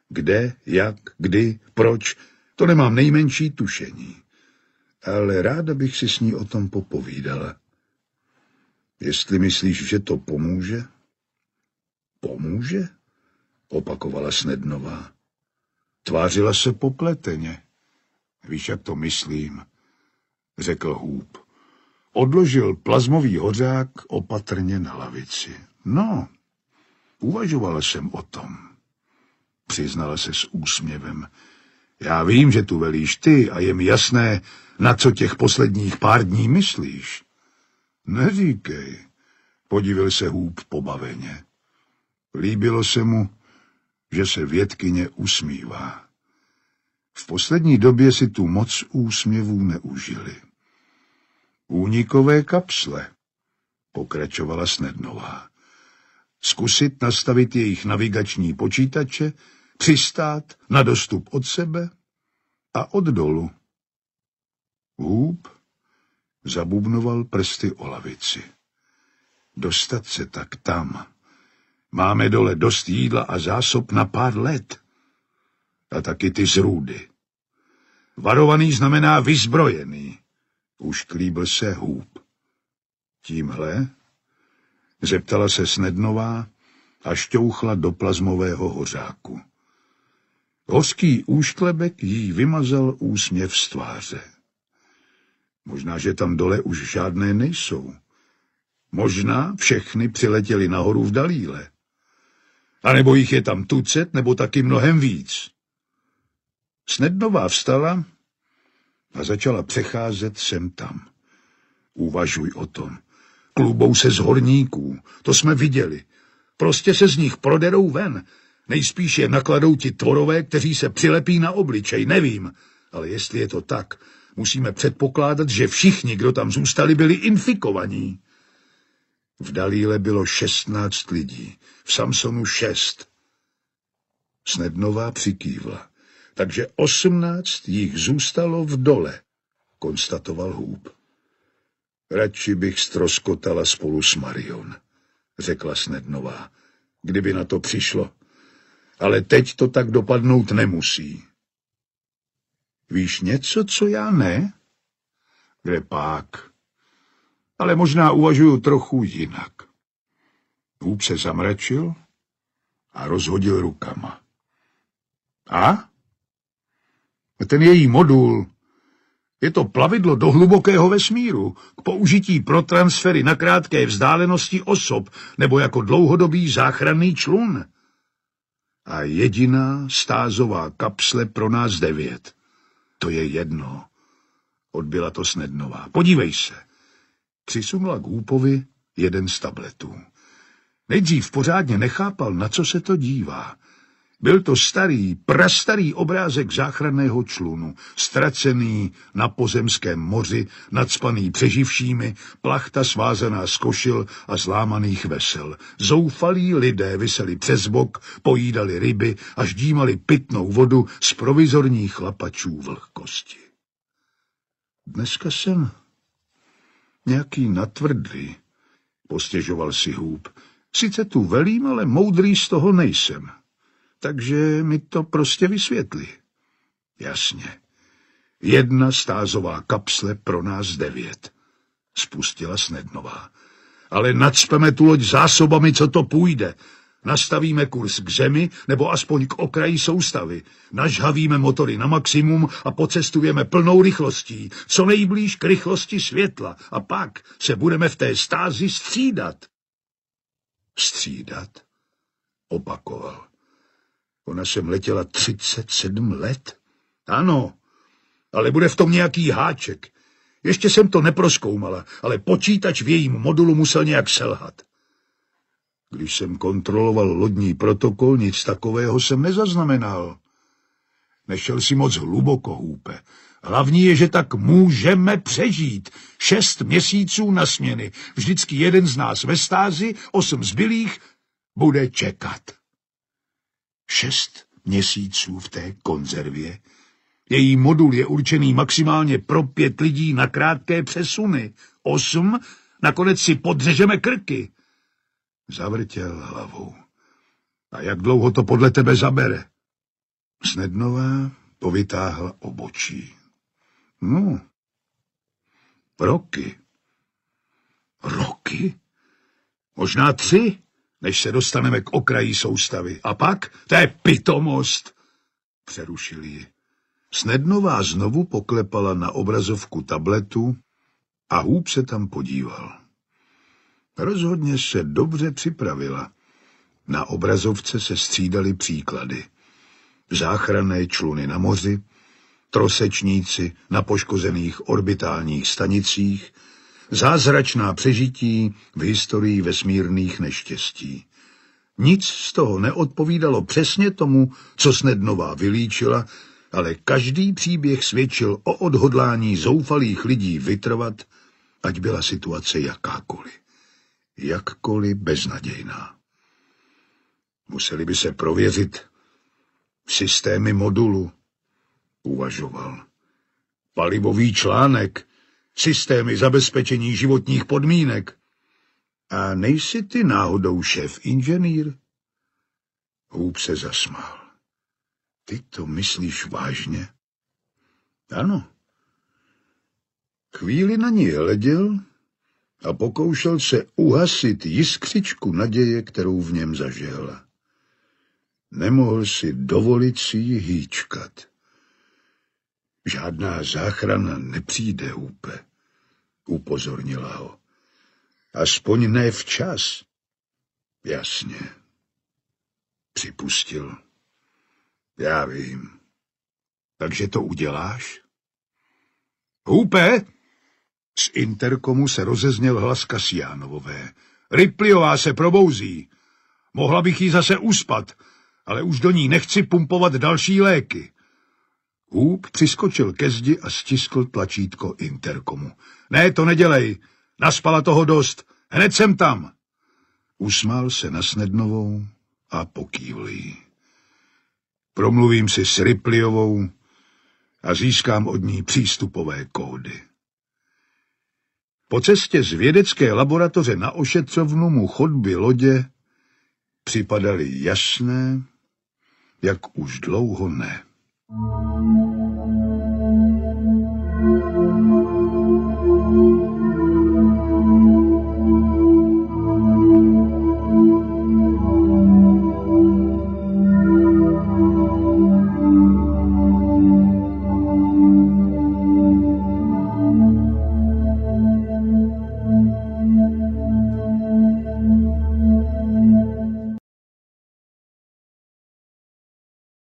Kde, jak, kdy, proč, to nemám nejmenší tušení. Ale ráda bych si s ní o tom popovídala. Jestli myslíš, že to pomůže? Pomůže? Opakovala Snednová. Tvářila se popleteně. Víš, jak to myslím, řekl Hůb. Odložil plazmový hořák opatrně na lavici. No, uvažovala jsem o tom, přiznala se s úsměvem. Já vím, že tu velíš ty a je mi jasné, na co těch posledních pár dní myslíš. Neříkej, podivil se hůb pobaveně. Líbilo se mu, že se vědkyně usmívá. V poslední době si tu moc úsměvů neužili. Únikové kapsle, pokračovala Snednová. Zkusit nastavit jejich navigační počítače, přistát na dostup od sebe a od dolu. Hůb zabubnoval prsty o lavici. Dostat se tak tam. Máme dole dost jídla a zásob na pár let. A taky ty zrůdy. Varovaný znamená vyzbrojený. Už klíbl se hůb. Tímhle? Zeptala se Snednová a šťouchla do plazmového hořáku. Hořký úšklebek jí vymazal úsměv z tváře. Možná, že tam dole už žádné nejsou. Možná všechny přiletěly nahoru v Dalíle. A nebo jich je tam tucet, nebo taky mnohem víc. Snednová vstala a začala přecházet sem tam. Uvažuj o tom. Klubou se z horníků, to jsme viděli. Prostě se z nich proderou ven, Nejspíš je nakladou ti tvorové, kteří se přilepí na obličej, nevím. Ale jestli je to tak, musíme předpokládat, že všichni, kdo tam zůstali, byli infikovaní. V Dalíle bylo šestnáct lidí, v Samsonu šest. Snednová přikývla. Takže osmnáct jich zůstalo v dole, konstatoval Hůb. Radši bych stroskotala spolu s Marion, řekla Snednová, kdyby na to přišlo ale teď to tak dopadnout nemusí. Víš něco, co já ne? Kde pak? Ale možná uvažuju trochu jinak. Vůb se zamračil a rozhodil rukama. A? Ten její modul, je to plavidlo do hlubokého vesmíru k použití pro transfery na krátké vzdálenosti osob nebo jako dlouhodobý záchranný člun a jediná stázová kapsle pro nás devět. To je jedno. Odbyla to Snednová. Podívej se. Přisunula k úpovi jeden z tabletů. Nejdřív pořádně nechápal, na co se to dívá. Byl to starý, prastarý obrázek záchranného člunu, ztracený na pozemském moři, nadspaný přeživšími, plachta svázaná z košil a zlámaných vesel. Zoufalí lidé vyseli přes bok, pojídali ryby a ždímali pitnou vodu z provizorních lapačů vlhkosti. Dneska jsem nějaký natvrdlý, postěžoval si hůb. Sice tu velím, ale moudrý z toho nejsem takže mi to prostě vysvětli. Jasně. Jedna stázová kapsle pro nás devět, spustila Snednová. Ale nadspeme tu loď zásobami, co to půjde. Nastavíme kurz k zemi, nebo aspoň k okraji soustavy. Nažhavíme motory na maximum a pocestujeme plnou rychlostí, co nejblíž k rychlosti světla. A pak se budeme v té stázi střídat. Střídat? Opakoval. Ona sem letěla 37 let? Ano, ale bude v tom nějaký háček. Ještě jsem to neproskoumala, ale počítač v jejím modulu musel nějak selhat. Když jsem kontroloval lodní protokol, nic takového jsem nezaznamenal. Nešel si moc hluboko, hůpe. Hlavní je, že tak můžeme přežít. Šest měsíců na směny. Vždycky jeden z nás ve stázi, osm zbylých bude čekat. Šest měsíců v té konzervě. Její modul je určený maximálně pro pět lidí na krátké přesuny. Osm, nakonec si podřežeme krky. Zavrtěl hlavou. A jak dlouho to podle tebe zabere? Snednová povytáhla obočí. No, roky. Roky? Možná tři? než se dostaneme k okraji soustavy. A pak? To je pitomost! Přerušili ji. Snednová znovu poklepala na obrazovku tabletu a Hůb se tam podíval. Rozhodně se dobře připravila. Na obrazovce se střídali příklady. Záchranné čluny na moři, trosečníci na poškozených orbitálních stanicích, zázračná přežití v historii vesmírných neštěstí. Nic z toho neodpovídalo přesně tomu, co Snednová vylíčila, ale každý příběh svědčil o odhodlání zoufalých lidí vytrvat, ať byla situace jakákoliv. Jakkoliv beznadějná. Museli by se prověřit systémy modulu, uvažoval. Palivový článek, systémy zabezpečení životních podmínek. A nejsi ty náhodou šéf inženýr? Hůb se zasmál. Ty to myslíš vážně? Ano. Chvíli na ní hleděl a pokoušel se uhasit jiskřičku naděje, kterou v něm zažehla. Nemohl si dovolit si ji hýčkat. Žádná záchrana nepřijde, Hůpe, upozornila ho. Aspoň ne včas. Jasně, připustil. Já vím. Takže to uděláš? Hůpe! Z interkomu se rozezněl hlas Kasiánovové. Ripliová se probouzí. Mohla bych jí zase uspat, ale už do ní nechci pumpovat další léky. Hůb přiskočil ke zdi a stiskl tlačítko interkomu. Ne, to nedělej, naspala toho dost, hned jsem tam. Usmál se na Snednovou a pokývl jí. Promluvím si s Ripliovou a získám od ní přístupové kódy. Po cestě z vědecké laboratoře na ošetřovnu mu chodby lodě připadaly jasné, jak už dlouho ne. Música